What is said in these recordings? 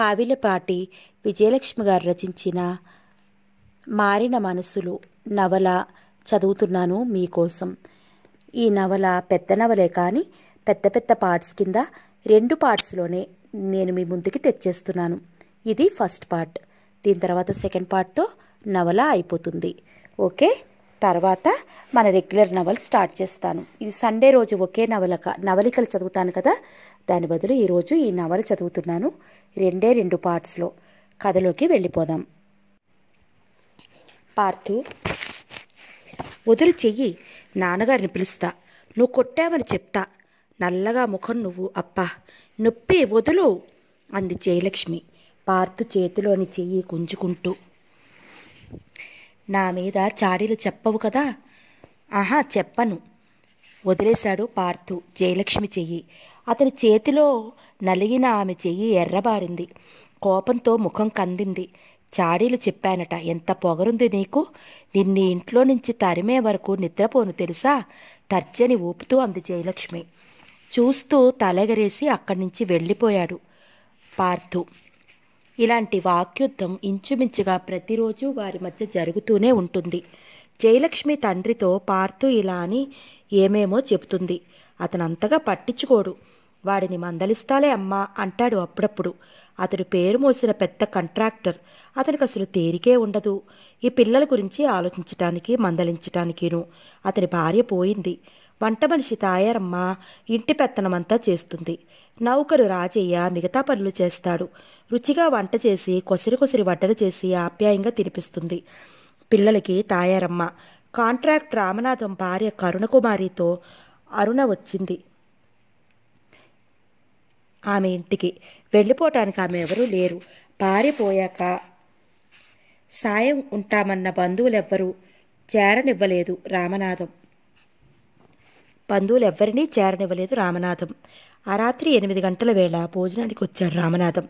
కావిలపాటి విజయలక్ష్మి గారు రచించిన మారిన మనసులు నవల చదువుతున్నాను మీకోసం ఈ నవల పెద్ద నవలే కానీ పెద్ద పెద్ద పార్ట్స్ కింద రెండు పార్ట్స్లోనే నేను మీ ముందుకి తెచ్చేస్తున్నాను ఇది ఫస్ట్ పార్ట్ దీని తర్వాత సెకండ్ పార్ట్తో నవల అయిపోతుంది ఓకే తర్వాత మన రెగ్యులర్ నవల్ స్టార్ట్ చేస్తాను ఇది సండే రోజు ఒకే నవలక నవలికలు చదువుతాను కదా దాని బదులు ఈరోజు ఈ నవల చదువుతున్నాను రెండే రెండు పార్ట్స్లో కథలోకి వెళ్ళిపోదాం పార్థు వదులు చెయ్యి నాన్నగారిని పిలుస్తా నువ్వు కొట్టావని చెప్తా నల్లగా ముఖం నువ్వు అప్పా నొప్పి వదులు అంది జయలక్ష్మి పార్థు చేతిలోని చెయ్యి కుంజుకుంటూ నా మీద చాడీలు చెప్పవు కదా ఆహా చెప్పను వదిలేశాడు పార్థు జయలక్ష్మి చెయ్యి అతని చేతిలో నలిగిన ఆమె చెయ్యి ఎర్రబారింది కోపంతో ముఖం కందింది చాడీలు చెప్పానట ఎంత పొగరుంది నీకు నిన్ని ఇంట్లో నుంచి తరిమే వరకు నిద్రపోను తెలుసా తర్జని ఊపుతూ అంది జయలక్ష్మి చూస్తూ తలగరేసి అక్కడి నుంచి వెళ్ళిపోయాడు పార్థు ఇలాంటి వాక్యుద్ధం ఇంచుమించుగా ప్రతిరోజు వారి మధ్య జరుగుతూనే ఉంటుంది జయలక్ష్మి తండ్రితో పార్థు ఇలా అని ఏమేమో చెబుతుంది అతను అంతగా పట్టించుకోడు వాడిని మందలిస్తాలే అమ్మా అంటాడు అప్పుడప్పుడు అతడు పేరు మోసిన పెద్ద కంట్రాక్టర్ అతనికి అసలు తేరికే ఉండదు ఈ పిల్లల గురించి ఆలోచించటానికి మందలించటానికిను అతని భార్య పోయింది వంట మనిషి తాయారమ్మా ఇంటి పెత్తనమంతా చేస్తుంది నౌకరు రాజయ్య మిగతా పనులు చేస్తాడు రుచిగా వంట చేసి కొసిరి కొసిరి వంటలు చేసి ఆప్యాయంగా తినిపిస్తుంది పిల్లలకి తాయారమ్మ కాంట్రాక్ట్ రామనాథం భార్య కరుణకుమారితో అరుణ వచ్చింది ఆమె ఇంటికి వెళ్ళిపోవటానికి ఆమె ఎవరూ లేరు భార్య పోయాక సాయం ఉంటామన్న బంధువులెవ్వరూ చేరనివ్వలేదు రామనాథం ఎవ్వరినీ చేరనివ్వలేదు రామనాథం ఆ రాత్రి ఎనిమిది గంటల వేళ భోజనానికి వచ్చాడు రామనాథం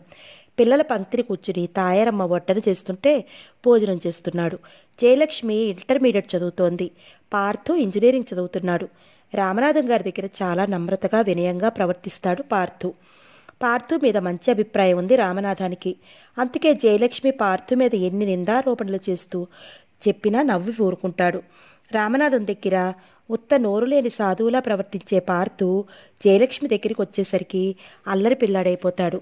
పిల్లల పంక్తిని కూర్చుని తాయారమ్మ వడ్డన చేస్తుంటే భోజనం చేస్తున్నాడు జయలక్ష్మి ఇంటర్మీడియట్ చదువుతోంది పార్థు ఇంజనీరింగ్ చదువుతున్నాడు రామనాథం గారి దగ్గర చాలా నమ్రతగా వినయంగా ప్రవర్తిస్తాడు పార్థు పార్థు మీద మంచి అభిప్రాయం ఉంది రామనాథానికి అందుకే జయలక్ష్మి పార్థు మీద ఎన్ని నిందారోపణలు చేస్తూ చెప్పినా నవ్వి ఊరుకుంటాడు రామనాథం దగ్గర ఉత్త నోరు లేని సాధువులా ప్రవర్తించే పార్థు జయలక్ష్మి దగ్గరికి వచ్చేసరికి అల్లరి పిల్లాడైపోతాడు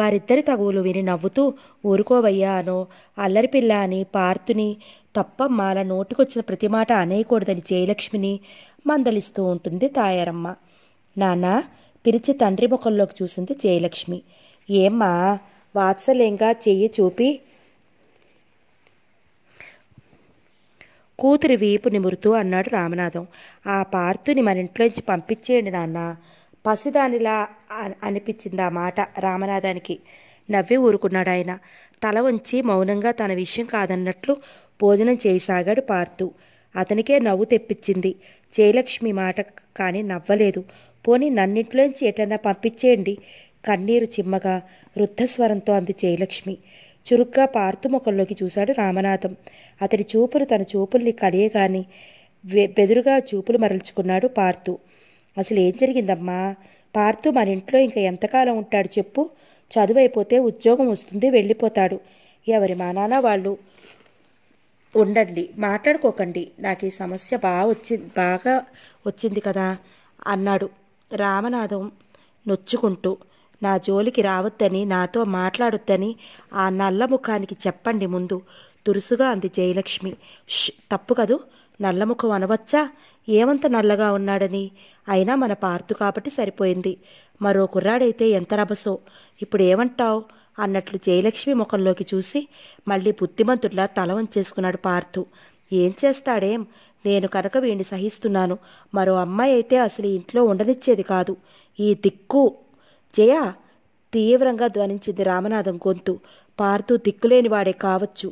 వారిద్దరి తగువులు విని నవ్వుతూ ఊరుకోవయ్యా అనో అల్లరిపిల్ల అని పార్తుని తప్ప మాల నోటికొచ్చిన ప్రతి మాట అనేయకూడదని జయలక్ష్మిని మందలిస్తూ ఉంటుంది తాయారమ్మ నాన్న పిలిచి తండ్రి ముఖంలోకి చూసింది జయలక్ష్మి ఏమ్మా వాత్సల్యంగా చెయ్యి చూపి కూతురి వీపు నిమురుతూ అన్నాడు రామనాథం ఆ పార్తుని మన ఇంట్లోంచి పంపించేయండి నాన్న పసిదానిలా అనిపించింది ఆ మాట రామనాథానికి నవ్వి ఊరుకున్నాడు ఆయన తల వంచి మౌనంగా తన విషయం కాదన్నట్లు భోజనం చేయసాగాడు పార్తు అతనికే నవ్వు తెప్పించింది జయలక్ష్మి మాట కానీ నవ్వలేదు పోనీ నన్నింట్లోంచి ఎటన్నా పంపించేయండి కన్నీరు చిమ్మగా వృద్ధస్వరంతో అంది జయలక్ష్మి చురుగ్గా పార్తు ముఖంలోకి చూశాడు రామనాథం అతడి చూపులు తన చూపుల్ని కలియగాని బెదురుగా చూపులు మరల్చుకున్నాడు పార్తు అసలు ఏం జరిగిందమ్మా పార్థు మన ఇంట్లో ఇంకా ఎంతకాలం ఉంటాడు చెప్పు చదువు అయిపోతే ఉద్యోగం వస్తుంది వెళ్ళిపోతాడు ఎవరి మా నాన్న వాళ్ళు ఉండండి మాట్లాడుకోకండి నాకు ఈ సమస్య బాగా వచ్చింది బాగా వచ్చింది కదా అన్నాడు రామనాథం నొచ్చుకుంటూ నా జోలికి రావద్దని నాతో మాట్లాడొద్దని ఆ నల్ల ముఖానికి చెప్పండి ముందు దురుసుగా అంది జయలక్ష్మి తప్పు కదూ నల్లముఖం అనవచ్చా ఏమంత నల్లగా ఉన్నాడని అయినా మన పార్తు కాబట్టి సరిపోయింది మరో కుర్రాడైతే ఎంత రభసో ఇప్పుడు ఏమంటావు అన్నట్లు జయలక్ష్మి ముఖంలోకి చూసి మళ్ళీ బుద్ధిమంతుడిలా తల వంచేసుకున్నాడు పార్థు ఏం చేస్తాడేం నేను కనుక వీణ్ణి సహిస్తున్నాను మరో అమ్మాయి అయితే అసలు ఇంట్లో ఉండనిచ్చేది కాదు ఈ దిక్కు జయ తీవ్రంగా ధ్వనించింది రామనాథం గొంతు పార్తు దిక్కులేనివాడే కావచ్చు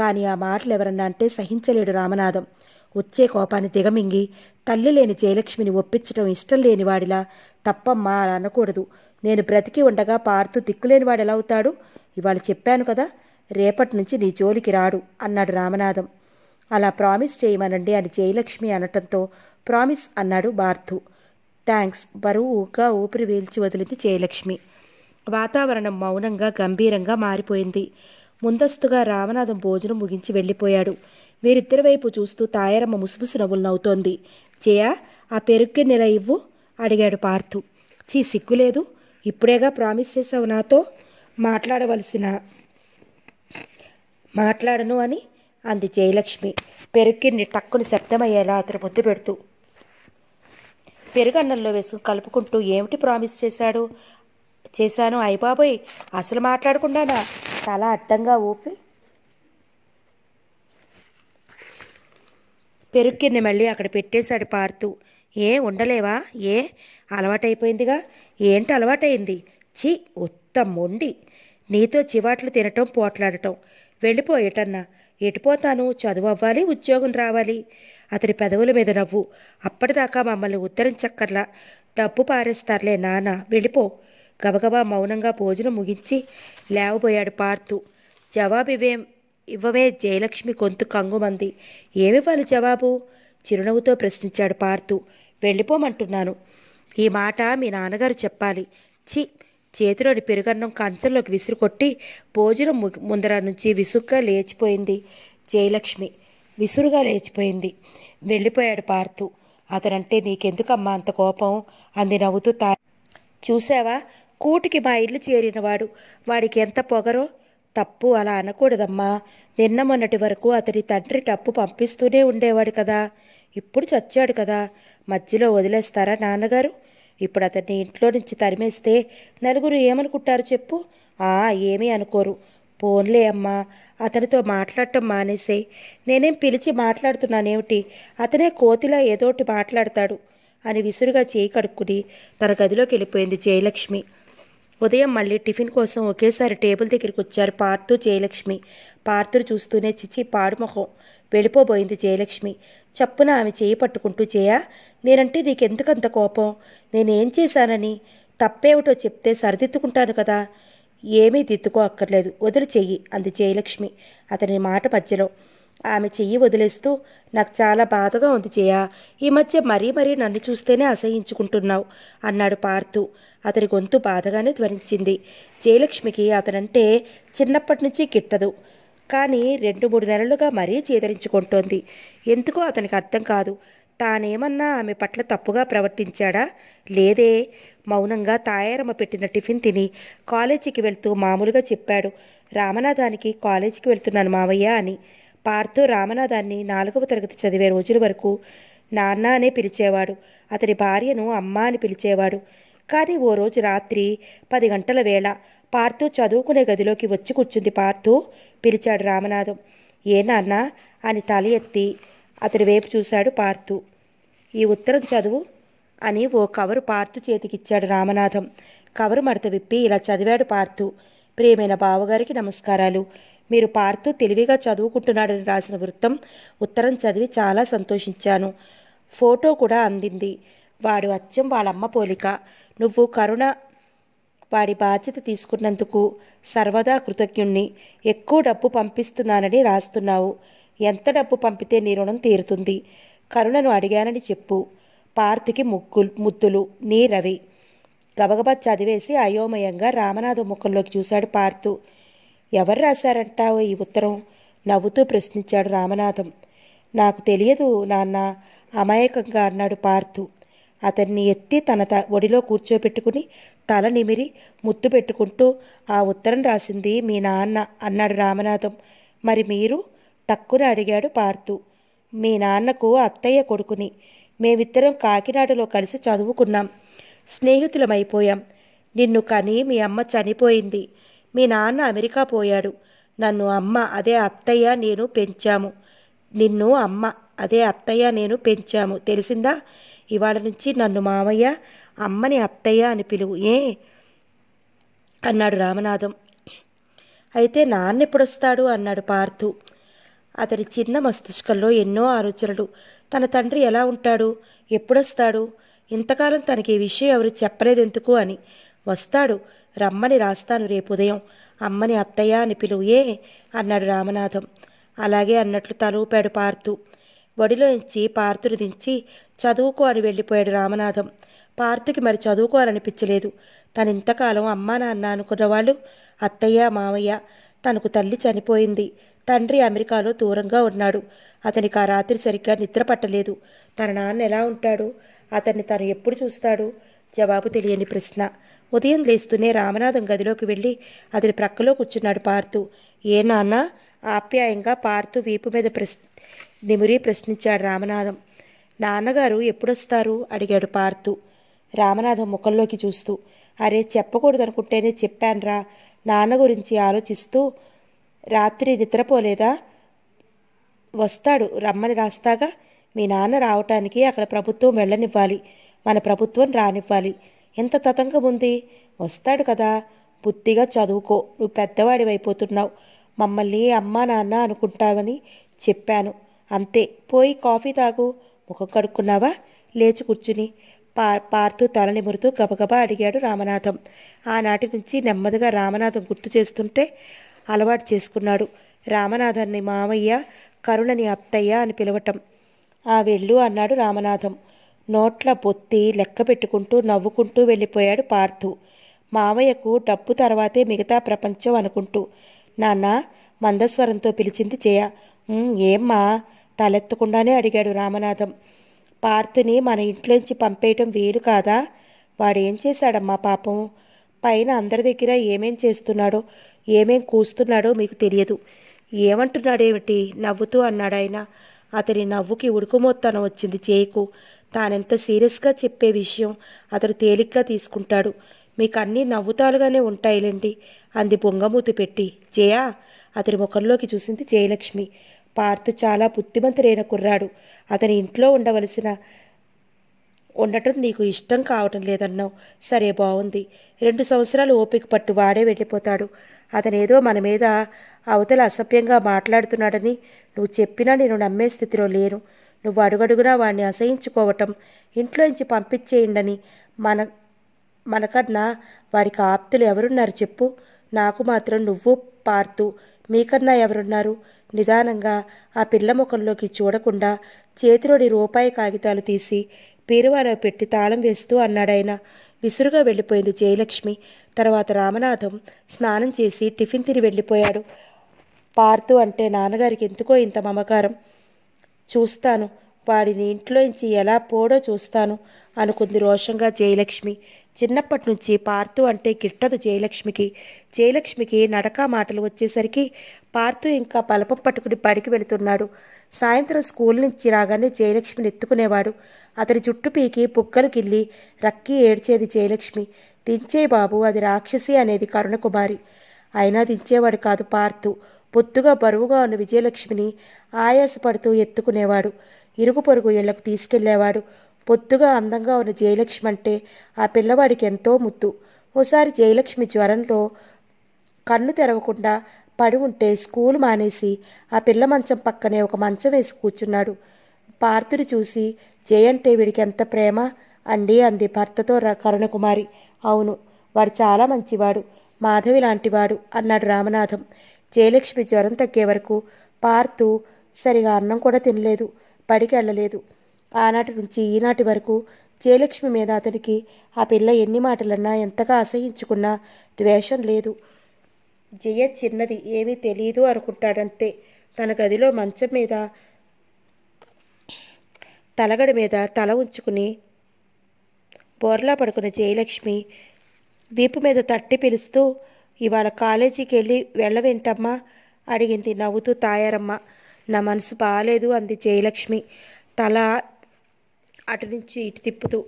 కానీ ఆ మాటలు ఎవరన్నా అంటే సహించలేడు రామనాథం వచ్చే కోపాన్ని దిగమింగి తల్లి లేని జయలక్ష్మిని ఒప్పించటం ఇష్టం లేనివాడిలా తప్పమ్మా అని అనకూడదు నేను బ్రతికి ఉండగా పార్తూ దిక్కులేనివాడు ఎలా అవుతాడు ఇవాళ చెప్పాను కదా రేపటి నుంచి నీ జోలికి రాడు అన్నాడు రామనాథం అలా ప్రామిస్ చేయమనండి అని జయలక్ష్మి అనటంతో ప్రామిస్ అన్నాడు బార్థు థ్యాంక్స్ బరువుగా ఊపిరి వీల్చి వదిలింది జయలక్ష్మి వాతావరణం మౌనంగా గంభీరంగా మారిపోయింది ముందస్తుగా రామనాథం భోజనం ముగించి వెళ్ళిపోయాడు వీరిద్దరి వైపు చూస్తూ తాయారమ్మ ముసుముసు నవ్వులు నవ్వుతోంది జయా ఆ పెరుక్కి నెల ఇవ్వు అడిగాడు పార్థు చీ సిగ్గులేదు ఇప్పుడేగా ప్రామిస్ చేసావు నాతో మాట్లాడవలసిన మాట్లాడను అని అంది జయలక్ష్మి పెరుక్కిని టక్కుని శబ్దమయ్యేలా అతను ముద్దు పెడుతూ పెరుగన్నంలో వేసు కలుపుకుంటూ ఏమిటి ప్రామిస్ చేశాడు చేశాను అయ్యబాబోయ్ అసలు మాట్లాడకుండానా చాలా అడ్డంగా ఊపి పెరుక్కిని మళ్ళీ అక్కడ పెట్టేశాడు పార్తు ఏ ఉండలేవా ఏ అలవాటైపోయిందిగా ఏంటి అలవాటైంది చి ఉత్త మొండి నీతో చివాట్లు తినటం పోట్లాడటం వెళ్ళిపో ఎటన్నా ఎటుపోతాను చదువు అవ్వాలి ఉద్యోగం రావాలి అతని పెదవుల మీద నవ్వు అప్పటిదాకా మమ్మల్ని ఉత్తరించక్కర్లా డబ్బు పారేస్తారులే నాన్న వెళ్ళిపో గబగబా మౌనంగా భోజనం ముగించి లేవబోయాడు పార్తు జవాబివేం ఇవ్వవే జయలక్ష్మి గొంతు కంగుమంది ఏమివ్వాలి జవాబు చిరునవ్వుతో ప్రశ్నించాడు పార్తు వెళ్ళిపోమంటున్నాను ఈ మాట మీ నాన్నగారు చెప్పాలి చి చేతిలోని పెరుగన్నం కంచంలోకి విసురుకొట్టి భోజనం ముందర నుంచి విసుగ్గా లేచిపోయింది జయలక్ష్మి విసురుగా లేచిపోయింది వెళ్ళిపోయాడు పార్తు అతనంటే నీకెందుకమ్మా అంత కోపం అంది నవ్వుతూ తా చూసావా కూటికి మా ఇల్లు చేరినవాడు వాడికి ఎంత పొగరో తప్పు అలా అనకూడదమ్మా నిన్న మొన్నటి వరకు అతడి తండ్రి టప్పు పంపిస్తూనే ఉండేవాడు కదా ఇప్పుడు చచ్చాడు కదా మధ్యలో వదిలేస్తారా నాన్నగారు ఇప్పుడు అతన్ని ఇంట్లో నుంచి తరిమేస్తే నలుగురు ఏమనుకుంటారు చెప్పు ఆ ఏమీ అనుకోరు పోన్లే అమ్మా అతనితో మాట్లాడటం మానేసే నేనేం పిలిచి మాట్లాడుతున్నానేమిటి అతనే కోతిలా ఏదోటి మాట్లాడతాడు అని విసురుగా చేయి కడుక్కుని తన గదిలోకి వెళ్ళిపోయింది జయలక్ష్మి ఉదయం మళ్ళీ టిఫిన్ కోసం ఒకేసారి టేబుల్ దగ్గరికి వచ్చారు పార్తు జయలక్ష్మి పార్తును చూస్తూనే చిచ్చి పాడుముఖం వెళ్ళిపోబోయింది జయలక్ష్మి చప్పున ఆమె చేయి పట్టుకుంటూ జయ నేనంటే నీకెందుకంత కోపం నేనేం చేశానని తప్పేమిటో చెప్తే సరిదిద్దుకుంటాను కదా ఏమీ దిద్దుకో అక్కర్లేదు వదిలి చెయ్యి అంది జయలక్ష్మి అతని మాట మధ్యలో ఆమె చెయ్యి వదిలేస్తూ నాకు చాలా బాధగా ఉంది జయ ఈ మధ్య మరీ మరీ నన్ను చూస్తేనే అసహించుకుంటున్నావు అన్నాడు పార్థు అతని గొంతు బాధగానే ధ్వనించింది జయలక్ష్మికి అతనంటే చిన్నప్పటి నుంచి గిట్టదు కానీ రెండు మూడు నెలలుగా మరీ చేదరించుకుంటోంది ఎందుకో అతనికి అర్థం కాదు తానేమన్నా ఆమె పట్ల తప్పుగా ప్రవర్తించాడా లేదే మౌనంగా తాయారమ్మ పెట్టిన టిఫిన్ తిని కాలేజీకి వెళ్తూ మామూలుగా చెప్పాడు రామనాథానికి కాలేజీకి వెళ్తున్నాను మావయ్య అని పార్థు రామనాథాన్ని నాలుగవ తరగతి చదివే రోజుల వరకు నాన్న అనే పిలిచేవాడు అతని భార్యను అమ్మ అని పిలిచేవాడు కానీ ఓ రోజు రాత్రి పది గంటల వేళ పార్థు చదువుకునే గదిలోకి వచ్చి కూర్చుంది పార్థు పిలిచాడు రామనాథం ఏ నాన్న అని తల ఎత్తి అతడి వైపు చూశాడు పార్థు ఈ ఉత్తరం చదువు అని ఓ కవరు పార్థు చేతికిచ్చాడు రామనాథం కవరు మడత విప్పి ఇలా చదివాడు పార్థు ప్రియమైన బావగారికి నమస్కారాలు మీరు పార్థు తెలివిగా చదువుకుంటున్నాడని రాసిన వృత్తం ఉత్తరం చదివి చాలా సంతోషించాను ఫోటో కూడా అందింది వాడు అచ్చం వాళ్ళమ్మ పోలిక నువ్వు కరుణ వాడి బాధ్యత తీసుకున్నందుకు సర్వదా కృతజ్ఞుణ్ణి ఎక్కువ డబ్బు పంపిస్తున్నానని రాస్తున్నావు ఎంత డబ్బు పంపితే నీ రుణం తీరుతుంది కరుణను అడిగానని చెప్పు పార్తికి ముగ్గులు ముద్దులు నీ రవి గబగబా చదివేసి అయోమయంగా రామనాథ ముఖంలోకి చూశాడు పార్తు ఎవరు రాశారంటావో ఈ ఉత్తరం నవ్వుతూ ప్రశ్నించాడు రామనాథం నాకు తెలియదు నాన్న అమాయకంగా అన్నాడు పార్తు అతన్ని ఎత్తి తన త ఒడిలో కూర్చోపెట్టుకుని తల నిమిరి ముద్దు పెట్టుకుంటూ ఆ ఉత్తరం రాసింది మీ నాన్న అన్నాడు రామనాథం మరి మీరు టక్కున అడిగాడు పార్థు మీ నాన్నకు అత్తయ్య కొడుకుని మేమిద్దరం కాకినాడలో కలిసి చదువుకున్నాం స్నేహితులమైపోయాం నిన్ను కని మీ అమ్మ చనిపోయింది మీ నాన్న అమెరికా పోయాడు నన్ను అమ్మ అదే అత్తయ్య నేను పెంచాము నిన్ను అమ్మ అదే అత్తయ్య నేను పెంచాము తెలిసిందా ఇవాళ నుంచి నన్ను మామయ్య అమ్మని అత్తయ్య అని పిలువు ఏ అన్నాడు రామనాథం అయితే నాన్న ఎప్పుడొస్తాడు అన్నాడు పార్థు అతడి చిన్న మస్తిష్కంలో ఎన్నో ఆలోచనలు తన తండ్రి ఎలా ఉంటాడు ఎప్పుడొస్తాడు ఇంతకాలం తనకి ఈ విషయం ఎవరు చెప్పలేదెందుకు అని వస్తాడు రమ్మని రాస్తాను రేపు ఉదయం అమ్మని అత్తయ్య అని పిలువు ఏ అన్నాడు రామనాథం అలాగే అన్నట్లు తలూపాడు పార్థు ఒడిలోంచి పార్థును దించి చదువుకో అని వెళ్ళిపోయాడు రామనాథం పార్థుకి మరి చదువుకోవాలనిపించలేదు తను ఇంతకాలం అమ్మా నాన్న అనుకున్నవాళ్ళు అత్తయ్య మామయ్య తనకు తల్లి చనిపోయింది తండ్రి అమెరికాలో దూరంగా ఉన్నాడు అతనికి ఆ రాత్రి సరిగ్గా నిద్ర పట్టలేదు తన నాన్న ఎలా ఉంటాడు అతన్ని తను ఎప్పుడు చూస్తాడు జవాబు తెలియని ప్రశ్న ఉదయం లేస్తూనే రామనాథం గదిలోకి వెళ్ళి అతని ప్రక్కలో కూర్చున్నాడు పార్థు ఏ నాన్న ఆప్యాయంగా పార్థు వీపు మీద ప్రశ్న నిమురి ప్రశ్నించాడు రామనాథం నాన్నగారు ఎప్పుడొస్తారు అడిగాడు పార్తు రామనాథం ముఖంలోకి చూస్తూ అరే చెప్పకూడదు అనుకుంటేనే చెప్పాన్రా నాన్న గురించి ఆలోచిస్తూ రాత్రి నిద్రపోలేదా వస్తాడు రమ్మని రాస్తాగా మీ నాన్న రావటానికి అక్కడ ప్రభుత్వం వెళ్ళనివ్వాలి మన ప్రభుత్వం రానివ్వాలి ఎంత తతంగం ఉంది వస్తాడు కదా బుద్ధిగా చదువుకో నువ్వు పెద్దవాడివైపోతున్నావు మమ్మల్ని అమ్మా నాన్న అనుకుంటావని చెప్పాను అంతే పోయి కాఫీ తాగు ముఖం కడుక్కున్నావా లేచి కూర్చుని పా పార్తూ తలని మురుతూ గబగబా అడిగాడు రామనాథం ఆనాటి నుంచి నెమ్మదిగా రామనాథం గుర్తు చేస్తుంటే అలవాటు చేసుకున్నాడు రామనాథాన్ని మామయ్య కరుణని అత్తయ్య అని పిలవటం ఆ వెళ్ళు అన్నాడు రామనాథం నోట్ల బొత్తి లెక్క పెట్టుకుంటూ నవ్వుకుంటూ వెళ్ళిపోయాడు పార్థు మామయ్యకు డబ్బు తర్వాతే మిగతా ప్రపంచం అనుకుంటూ నాన్న మందస్వరంతో పిలిచింది జయ ఏమ్మా తలెత్తకుండానే అడిగాడు రామనాథం పార్థుని మన ఇంట్లోంచి పంపేయటం వీలు కాదా వాడేం చేశాడమ్మా పాపం పైన అందరి దగ్గర ఏమేం చేస్తున్నాడో ఏమేం కూస్తున్నాడో మీకు తెలియదు ఏమంటున్నాడేమిటి నవ్వుతూ అన్నాడాయన అతని నవ్వుకి ఉడుకుమోత్తనం వచ్చింది చేయకు తానెంత సీరియస్గా చెప్పే విషయం అతడు తేలిగ్గా తీసుకుంటాడు మీకు అన్నీ నవ్వుతాలుగానే ఉంటాయిలేండి అంది బొంగమూతి పెట్టి జయా అతని ముఖంలోకి చూసింది జయలక్ష్మి పార్థు చాలా బుద్ధిమంతుడైన కుర్రాడు అతని ఇంట్లో ఉండవలసిన ఉండటం నీకు ఇష్టం కావటం లేదన్నావు సరే బాగుంది రెండు సంవత్సరాలు ఓపిక పట్టు వాడే వెళ్ళిపోతాడు అతనేదో మన మీద అవతల అసభ్యంగా మాట్లాడుతున్నాడని నువ్వు చెప్పినా నేను నమ్మే స్థితిలో లేను నువ్వు అడుగడుగునా వాడిని అసహించుకోవటం ఇంట్లో నుంచి పంపించేయండని మన మనకన్నా వాడికి ఆప్తులు ఎవరున్నారు చెప్పు నాకు మాత్రం నువ్వు పార్తు మీకన్నా ఎవరున్నారు నిదానంగా ఆ పిల్ల ముఖంలోకి చూడకుండా చేతిలోని రూపాయి కాగితాలు తీసి బీరువాలో పెట్టి తాళం వేస్తూ అన్నాడాయన విసురుగా వెళ్ళిపోయింది జయలక్ష్మి తర్వాత రామనాథం స్నానం చేసి టిఫిన్ తిని వెళ్ళిపోయాడు పార్తు అంటే నాన్నగారికి ఎందుకో ఇంత మమకారం చూస్తాను వాడిని ఇంట్లోంచి ఎలా పోడో చూస్తాను అనుకుంది రోషంగా జయలక్ష్మి చిన్నప్పటి నుంచి పార్తు అంటే గిట్టదు జయలక్ష్మికి జయలక్ష్మికి నడక మాటలు వచ్చేసరికి పార్తు ఇంకా పలపం పట్టుకుని బడికి వెళుతున్నాడు సాయంత్రం స్కూల్ నుంచి రాగానే జయలక్ష్మిని ఎత్తుకునేవాడు అతని జుట్టు పీకి బుగ్గలు గిల్లి రక్కి ఏడ్చేది జయలక్ష్మి దించే బాబు అది రాక్షసి అనేది కరుణకుమారి అయినా దించేవాడు కాదు పార్తు పొత్తుగా బరువుగా ఉన్న విజయలక్ష్మిని ఆయాసపడుతూ ఎత్తుకునేవాడు ఇరుగు పొరుగు ఇళ్లకు తీసుకెళ్లేవాడు పొత్తుగా అందంగా ఉన్న జయలక్ష్మి అంటే ఆ పిల్లవాడికి ఎంతో ముద్దు ఓసారి జయలక్ష్మి జ్వరంలో కన్ను తెరవకుండా పడి ఉంటే స్కూల్ మానేసి ఆ పిల్ల మంచం పక్కనే ఒక మంచం వేసి కూర్చున్నాడు పార్థుని చూసి అంటే వీడికి ఎంత ప్రేమ అండి అంది భర్తతో కరుణకుమారి అవును వాడు చాలా మంచివాడు మాధవి లాంటివాడు అన్నాడు రామనాథం జయలక్ష్మి జ్వరం తగ్గే వరకు పార్థు సరిగా అన్నం కూడా తినలేదు పడికి వెళ్ళలేదు ఆనాటి నుంచి ఈనాటి వరకు జయలక్ష్మి మీద అతనికి ఆ పిల్ల ఎన్ని మాటలన్నా ఎంతగా అసహించుకున్నా ద్వేషం లేదు జయ చిన్నది ఏమీ తెలియదు అనుకుంటాడంతే తన గదిలో మంచం మీద తలగడ మీద తల ఉంచుకుని బోర్లా పడుకున్న జయలక్ష్మి వీపు మీద తట్టి పిలుస్తూ ఇవాళ కాలేజీకి వెళ్ళి వెళ్ళవేంటమ్మా అడిగింది నవ్వుతూ తాయారమ్మ నా మనసు బాగాలేదు అంది జయలక్ష్మి తల అటు నుంచి ఇటు తిప్పుతూ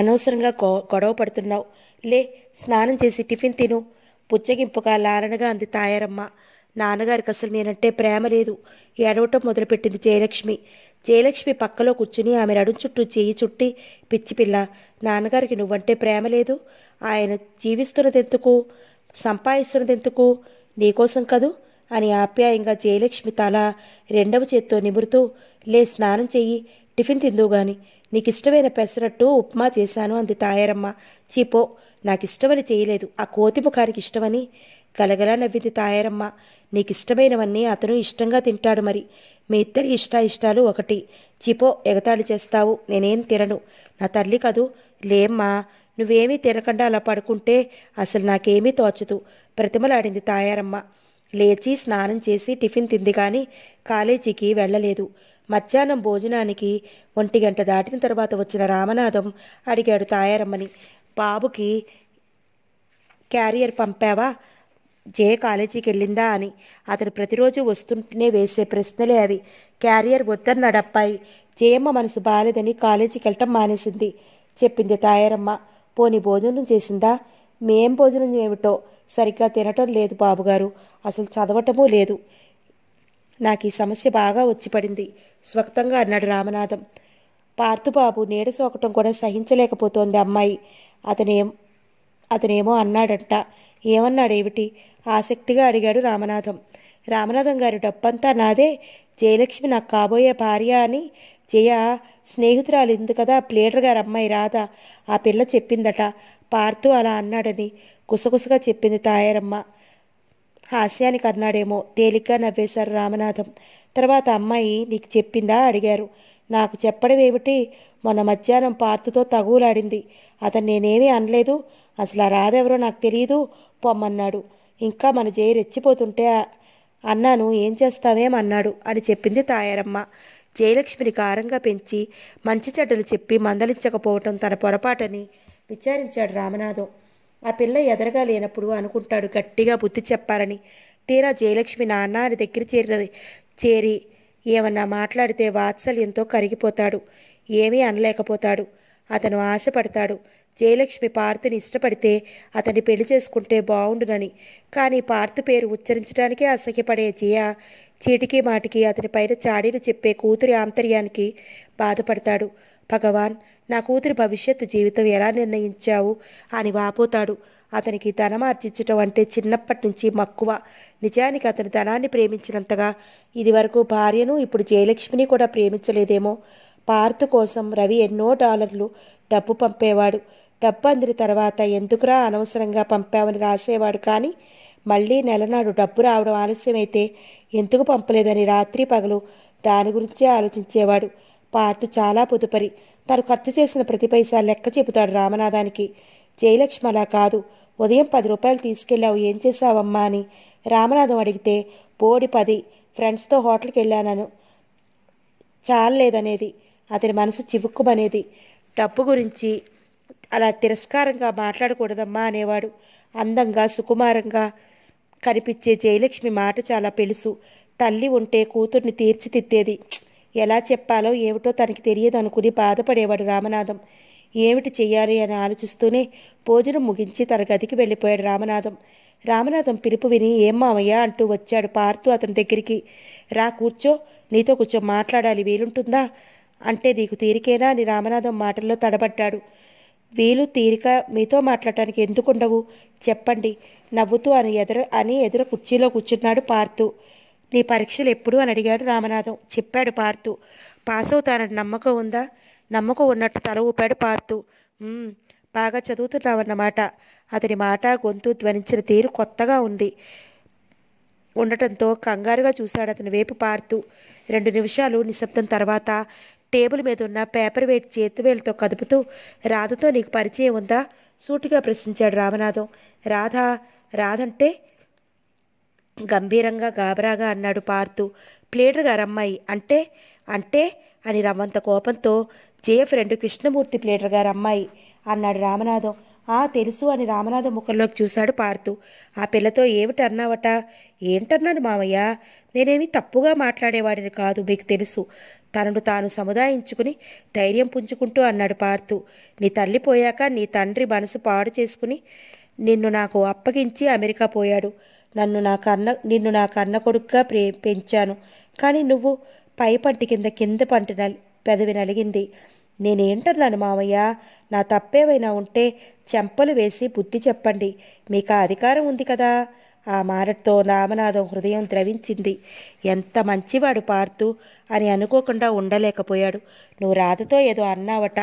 అనవసరంగా గొడవ పడుతున్నావు లే స్నానం చేసి టిఫిన్ తిను పుచ్చగింపుగా లాలనగా అంది తాయారమ్మ నాన్నగారికి అసలు నేనంటే ప్రేమ లేదు ఏడవటం మొదలుపెట్టింది జయలక్ష్మి జయలక్ష్మి పక్కలో కూర్చుని ఆమె నడుం చుట్టూ చేయి చుట్టి పిచ్చిపిల్ల నాన్నగారికి నువ్వంటే ప్రేమ లేదు ఆయన జీవిస్తున్నదెందుకు సంపాదిస్తున్నదెందుకు నీకోసం కదూ అని ఆప్యాయంగా జయలక్ష్మి తల రెండవ చేత్తో నిమురుతూ లే స్నానం చెయ్యి టిఫిన్ తిందువు నీకు ఇష్టమైన పెసరట్టు ఉప్మా చేశాను అంది తాయారమ్మ చీపో నాకు ఇష్టమని చేయలేదు ఆ కోతి ముఖానికి ఇష్టమని గలగలా నవ్వింది తాయారమ్మ నీకు ఇష్టమైనవన్నీ అతను ఇష్టంగా తింటాడు మరి మీ ఇద్దరి ఇష్టాయిష్టాలు ఒకటి చిపో ఎగతాళి చేస్తావు నేనేం తినను నా తల్లి కదూ లేమ్మా నువ్వేమీ తినకుండా అలా పడుకుంటే అసలు నాకేమీ తోచదు ప్రతిమలాడింది తాయారమ్మ లేచి స్నానం చేసి టిఫిన్ తింది కానీ కాలేజీకి వెళ్ళలేదు మధ్యాహ్నం భోజనానికి ఒంటి గంట దాటిన తర్వాత వచ్చిన రామనాథం అడిగాడు తాయారమ్మని బాబుకి క్యారియర్ పంపావా జే కాలేజీకి వెళ్ళిందా అని అతను ప్రతిరోజు వస్తుంటేనే వేసే ప్రశ్నలే అవి క్యారియర్ వద్దన్నాడప్పాయి అబ్బాయి జయమ్మ మనసు బాలేదని కాలేజీకి వెళ్ళటం మానేసింది చెప్పింది తాయారమ్మ పోని భోజనం చేసిందా మేం భోజనం ఏమిటో సరిగ్గా తినటం లేదు బాబుగారు అసలు చదవటమూ లేదు నాకు ఈ సమస్య బాగా వచ్చి పడింది స్వక్తంగా అన్నాడు రామనాథం పార్థుబాబు నీడ సోకటం కూడా సహించలేకపోతోంది అమ్మాయి అతనేం అతనేమో అన్నాడంట ఏమన్నాడేమిటి ఆసక్తిగా అడిగాడు రామనాథం రామనాథం గారి డబ్బంతా నాదే జయలక్ష్మి నాకు కాబోయే భార్య అని జయ స్నేహితురాలు ఇందు కదా ప్లేటర్ గారు అమ్మాయి రాదా ఆ పిల్ల చెప్పిందట పార్థు అలా అన్నాడని గుసగుసగా చెప్పింది తాయారమ్మ హాస్యానికి అన్నాడేమో తేలిగ్గా నవ్వేశారు రామనాథం తర్వాత అమ్మాయి నీకు చెప్పిందా అడిగారు నాకు చెప్పడం ఏమిటి మొన్న మధ్యాహ్నం పార్తుతో తగులాడింది అతను నేనేమీ అనలేదు అసలు ఆ రాదెవరో నాకు తెలియదు పొమ్మన్నాడు ఇంకా మన జయ రెచ్చిపోతుంటే అన్నాను ఏం చేస్తావేమన్నాడు అని చెప్పింది తాయారమ్మ జయలక్ష్మిని కారంగా పెంచి మంచి చెడ్డలు చెప్పి మందలించకపోవటం తన పొరపాటని విచారించాడు రామనాథం ఆ పిల్ల ఎదరగా లేనప్పుడు అనుకుంటాడు గట్టిగా బుద్ధి చెప్పాలని తీరా జయలక్ష్మి నాన్న అని దగ్గర చేరి చేరి ఏమన్నా మాట్లాడితే వాత్సల్యంతో కరిగిపోతాడు ఏమీ అనలేకపోతాడు అతను ఆశపడతాడు జయలక్ష్మి పార్థుని ఇష్టపడితే అతన్ని పెళ్లి చేసుకుంటే బాగుండునని కానీ పార్థు పేరు ఉచ్చరించడానికే అసహ్యపడే జయ చీటికి మాటికి అతని పైన చాడీలు చెప్పే కూతురి ఆంతర్యానికి బాధపడతాడు భగవాన్ నా కూతురి భవిష్యత్తు జీవితం ఎలా నిర్ణయించావు అని వాపోతాడు అతనికి ధనం ఆర్జించటం అంటే చిన్నప్పటి నుంచి మక్కువ నిజానికి అతని ధనాన్ని ప్రేమించినంతగా ఇదివరకు భార్యను ఇప్పుడు జయలక్ష్మిని కూడా ప్రేమించలేదేమో పార్త్ కోసం రవి ఎన్నో డాలర్లు డబ్బు పంపేవాడు డబ్బు అందిన తర్వాత ఎందుకురా అనవసరంగా పంపామని రాసేవాడు కానీ మళ్ళీ నెలనాడు డబ్బు రావడం ఆలస్యమైతే ఎందుకు పంపలేదని రాత్రి పగలు దాని గురించే ఆలోచించేవాడు పార్త్ చాలా పొదుపరి తను ఖర్చు చేసిన ప్రతి పైసా లెక్క చెబుతాడు రామనాథానికి జయలక్ష్మి అలా కాదు ఉదయం పది రూపాయలు తీసుకెళ్ళావు ఏం చేశావమ్మా అని రామనాథం అడిగితే పోడి పది ఫ్రెండ్స్తో హోటల్కి వెళ్ళానను చాలలేదనేది అతని మనసు చివుక్కుమనేది డబ్బు గురించి అలా తిరస్కారంగా మాట్లాడకూడదమ్మా అనేవాడు అందంగా సుకుమారంగా కనిపించే జయలక్ష్మి మాట చాలా పెలుసు తల్లి ఉంటే కూతుర్ని తీర్చిదిద్దేది ఎలా చెప్పాలో ఏమిటో తనకి తెలియదు అనుకుని బాధపడేవాడు రామనాథం ఏమిటి చెయ్యాలి అని ఆలోచిస్తూనే భోజనం ముగించి తన గదికి వెళ్ళిపోయాడు రామనాథం రామనాథం పిలుపు విని ఏం మామయ్య అంటూ వచ్చాడు పార్తు అతని దగ్గరికి రా కూర్చో నీతో కూర్చో మాట్లాడాలి వీలుంటుందా అంటే నీకు తీరికేనా అని రామనాథం మాటల్లో తడబడ్డాడు వీలు తీరిక మీతో మాట్లాడటానికి ఎందుకుండవు చెప్పండి నవ్వుతూ అని ఎదురు అని ఎదురు కుర్చీలో కూర్చున్నాడు పార్తు నీ పరీక్షలు ఎప్పుడు అని అడిగాడు రామనాథం చెప్పాడు పార్తు పాస్ అవుతానని నమ్మకం ఉందా నమ్మకం ఉన్నట్టు తల ఊపాడు పార్తు బాగా చదువుతున్నావన్నమాట అతని మాట గొంతు ధ్వనించిన తీరు కొత్తగా ఉంది ఉండటంతో కంగారుగా చూశాడు అతని వైపు పార్తు రెండు నిమిషాలు నిశ్శబ్దం తర్వాత టేబుల్ మీద ఉన్న పేపర్ వెయిట్ చేతివేలతో కదుపుతూ రాధతో నీకు పరిచయం ఉందా సూటిగా ప్రశ్నించాడు రామనాథం రాధ రాధంటే గంభీరంగా గాబరాగా అన్నాడు పార్థు ప్లేడర్ గారమ్మాయి అంటే అంటే అని రమ్మంత కోపంతో జయ ఫ్రెండ్ కృష్ణమూర్తి ప్లేడర్ గారమ్మాయి అన్నాడు రామనాథం ఆ తెలుసు అని రామనాథం ముఖంలోకి చూశాడు పార్థు ఆ పిల్లతో ఏమిటి అన్నావట ఏంటన్నాను మామయ్య నేనేమి తప్పుగా మాట్లాడేవాడిని కాదు మీకు తెలుసు తనను తాను సముదాయించుకుని ధైర్యం పుంజుకుంటూ అన్నాడు పార్థు నీ తల్లి పోయాక నీ తండ్రి మనసు పాడు చేసుకుని నిన్ను నాకు అప్పగించి అమెరికా పోయాడు నన్ను నా కన్న నిన్ను నా కన్న కొడుకుగా ప్రే పెంచాను కానీ నువ్వు పై పంటి కింద కింద పంట పెదవి నలిగింది నేనేంటున్నాను మామయ్య నా తప్పేవైనా ఉంటే చెంపలు వేసి బుద్ధి చెప్పండి మీకు అధికారం ఉంది కదా ఆ మారతో రామనాథం హృదయం ద్రవించింది ఎంత మంచివాడు పార్తు అని అనుకోకుండా ఉండలేకపోయాడు నువ్వు రాధతో ఏదో అన్నావట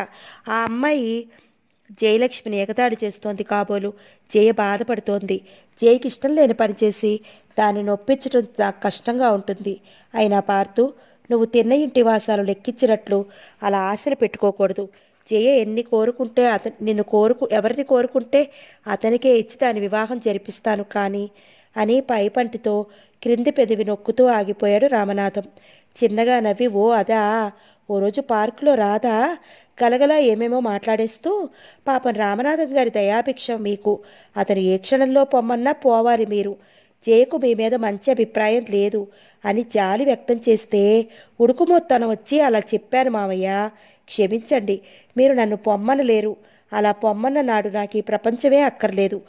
ఆ అమ్మాయి జయలక్ష్మిని ఎగతాడి చేస్తోంది కాబోలు జయ బాధపడుతోంది జయకి ఇష్టం లేని పని చేసి దాన్ని నొప్పించడం నాకు కష్టంగా ఉంటుంది అయినా పార్తూ నువ్వు తిన్న ఇంటి వాసాలు లెక్కించినట్లు అలా ఆశలు పెట్టుకోకూడదు జయ ఎన్ని కోరుకుంటే అతను నిన్ను కోరుకు ఎవరిని కోరుకుంటే అతనికే ఇచ్చి దాని వివాహం జరిపిస్తాను కానీ అని పైపంటితో క్రింది పెదవి నొక్కుతూ ఆగిపోయాడు రామనాథం చిన్నగా నవ్వి ఓ అదా ఓ రోజు పార్కులో రాధా గలగలా ఏమేమో మాట్లాడేస్తూ పాపం రామనాథం గారి దయాభిక్ష మీకు అతను ఏ క్షణంలో పొమ్మన్నా పోవాలి మీరు జయకు మీ మీద మంచి అభిప్రాయం లేదు అని జాలి వ్యక్తం చేస్తే ఉడుకుమొత్తనం వచ్చి అలా చెప్పాను మావయ్య క్షమించండి మీరు నన్ను పొమ్మనలేరు అలా పొమ్మన్న నాడు నాకు ఈ ప్రపంచమే అక్కర్లేదు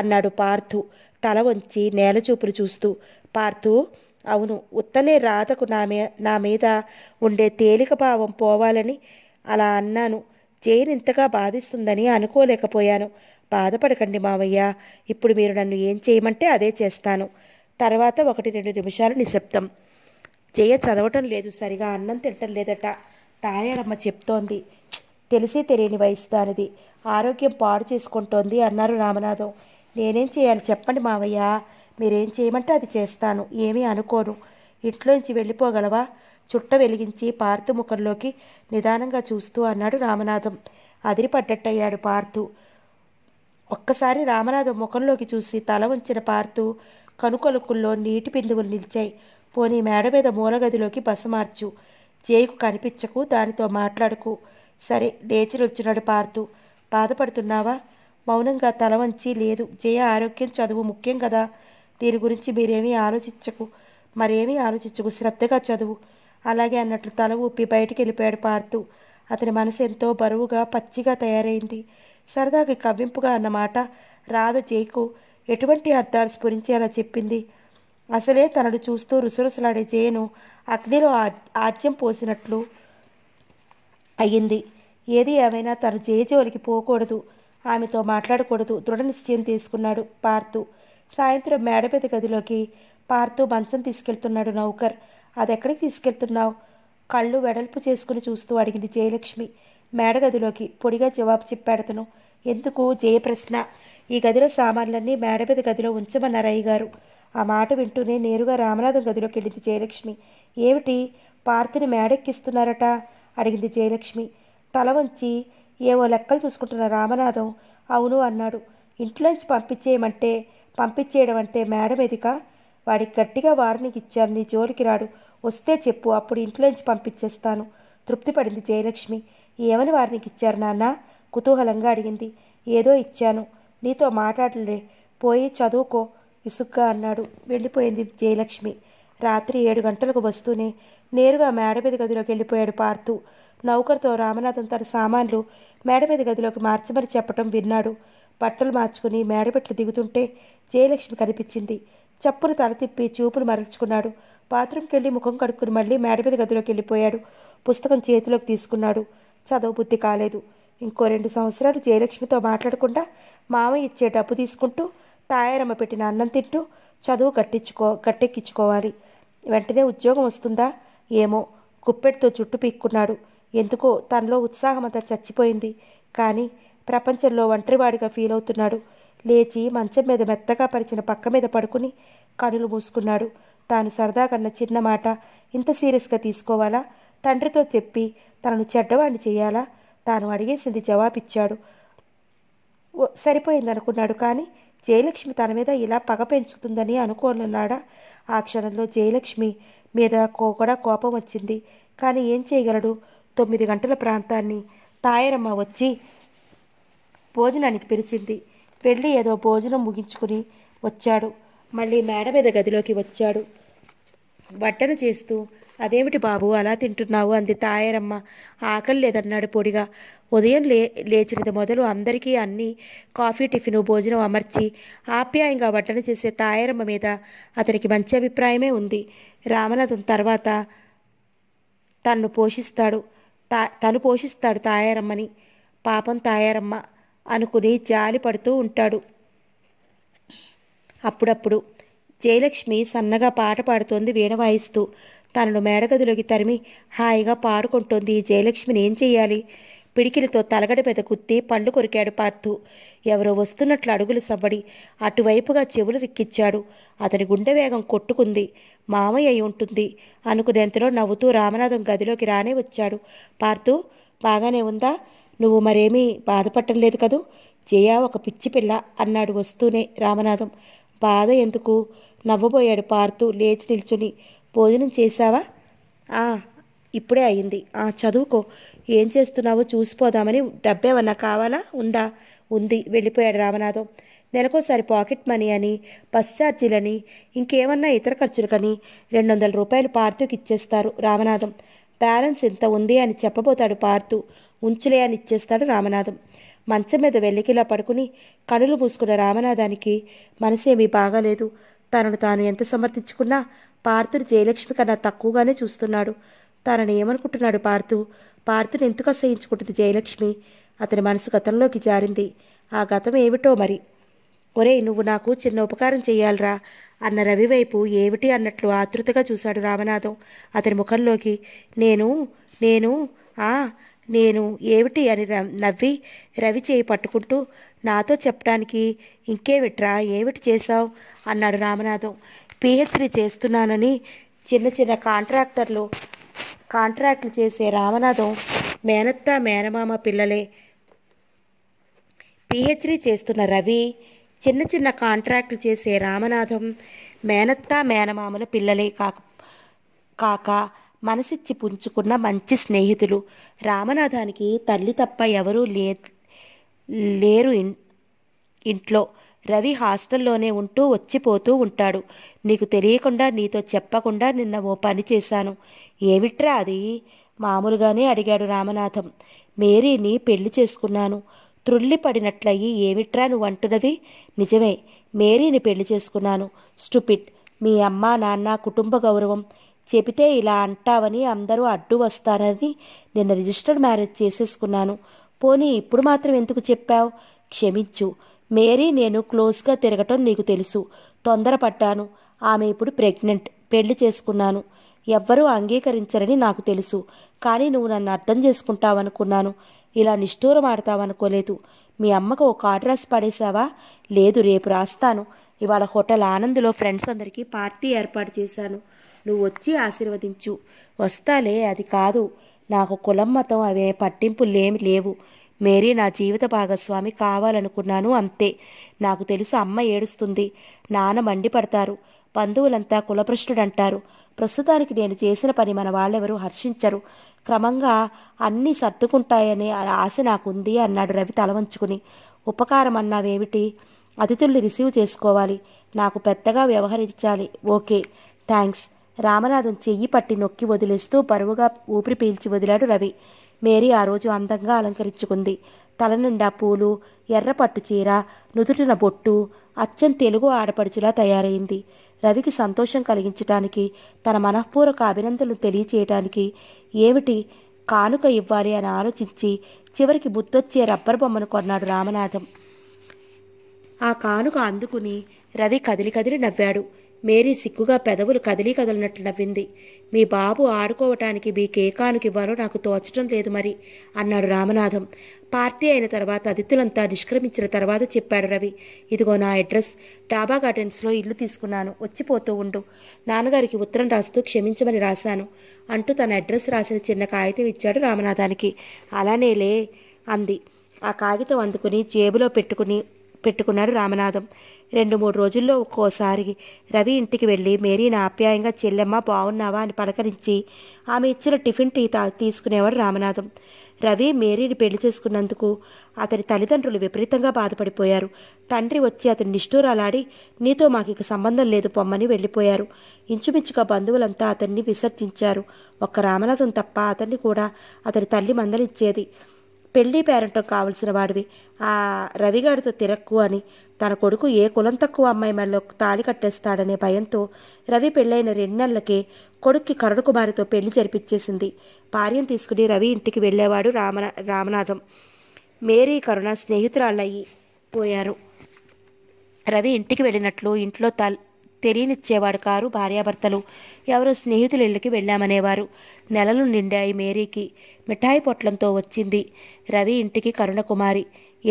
అన్నాడు పార్థు తల వంచి నేల చూపులు చూస్తూ పార్థు అవును ఉత్తనే రాతకు నా మీ నా మీద ఉండే తేలిక భావం పోవాలని అలా అన్నాను జైన్ ఇంతగా బాధిస్తుందని అనుకోలేకపోయాను బాధపడకండి మావయ్య ఇప్పుడు మీరు నన్ను ఏం చేయమంటే అదే చేస్తాను తర్వాత ఒకటి రెండు నిమిషాలు నిశ్శబ్దం జయ చదవటం లేదు సరిగా అన్నం తినటం లేదట తాయారమ్మ చెప్తోంది తెలిసి తెలియని వయసు దానిది ఆరోగ్యం పాడు చేసుకుంటోంది అన్నారు రామనాథం నేనేం చేయాలి చెప్పండి మావయ్య మీరేం చేయమంటే అది చేస్తాను ఏమీ అనుకోను ఇంట్లోంచి వెళ్ళిపోగలవా చుట్ట వెలిగించి పార్థు ముఖంలోకి నిదానంగా చూస్తూ అన్నాడు రామనాథం అదిరిపడ్డట్టయ్యాడు పార్థు ఒక్కసారి రామనాథం ముఖంలోకి చూసి తల వంచిన పార్థు కనుకొలుకుల్లో నీటి బిందువులు నిలిచాయి పోనీ మేడ మీద మూలగదిలోకి బస మార్చు జేయుకు కనిపించకు దానితో మాట్లాడుకు సరే లేచిరొచ్చినాడు పార్థు బాధపడుతున్నావా మౌనంగా తల వంచి లేదు జయ ఆరోగ్యం చదువు ముఖ్యం కదా దీని గురించి మీరేమీ ఆలోచించకు మరేమీ ఆలోచించకు శ్రద్ధగా చదువు అలాగే అన్నట్లు తల ఊపి బయటికి వెళ్ళిపోయాడు పార్తు అతని మనసు ఎంతో బరువుగా పచ్చిగా తయారైంది సరదాగా కవ్వింపుగా అన్నమాట రాధ జైకు ఎటువంటి అర్థాలు స్ఫురించి అలా చెప్పింది అసలే తనను చూస్తూ రుసరుసలాడే జయను అగ్నిలో ఆజ్యం పోసినట్లు అయ్యింది ఏది ఏమైనా తను జోలికి పోకూడదు ఆమెతో మాట్లాడకూడదు దృఢ నిశ్చయం తీసుకున్నాడు పార్థు సాయంత్రం మేడపెద్ద గదిలోకి పార్థు మంచం తీసుకెళ్తున్నాడు నౌకర్ అది ఎక్కడికి తీసుకెళ్తున్నావు కళ్ళు వెడల్పు చేసుకుని చూస్తూ అడిగింది జయలక్ష్మి మేడగదిలోకి పొడిగా జవాబు చెప్పాడతను ఎందుకు జయప్రశ్న ఈ గదిలో సామాన్లన్నీ మేడపేద గదిలో ఉంచమన్నారు గారు ఆ మాట వింటూనే నేరుగా రామనాథం గదిలోకి వెళ్ళింది జయలక్ష్మి ఏమిటి పార్తిని మేడెక్కిస్తున్నారట అడిగింది జయలక్ష్మి తల వంచి ఏవో లెక్కలు చూసుకుంటున్న రామనాథం అవును అన్నాడు ఇంట్లోంచి పంపించేయమంటే పంపించేయడం అంటే మేడమేదిక వాడికి గట్టిగా వారినికి ఇచ్చాను నీ జోలికి రాడు వస్తే చెప్పు అప్పుడు ఇంట్లోంచి పంపించేస్తాను తృప్తిపడింది జయలక్ష్మి ఏమని వారికి ఇచ్చారు నాన్న కుతూహలంగా అడిగింది ఏదో ఇచ్చాను నీతో మాట్లాడలే పోయి చదువుకో విసుగ్గా అన్నాడు వెళ్ళిపోయింది జయలక్ష్మి రాత్రి ఏడు గంటలకు వస్తూనే నేరుగా మేడ మీద గదిలోకి వెళ్ళిపోయాడు పార్థు నౌకర్తో రామనాథం తన సామాన్లు మేడ మీద గదిలోకి మార్చమని చెప్పటం విన్నాడు బట్టలు మార్చుకుని మేడపెట్లు దిగుతుంటే జయలక్ష్మి కనిపించింది చప్పును తల తిప్పి చూపులు మరల్చుకున్నాడు బాత్రూమ్కి వెళ్ళి ముఖం కడుక్కుని మళ్ళీ మేడ మీద గదిలోకి వెళ్ళిపోయాడు పుస్తకం చేతిలోకి తీసుకున్నాడు చదువు బుద్ధి కాలేదు ఇంకో రెండు సంవత్సరాలు జయలక్ష్మితో మాట్లాడకుండా మామయ్య ఇచ్చే డబ్బు తీసుకుంటూ తాయారమ్మ పెట్టిన అన్నం తింటూ చదువు కట్టించుకో కట్టెక్కించుకోవాలి వెంటనే ఉద్యోగం వస్తుందా ఏమో గుప్పెట్తో చుట్టు పీక్కున్నాడు ఎందుకో తనలో ఉత్సాహం అంతా చచ్చిపోయింది కానీ ప్రపంచంలో ఒంటరివాడిగా ఫీల్ అవుతున్నాడు లేచి మంచం మీద మెత్తగా పరిచిన పక్క మీద పడుకుని కనులు మూసుకున్నాడు తాను సరదా కన్న చిన్న మాట ఇంత సీరియస్గా తీసుకోవాలా తండ్రితో చెప్పి తనను చెడ్డవాణ్ణి చేయాలా తాను అడిగేసింది జవాబిచ్చాడు సరిపోయిందనుకున్నాడు కానీ జయలక్ష్మి తన మీద ఇలా పగ పెంచుతుందని అనుకోనున్నాడా ఆ క్షణంలో జయలక్ష్మి మీద కూడా కోపం వచ్చింది కానీ ఏం చేయగలడు తొమ్మిది గంటల ప్రాంతాన్ని తాయరమ్మ వచ్చి భోజనానికి పిలిచింది వెళ్ళి ఏదో భోజనం ముగించుకుని వచ్చాడు మళ్ళీ మేడ మీద గదిలోకి వచ్చాడు వడ్డన చేస్తూ అదేమిటి బాబు అలా తింటున్నావు అంది తాయారమ్మ ఆకలి లేదన్నాడు పొడిగా ఉదయం లే లేచినది మొదలు అందరికీ అన్ని కాఫీ టిఫిను భోజనం అమర్చి ఆప్యాయంగా వడ్డన చేసే తాయారమ్మ మీద అతనికి మంచి అభిప్రాయమే ఉంది రామనాథం తర్వాత తన్ను పోషిస్తాడు తా తను పోషిస్తాడు తాయారమ్మని పాపం తాయారమ్మ అనుకుని జాలి పడుతూ ఉంటాడు అప్పుడప్పుడు జయలక్ష్మి సన్నగా పాట పాడుతోంది వీణ వాయిస్తూ తనను మేడగదిలోకి తరిమి హాయిగా పాడుకుంటోంది జయలక్ష్మిని ఏం చెయ్యాలి పిడికిలితో తలగడ మీద కుత్తి పళ్ళు కొరికాడు పార్థు ఎవరో వస్తున్నట్లు అడుగులు సవ్వడి అటువైపుగా చెవులు రిక్కిచ్చాడు అతని గుండె వేగం కొట్టుకుంది మామయ్య అయి ఉంటుంది అనుకునేంతలో నవ్వుతూ రామనాథం గదిలోకి రానే వచ్చాడు పార్థు బాగానే ఉందా నువ్వు మరేమీ బాధపడటం లేదు కదూ జయ ఒక పిచ్చి పిల్ల అన్నాడు వస్తూనే రామనాథం బాధ ఎందుకు నవ్వబోయాడు పార్తూ లేచి నిల్చుని భోజనం చేశావా ఆ ఇప్పుడే అయింది ఆ చదువుకో ఏం చేస్తున్నావో చూసిపోదామని డబ్బేమన్నా కావాలా ఉందా ఉంది వెళ్ళిపోయాడు రామనాథం నెలకోసారి పాకెట్ మనీ అని బస్ ఛార్జీలని ఇంకేమన్నా ఇతర ఖర్చులకని రెండు వందల రూపాయలు పార్తూకి ఇచ్చేస్తారు రామనాథం బ్యాలెన్స్ ఎంత ఉంది అని చెప్పబోతాడు పార్తూ ఉంచులే అని ఇచ్చేస్తాడు రామనాథం మంచం మీద వెల్లికిలా పడుకుని కనులు మూసుకున్న రామనాథానికి మనసేమీ బాగాలేదు తనను తాను ఎంత సమర్థించుకున్నా పార్థుని జయలక్ష్మి కన్నా తక్కువగానే చూస్తున్నాడు తనని ఏమనుకుంటున్నాడు పార్థు పార్థుని ఎందుకు అసహించుకుంటుంది జయలక్ష్మి అతని మనసు గతంలోకి జారింది ఆ గతం ఏమిటో మరి ఒరే నువ్వు నాకు చిన్న ఉపకారం చేయాలరా అన్న రవి వైపు ఏమిటి అన్నట్లు ఆతృతగా చూశాడు రామనాథం అతని ముఖంలోకి నేను నేను ఆ నేను ఏమిటి అని నవ్వి రవి చేయి పట్టుకుంటూ నాతో చెప్పడానికి విట్రా ఏమిటి చేశావు అన్నాడు రామనాథం పిహెచ్డి చేస్తున్నానని చిన్న చిన్న కాంట్రాక్టర్లు కాంట్రాక్ట్లు చేసే రామనాథం మేనత్త మేనమామ పిల్లలే పిహెచ్డి చేస్తున్న రవి చిన్న చిన్న కాంట్రాక్ట్లు చేసే రామనాథం మేనత్త మేనమామల పిల్లలే కాక కాక మనసిచ్చి పుంజుకున్న మంచి స్నేహితులు రామనాథానికి తల్లి తప్ప ఎవరూ లే లేరు ఇంట్లో రవి హాస్టల్లోనే ఉంటూ వచ్చిపోతూ ఉంటాడు నీకు తెలియకుండా నీతో చెప్పకుండా నిన్న ఓ పని చేశాను ఏమిట్రా అది మామూలుగానే అడిగాడు రామనాథం మేరీని పెళ్లి చేసుకున్నాను త్రుళ్ళి పడినట్లయి ఏమిట్రా నువ్వు అంటున్నది నిజమే మేరీని పెళ్లి చేసుకున్నాను స్టూపిడ్ మీ అమ్మ నాన్న కుటుంబ గౌరవం చెబితే ఇలా అంటావని అందరూ అడ్డు వస్తారని నిన్న రిజిస్టర్డ్ మ్యారేజ్ చేసేసుకున్నాను పోనీ ఇప్పుడు మాత్రం ఎందుకు చెప్పావు క్షమించు మేరీ నేను క్లోజ్గా తిరగటం నీకు తెలుసు తొందరపడ్డాను ఆమె ఇప్పుడు ప్రెగ్నెంట్ పెళ్లి చేసుకున్నాను ఎవ్వరూ అంగీకరించరని నాకు తెలుసు కానీ నువ్వు నన్ను అర్థం చేసుకుంటావనుకున్నాను ఇలా నిష్ఠూరం ఆడతావనుకోలేదు మీ అమ్మకు ఒక కార్డు రాసి పడేశావా లేదు రేపు రాస్తాను ఇవాళ హోటల్ ఆనంద్లో ఫ్రెండ్స్ అందరికీ పార్టీ ఏర్పాటు చేశాను నువ్వు వచ్చి ఆశీర్వదించు వస్తాలే అది కాదు నాకు కులం మతం అవే పట్టింపులేమి లేవు మేరీ నా జీవిత భాగస్వామి కావాలనుకున్నాను అంతే నాకు తెలుసు అమ్మ ఏడుస్తుంది నాన్న మండిపడతారు బంధువులంతా కులభ్రష్టుడంటారు ప్రస్తుతానికి నేను చేసిన పని మన వాళ్ళెవరూ హర్షించరు క్రమంగా అన్నీ సర్దుకుంటాయనే ఆశ నాకుంది అన్నాడు రవి తలవంచుకుని ఉపకారం అన్నావేమిటి అతిథుల్ని రిసీవ్ చేసుకోవాలి నాకు పెద్దగా వ్యవహరించాలి ఓకే థ్యాంక్స్ రామనాథం చెయ్యి పట్టి నొక్కి వదిలేస్తూ బరువుగా ఊపిరి పీల్చి వదిలాడు రవి మేరీ ఆ రోజు అందంగా అలంకరించుకుంది తల నిండా పూలు ఎర్ర పట్టు చీర నుదుటిన బొట్టు అచ్చం తెలుగు ఆడపడుచులా తయారైంది రవికి సంతోషం కలిగించటానికి తన మనఃపూర్వక అభినందనలు తెలియచేయటానికి ఏమిటి కానుక ఇవ్వాలి అని ఆలోచించి చివరికి బుద్ధొచ్చే రబ్బర్ బొమ్మను కొన్నాడు రామనాథం ఆ కానుక అందుకుని రవి కదిలి కదిలి నవ్వాడు మేరీ సిగ్గుగా పెదవులు కదిలి కదలనట్లు నవ్వింది మీ బాబు ఆడుకోవటానికి మీ కేకానికి ఇవ్వాలో నాకు తోచడం లేదు మరి అన్నాడు రామనాథం పార్టీ అయిన తర్వాత అతిథులంతా నిష్క్రమించిన తర్వాత చెప్పాడు రవి ఇదిగో నా అడ్రస్ డాబా గార్డెన్స్లో ఇల్లు తీసుకున్నాను వచ్చిపోతూ ఉండు నాన్నగారికి ఉత్తరం రాస్తూ క్షమించమని రాశాను అంటూ తన అడ్రస్ రాసిన చిన్న కాగితం ఇచ్చాడు రామనాథానికి అలానేలే అంది ఆ కాగితం అందుకుని జేబులో పెట్టుకుని పెట్టుకున్నాడు రామనాథం రెండు మూడు రోజుల్లో ఒక్కోసారి రవి ఇంటికి వెళ్ళి మేరీని ఆప్యాయంగా చెల్లెమ్మ బాగున్నావా అని పలకరించి ఆమె ఇచ్చిన టిఫిన్ టీ తీసుకునేవాడు రామనాథం రవి మేరీని పెళ్లి చేసుకున్నందుకు అతని తల్లిదండ్రులు విపరీతంగా బాధపడిపోయారు తండ్రి వచ్చి అతని నిష్ఠూరాలాడి నీతో మాకు ఇక సంబంధం లేదు పొమ్మని వెళ్ళిపోయారు ఇంచుమించుగా బంధువులంతా అతన్ని విసర్జించారు ఒక్క రామనాథం తప్ప అతన్ని కూడా అతని తల్లి మందలిచ్చేది పెళ్లి పేరంటం కావలసిన వాడివి ఆ రవిగాడితో తిరక్కు అని తన కొడుకు ఏ కులం తక్కువ అమ్మాయి మెడలో తాళి కట్టేస్తాడనే భయంతో రవి పెళ్ళైన రెండు నెలలకే కొడుక్కి కుమారితో పెళ్లి జరిపించేసింది భార్యను తీసుకుని రవి ఇంటికి వెళ్ళేవాడు రామనా రామనాథం మేరీ కరుణ స్నేహితురాళ్ళయి పోయారు రవి ఇంటికి వెళ్ళినట్లు ఇంట్లో తల్ తెలియనిచ్చేవాడు కారు భార్యాభర్తలు ఎవరో స్నేహితులు ఇళ్ళకి వెళ్ళామనేవారు నెలలు నిండాయి మేరీకి మిఠాయి పొట్లంతో వచ్చింది రవి ఇంటికి కరుణకుమారి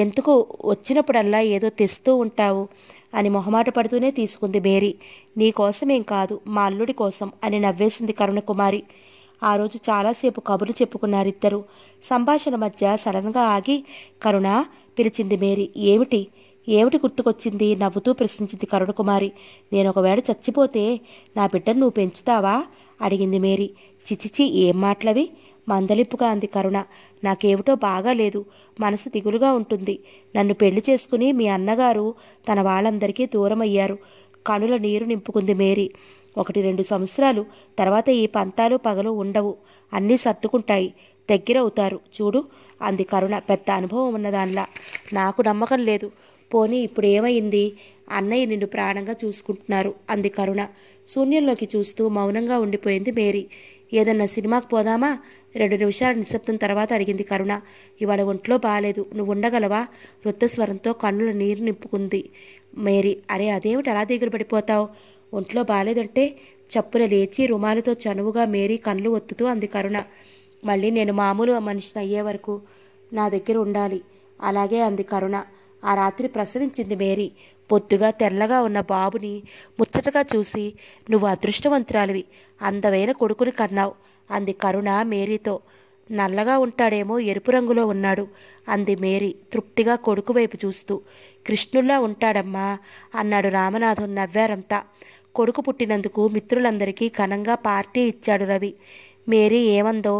ఎందుకు వచ్చినప్పుడల్లా ఏదో తెస్తూ ఉంటావు అని మొహమాట పడుతూనే తీసుకుంది బేరీ నీకోసమేం కాదు మా అల్లుడి కోసం అని నవ్వేసింది కరుణకుమారి ఆ రోజు చాలాసేపు కబుర్లు చెప్పుకున్నారిద్దరు సంభాషణ మధ్య సడన్గా ఆగి కరుణ పిలిచింది మేరీ ఏమిటి ఏమిటి గుర్తుకొచ్చింది నవ్వుతూ ప్రశ్నించింది కరుణకుమారి నేను ఒకవేళ చచ్చిపోతే నా బిడ్డను నువ్వు పెంచుతావా అడిగింది మేరీ చిచిచి ఏం మాటలవి మందలింపుగా అంది కరుణ నాకేమిటో బాగాలేదు మనసు దిగులుగా ఉంటుంది నన్ను పెళ్లి చేసుకుని మీ అన్నగారు తన వాళ్ళందరికీ దూరమయ్యారు కనుల నీరు నింపుకుంది మేరీ ఒకటి రెండు సంవత్సరాలు తర్వాత ఈ పంతాలు పగలు ఉండవు అన్నీ సర్దుకుంటాయి దగ్గరవుతారు చూడు అంది కరుణ పెద్ద అనుభవం ఉన్నదానిలా నాకు నమ్మకం లేదు పోనీ ఇప్పుడు ఏమైంది అన్నయ్య నిన్ను ప్రాణంగా చూసుకుంటున్నారు అంది కరుణ శూన్యంలోకి చూస్తూ మౌనంగా ఉండిపోయింది మేరీ ఏదన్నా సినిమాకి పోదామా రెండు నిమిషాల నిశ్శబ్దం తర్వాత అడిగింది కరుణ ఇవాళ ఒంట్లో బాగాలేదు నువ్వు ఉండగలవా వృత్తస్వరంతో కన్నుల నీరు నింపుకుంది మేరీ అరే అదేమిటి అలా దిగులు పడిపోతావు ఒంట్లో బాగాలేదంటే చప్పున లేచి రుమాలతో చనువుగా మేరీ కళ్ళు ఒత్తుతూ అంది కరుణ మళ్ళీ నేను మామూలు మనిషిని అయ్యే వరకు నా దగ్గర ఉండాలి అలాగే అంది కరుణ ఆ రాత్రి ప్రసవించింది మేరీ పొద్దుగా తెల్లగా ఉన్న బాబుని ముచ్చటగా చూసి నువ్వు అదృష్టవంతురాలివి అందమైన కొడుకుని కన్నావు అంది కరుణ మేరీతో నల్లగా ఉంటాడేమో ఎరుపు రంగులో ఉన్నాడు అంది మేరీ తృప్తిగా కొడుకు వైపు చూస్తూ కృష్ణుల్లా ఉంటాడమ్మా అన్నాడు రామనాథం నవ్వారంతా కొడుకు పుట్టినందుకు మిత్రులందరికీ ఘనంగా పార్టీ ఇచ్చాడు రవి మేరీ ఏమందో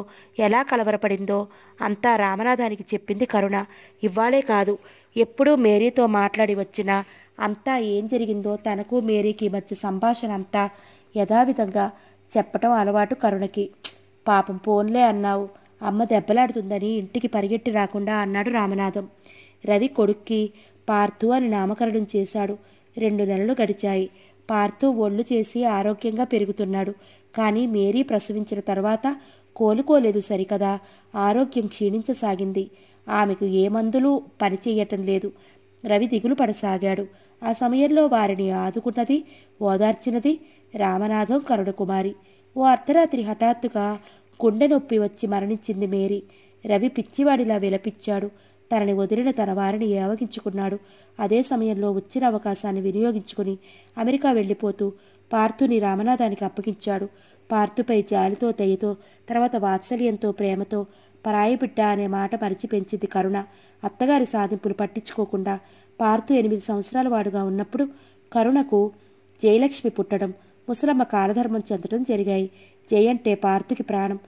ఎలా కలవరపడిందో అంతా రామనాథానికి చెప్పింది కరుణ ఇవ్వాలే కాదు ఎప్పుడూ మేరీతో మాట్లాడి వచ్చిన అంతా ఏం జరిగిందో తనకు మేరీకి మధ్య సంభాషణ అంతా యథావిధంగా చెప్పటం అలవాటు కరుణకి పాపం పోన్లే అన్నావు అమ్మ దెబ్బలాడుతుందని ఇంటికి పరిగెట్టి రాకుండా అన్నాడు రామనాథం రవి కొడుక్కి పార్థు అని నామకరణం చేశాడు రెండు నెలలు గడిచాయి పార్థు ఒళ్ళు చేసి ఆరోగ్యంగా పెరుగుతున్నాడు కానీ మేరీ ప్రసవించిన తర్వాత కోలుకోలేదు సరికదా ఆరోగ్యం క్షీణించసాగింది ఆమెకు ఏ మందులు పనిచేయటం లేదు రవి దిగులు పడసాగాడు ఆ సమయంలో వారిని ఆదుకున్నది ఓదార్చినది రామనాథం కరుణకుమారి ఓ అర్ధరాత్రి హఠాత్తుగా గుండె నొప్పి వచ్చి మరణించింది మేరీ రవి పిచ్చివాడిలా విలపిచ్చాడు తనని వదిలిన తన వారిని ఏవగించుకున్నాడు అదే సమయంలో వచ్చిన అవకాశాన్ని వినియోగించుకుని అమెరికా వెళ్ళిపోతూ పార్థుని రామనాథానికి అప్పగించాడు పార్థుపై జాలితో తెయ్యతో తర్వాత వాత్సల్యంతో ప్రేమతో పరాయి బిడ్డ అనే మాట మరిచి పెంచింది కరుణ అత్తగారి సాధింపులు పట్టించుకోకుండా పార్థు ఎనిమిది సంవత్సరాల వాడుగా ఉన్నప్పుడు కరుణకు జయలక్ష్మి పుట్టడం ముసలమ్మ కాలధర్మం చెందడం జరిగాయి జయంటే పార్థుకి ప్రాణం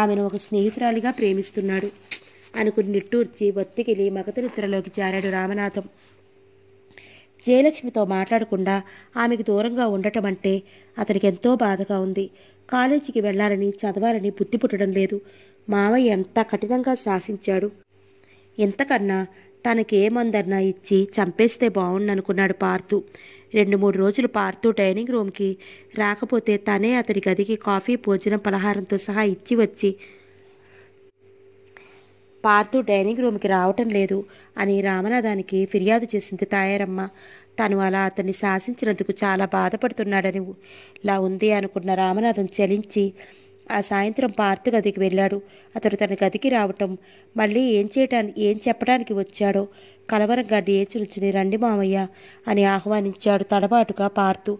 ఆమెను ఒక స్నేహితురాలిగా ప్రేమిస్తున్నాడు అనుకుని నిట్టూర్చి ఒత్తికెళ్ళి మగతనిద్రలోకి నిద్రలోకి జారాడు రామనాథం జయలక్ష్మితో మాట్లాడకుండా ఆమెకు దూరంగా ఉండటం అంటే అతనికి ఎంతో బాధగా ఉంది కాలేజీకి వెళ్లాలని చదవాలని బుద్ధి పుట్టడం లేదు మావయ్య ఎంత కఠినంగా శాసించాడు ఎంతకన్నా తనకి ఏ ఇచ్చి చంపేస్తే బాగుండనుకున్నాడు పార్థు రెండు మూడు రోజులు పార్తు డైనింగ్ రూమ్కి రాకపోతే తనే అతని గదికి కాఫీ భోజనం పలహారంతో సహా ఇచ్చి వచ్చి పార్తు డైనింగ్ రూమ్కి రావటం లేదు అని రామనాథానికి ఫిర్యాదు చేసింది తాయారమ్మ తను అలా అతన్ని శాసించినందుకు చాలా బాధపడుతున్నాడని ఇలా ఉంది అనుకున్న రామనాథం చలించి ఆ సాయంత్రం పార్తు గదికి వెళ్ళాడు అతడు తన గదికి రావటం మళ్ళీ ఏం చేయటానికి ఏం చెప్పడానికి వచ్చాడో కలవరంగా లేచి రుచిని రండి మామయ్య అని ఆహ్వానించాడు తడబాటుగా పార్తు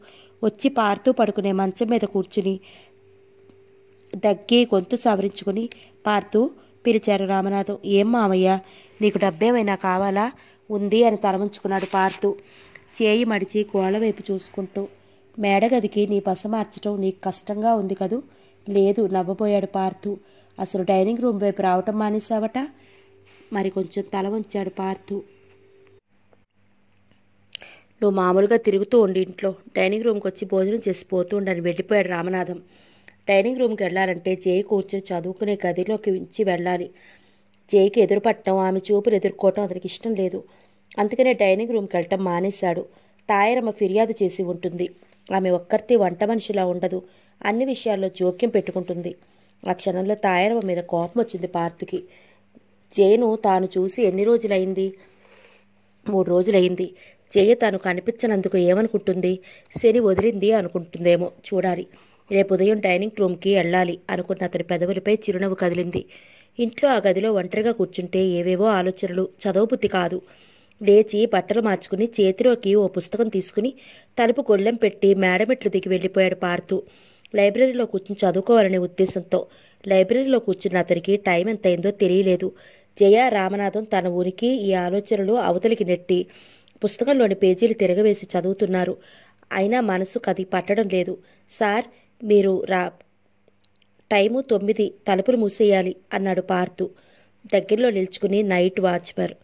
వచ్చి పార్తు పడుకునే మంచం మీద కూర్చుని దగ్గి గొంతు సవరించుకుని పార్తు పిలిచారు రామనాథం ఏం మామయ్య నీకు డబ్బేమైనా కావాలా ఉంది అని తలముంచుకున్నాడు పార్తు చేయి మడిచి గోళ్ళ వైపు చూసుకుంటూ మేడగదికి నీ బస మార్చడం నీకు కష్టంగా ఉంది కదూ లేదు నవ్వబోయాడు పార్థు అసలు డైనింగ్ రూమ్ వైపు రావటం మానేసావట మరి కొంచెం తల వంచాడు పార్థు నువ్వు మామూలుగా తిరుగుతూ ఉండి ఇంట్లో డైనింగ్ రూమ్కి వచ్చి భోజనం చేసి పోతూ ఉండని వెళ్ళిపోయాడు రామనాథం డైనింగ్ రూమ్కి వెళ్ళాలంటే జేయి కూర్చొని చదువుకునే గదిలోకి ఉంచి వెళ్ళాలి జేయికి ఎదురుపట్టడం ఆమె చూపులు ఎదుర్కోవటం అతనికి ఇష్టం లేదు అందుకనే డైనింగ్ రూమ్కి వెళ్ళటం మానేశాడు తాయరమ్మ ఫిర్యాదు చేసి ఉంటుంది ఆమె ఒక్కరితే వంట మనిషిలా ఉండదు అన్ని విషయాల్లో జోక్యం పెట్టుకుంటుంది ఆ క్షణంలో తాయారవ మీద కోపం వచ్చింది పార్థుకి జయను తాను చూసి ఎన్ని రోజులైంది మూడు రోజులైంది జయ తాను కనిపించనందుకు ఏమనుకుంటుంది శని వదిలింది అనుకుంటుందేమో చూడాలి రేపు ఉదయం డైనింగ్ రూమ్కి వెళ్ళాలి అనుకున్న అతని పెదవులపై చిరునవ్వు కదిలింది ఇంట్లో ఆ గదిలో ఒంటరిగా కూర్చుంటే ఏవేవో ఆలోచనలు చదవబుద్ధి కాదు లేచి బట్టలు మార్చుకుని చేతిలోకి ఓ పుస్తకం తీసుకుని తలుపు గొళ్ళెం పెట్టి మేడమెట్లు దిగి వెళ్ళిపోయాడు పార్తూ లైబ్రరీలో కూర్చుని చదువుకోవాలనే ఉద్దేశంతో లైబ్రరీలో కూర్చున్న అతనికి టైం ఎంత అయిందో తెలియలేదు జయ రామనాథం తన ఊరికి ఈ ఆలోచనలు అవతలికి నెట్టి పుస్తకంలోని పేజీలు తిరగవేసి చదువుతున్నారు అయినా మనసు కది పట్టడం లేదు సార్ మీరు రా టైము తొమ్మిది తలుపులు మూసేయాలి అన్నాడు పార్థు దగ్గరలో నిల్చుకుని నైట్ వాచ్మర్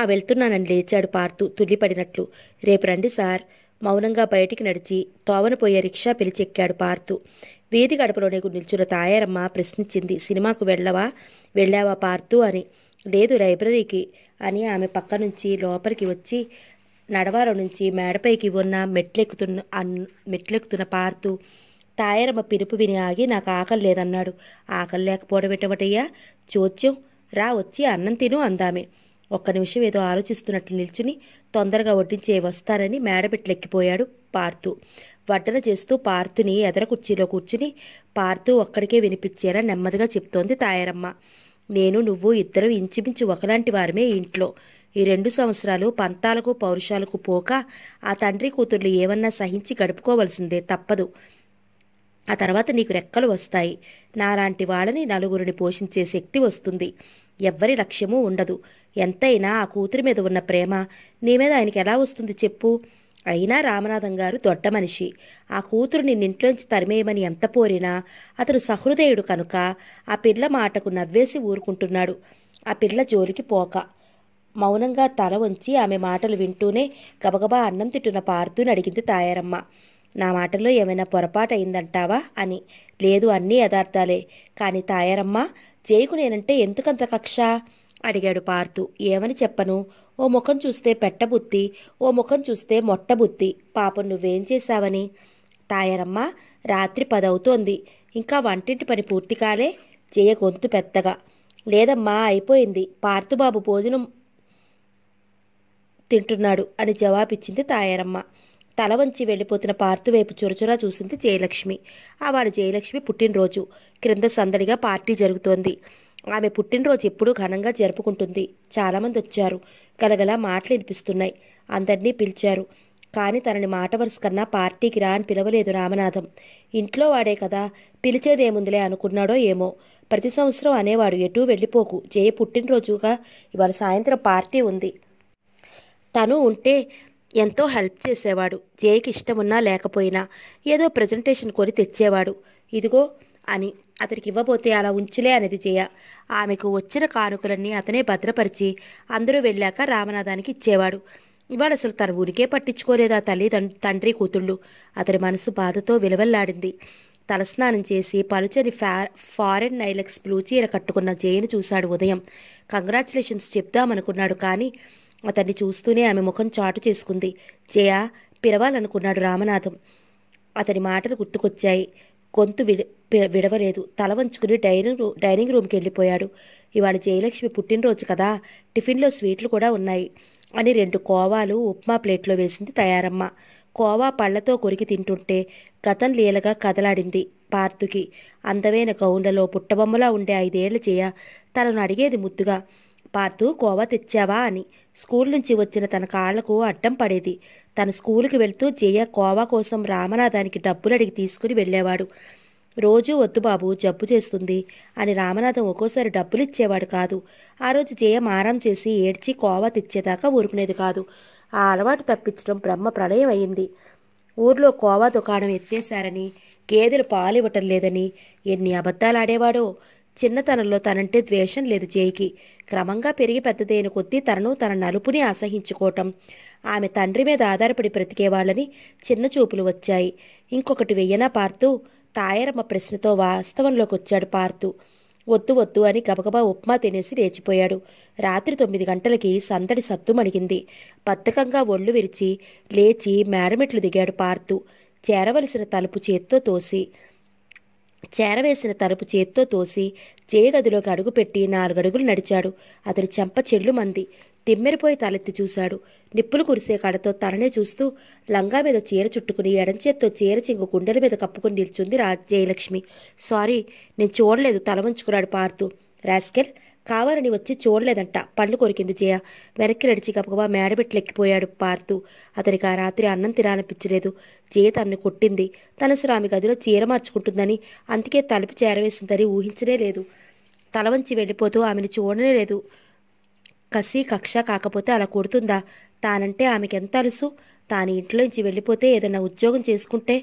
ఆ వెళ్తున్నానని లేచాడు పార్థు తుల్లిపడినట్లు రేపు రండి సార్ మౌనంగా బయటికి నడిచి తోవనపోయే రిక్షా పిలిచెక్కాడు పార్థు వీధి గడపలోనే నిల్చున్న తాయారమ్మ ప్రశ్నించింది సినిమాకు వెళ్ళవా వెళ్ళావా పార్థు అని లేదు లైబ్రరీకి అని ఆమె పక్క నుంచి లోపలికి వచ్చి నడవాల నుంచి మేడపైకి ఉన్న మెట్లెక్కుతున్న అన్ మెట్లెక్కుతున్న పార్తు తాయారమ్మ పిలుపు విని ఆగి నాకు ఆకలి లేదన్నాడు ఆకలి లేకపోవడం ఏంటమటయ్యా చోద్యం రా వచ్చి అన్నం తిను అందామే ఒక్క నిమిషం ఏదో ఆలోచిస్తున్నట్లు నిల్చుని తొందరగా వడ్డించే వస్తానని మేడబెట్లెక్కిపోయాడు పార్థు వడ్డన చేస్తూ పార్థుని ఎదర కుర్చీలో కూర్చుని పార్థు ఒక్కడికే వినిపించేలా నెమ్మదిగా చెప్తోంది తాయారమ్మ నేను నువ్వు ఇద్దరు ఇంచుమించు ఒకలాంటి వారమే ఇంట్లో ఈ రెండు సంవత్సరాలు పంతాలకు పౌరుషాలకు పోక ఆ తండ్రి కూతుర్లు ఏమన్నా సహించి గడుపుకోవలసిందే తప్పదు ఆ తర్వాత నీకు రెక్కలు వస్తాయి నాలాంటి వాళ్ళని నలుగురిని పోషించే శక్తి వస్తుంది ఎవ్వరి లక్ష్యమూ ఉండదు ఎంతైనా ఆ కూతురి మీద ఉన్న ప్రేమ నీ మీద ఆయనకి ఎలా వస్తుంది చెప్పు అయినా రామనాథం గారు దొడ్డ మనిషి ఆ కూతురు నిన్నింట్లోంచి తరిమేయమని ఎంత పోరినా అతను సహృదయుడు కనుక ఆ పిల్ల మాటకు నవ్వేసి ఊరుకుంటున్నాడు ఆ పిల్ల జోలికి పోక మౌనంగా తల వంచి ఆమె మాటలు వింటూనే గబగబా అన్నం తిట్టున పారుతూని అడిగింది తాయారమ్మ నా మాటలో ఏమైనా పొరపాటు అయిందంటావా అని లేదు అన్నీ యథార్థాలే కానీ తాయారమ్మ చేయకు నేనంటే ఎందుకంత కక్ష అడిగాడు పార్తు ఏమని చెప్పను ఓ ముఖం చూస్తే పెట్టబుత్తి ఓ ముఖం చూస్తే మొట్టబుత్తి పాపం నువ్వేం చేశావని తాయారమ్మ రాత్రి పదవుతోంది ఇంకా వంటింటి పని పూర్తి కాలే చేయ గొంతు పెద్దగా లేదమ్మా అయిపోయింది పార్తుబాబు భోజనం తింటున్నాడు అని జవాబిచ్చింది తాయారమ్మ తల వంచి వెళ్ళిపోతున్న పార్థువైపు చురచురా చూసింది జయలక్ష్మి ఆవాడు జయలక్ష్మి పుట్టినరోజు క్రింద సందడిగా పార్టీ జరుగుతోంది ఆమె పుట్టినరోజు ఎప్పుడూ ఘనంగా జరుపుకుంటుంది చాలామంది వచ్చారు గలగలా మాటలు వినిపిస్తున్నాయి అందరినీ పిలిచారు కానీ తనని మాట వరుస కన్నా పార్టీకి రా అని పిలవలేదు రామనాథం ఇంట్లో వాడే కదా పిలిచేదేముందిలే అనుకున్నాడో ఏమో ప్రతి సంవత్సరం అనేవాడు ఎటూ వెళ్ళిపోకు జయ పుట్టినరోజుగా ఇవాళ సాయంత్రం పార్టీ ఉంది తను ఉంటే ఎంతో హెల్ప్ చేసేవాడు జేకి ఇష్టమున్నా లేకపోయినా ఏదో ప్రజెంటేషన్ కొని తెచ్చేవాడు ఇదిగో అని అతనికి ఇవ్వబోతే అలా ఉంచులే అనేది జయ ఆమెకు వచ్చిన కానుకలన్నీ అతనే భద్రపరిచి అందరూ వెళ్ళాక రామనాథానికి ఇచ్చేవాడు ఇవాడు అసలు తన ఊరికే పట్టించుకోలేదా తల్లి తండ్రి కూతుళ్ళు అతని మనసు బాధతో విలవల్లాడింది తలస్నానం చేసి పలుచని ఫా ఫారెన్ నైలెక్స్ బ్లూ చీర కట్టుకున్న జయను చూశాడు ఉదయం కంగ్రాచులేషన్స్ చెప్దామనుకున్నాడు కానీ అతన్ని చూస్తూనే ఆమె ముఖం చాటు చేసుకుంది జయా పిలవాలనుకున్నాడు రామనాథం అతని మాటలు గుర్తుకొచ్చాయి గొంతు విడవలేదు తల వంచుకుని డైనింగ్ రూ డైనింగ్ రూమ్కి వెళ్ళిపోయాడు ఇవాళ జయలక్ష్మి పుట్టినరోజు కదా టిఫిన్లో స్వీట్లు కూడా ఉన్నాయి అని రెండు కోవాలు ఉప్మా ప్లేట్లో వేసింది తయారమ్మ కోవా పళ్లతో కొరికి తింటుంటే గతం లీలగా కదలాడింది పార్థుకి అందమైన గౌన్లలో పుట్టబొమ్మలా ఉండే ఐదేళ్ల చేయ తనను అడిగేది ముద్దుగా పార్థు కోవా తెచ్చావా అని స్కూల్ నుంచి వచ్చిన తన కాళ్లకు అడ్డం పడేది తన స్కూలుకి వెళ్తూ జయ కోవా కోసం రామనాథానికి డబ్బులు అడిగి తీసుకుని వెళ్ళేవాడు రోజూ వద్దు బాబు జబ్బు చేస్తుంది అని రామనాథం ఒక్కోసారి డబ్బులు ఇచ్చేవాడు కాదు ఆ రోజు జయ మారం చేసి ఏడ్చి కోవా తెచ్చేదాకా ఊరుకునేది కాదు ఆ అలవాటు తప్పించడం బ్రహ్మ ప్రళయం అయింది ఊర్లో కోవా దుకాణం ఎత్తేశారని గేదెలు పాలు ఇవ్వటం లేదని ఎన్ని అబద్ధాలు ఆడేవాడో చిన్నతనంలో తనంటే ద్వేషం లేదు జైకి క్రమంగా పెరిగి పెద్దదైన కొద్దీ తనను తన నలుపుని ఆసహించుకోవటం ఆమె తండ్రి మీద ఆధారపడి బ్రతికేవాళ్ళని చిన్న చూపులు వచ్చాయి ఇంకొకటి వెయ్యనా పార్తు తాయరమ్మ ప్రశ్నతో వాస్తవంలోకి వచ్చాడు పార్తు వద్దు వద్దు అని గబగబా ఉప్మా తినేసి లేచిపోయాడు రాత్రి తొమ్మిది గంటలకి సందడి సత్తు మణిగింది బద్ధకంగా ఒళ్ళు విరిచి లేచి మేడమెట్లు దిగాడు పార్తు చేరవలసిన తలుపు చేత్తో తోసి చేరవేసిన తలుపు చేత్తో తోసి చేయగదిలోకి అడుగుపెట్టి నాలుగడుగులు నడిచాడు అతని చెంప చెళ్ళు మంది తిమ్మెరిపోయి తలెత్తి చూశాడు నిప్పులు కురిసే కడతో తలనే చూస్తూ లంగా మీద చీర చుట్టుకుని ఎడంచేత్తో చీర చింగు గుండెల మీద కప్పుకుని నిల్చుంది రా జయలక్ష్మి సారీ నేను చూడలేదు తల వంచుకున్నాడు పార్తు రాస్కెల్ కావాలని వచ్చి చూడలేదంట పళ్ళు కొరికింది జయ వెనక్కి నడిచి గబగబా మేడబెట్లెక్కిపోయాడు పార్తు అతనికి ఆ రాత్రి అన్నం తిరానిపించలేదు జయ తన్ను కొట్టింది తన శ్రామి గదిలో చీర మార్చుకుంటుందని అందుకే తలుపు చేరవేసిందని ఊహించనే లేదు తల వంచి వెళ్ళిపోతూ ఆమెను చూడనే లేదు కసి కక్ష కాకపోతే అలా కొడుతుందా తానంటే ఆమెకెంత అలుసు తాను ఇంట్లోంచి వెళ్ళిపోతే ఏదైనా ఉద్యోగం చేసుకుంటే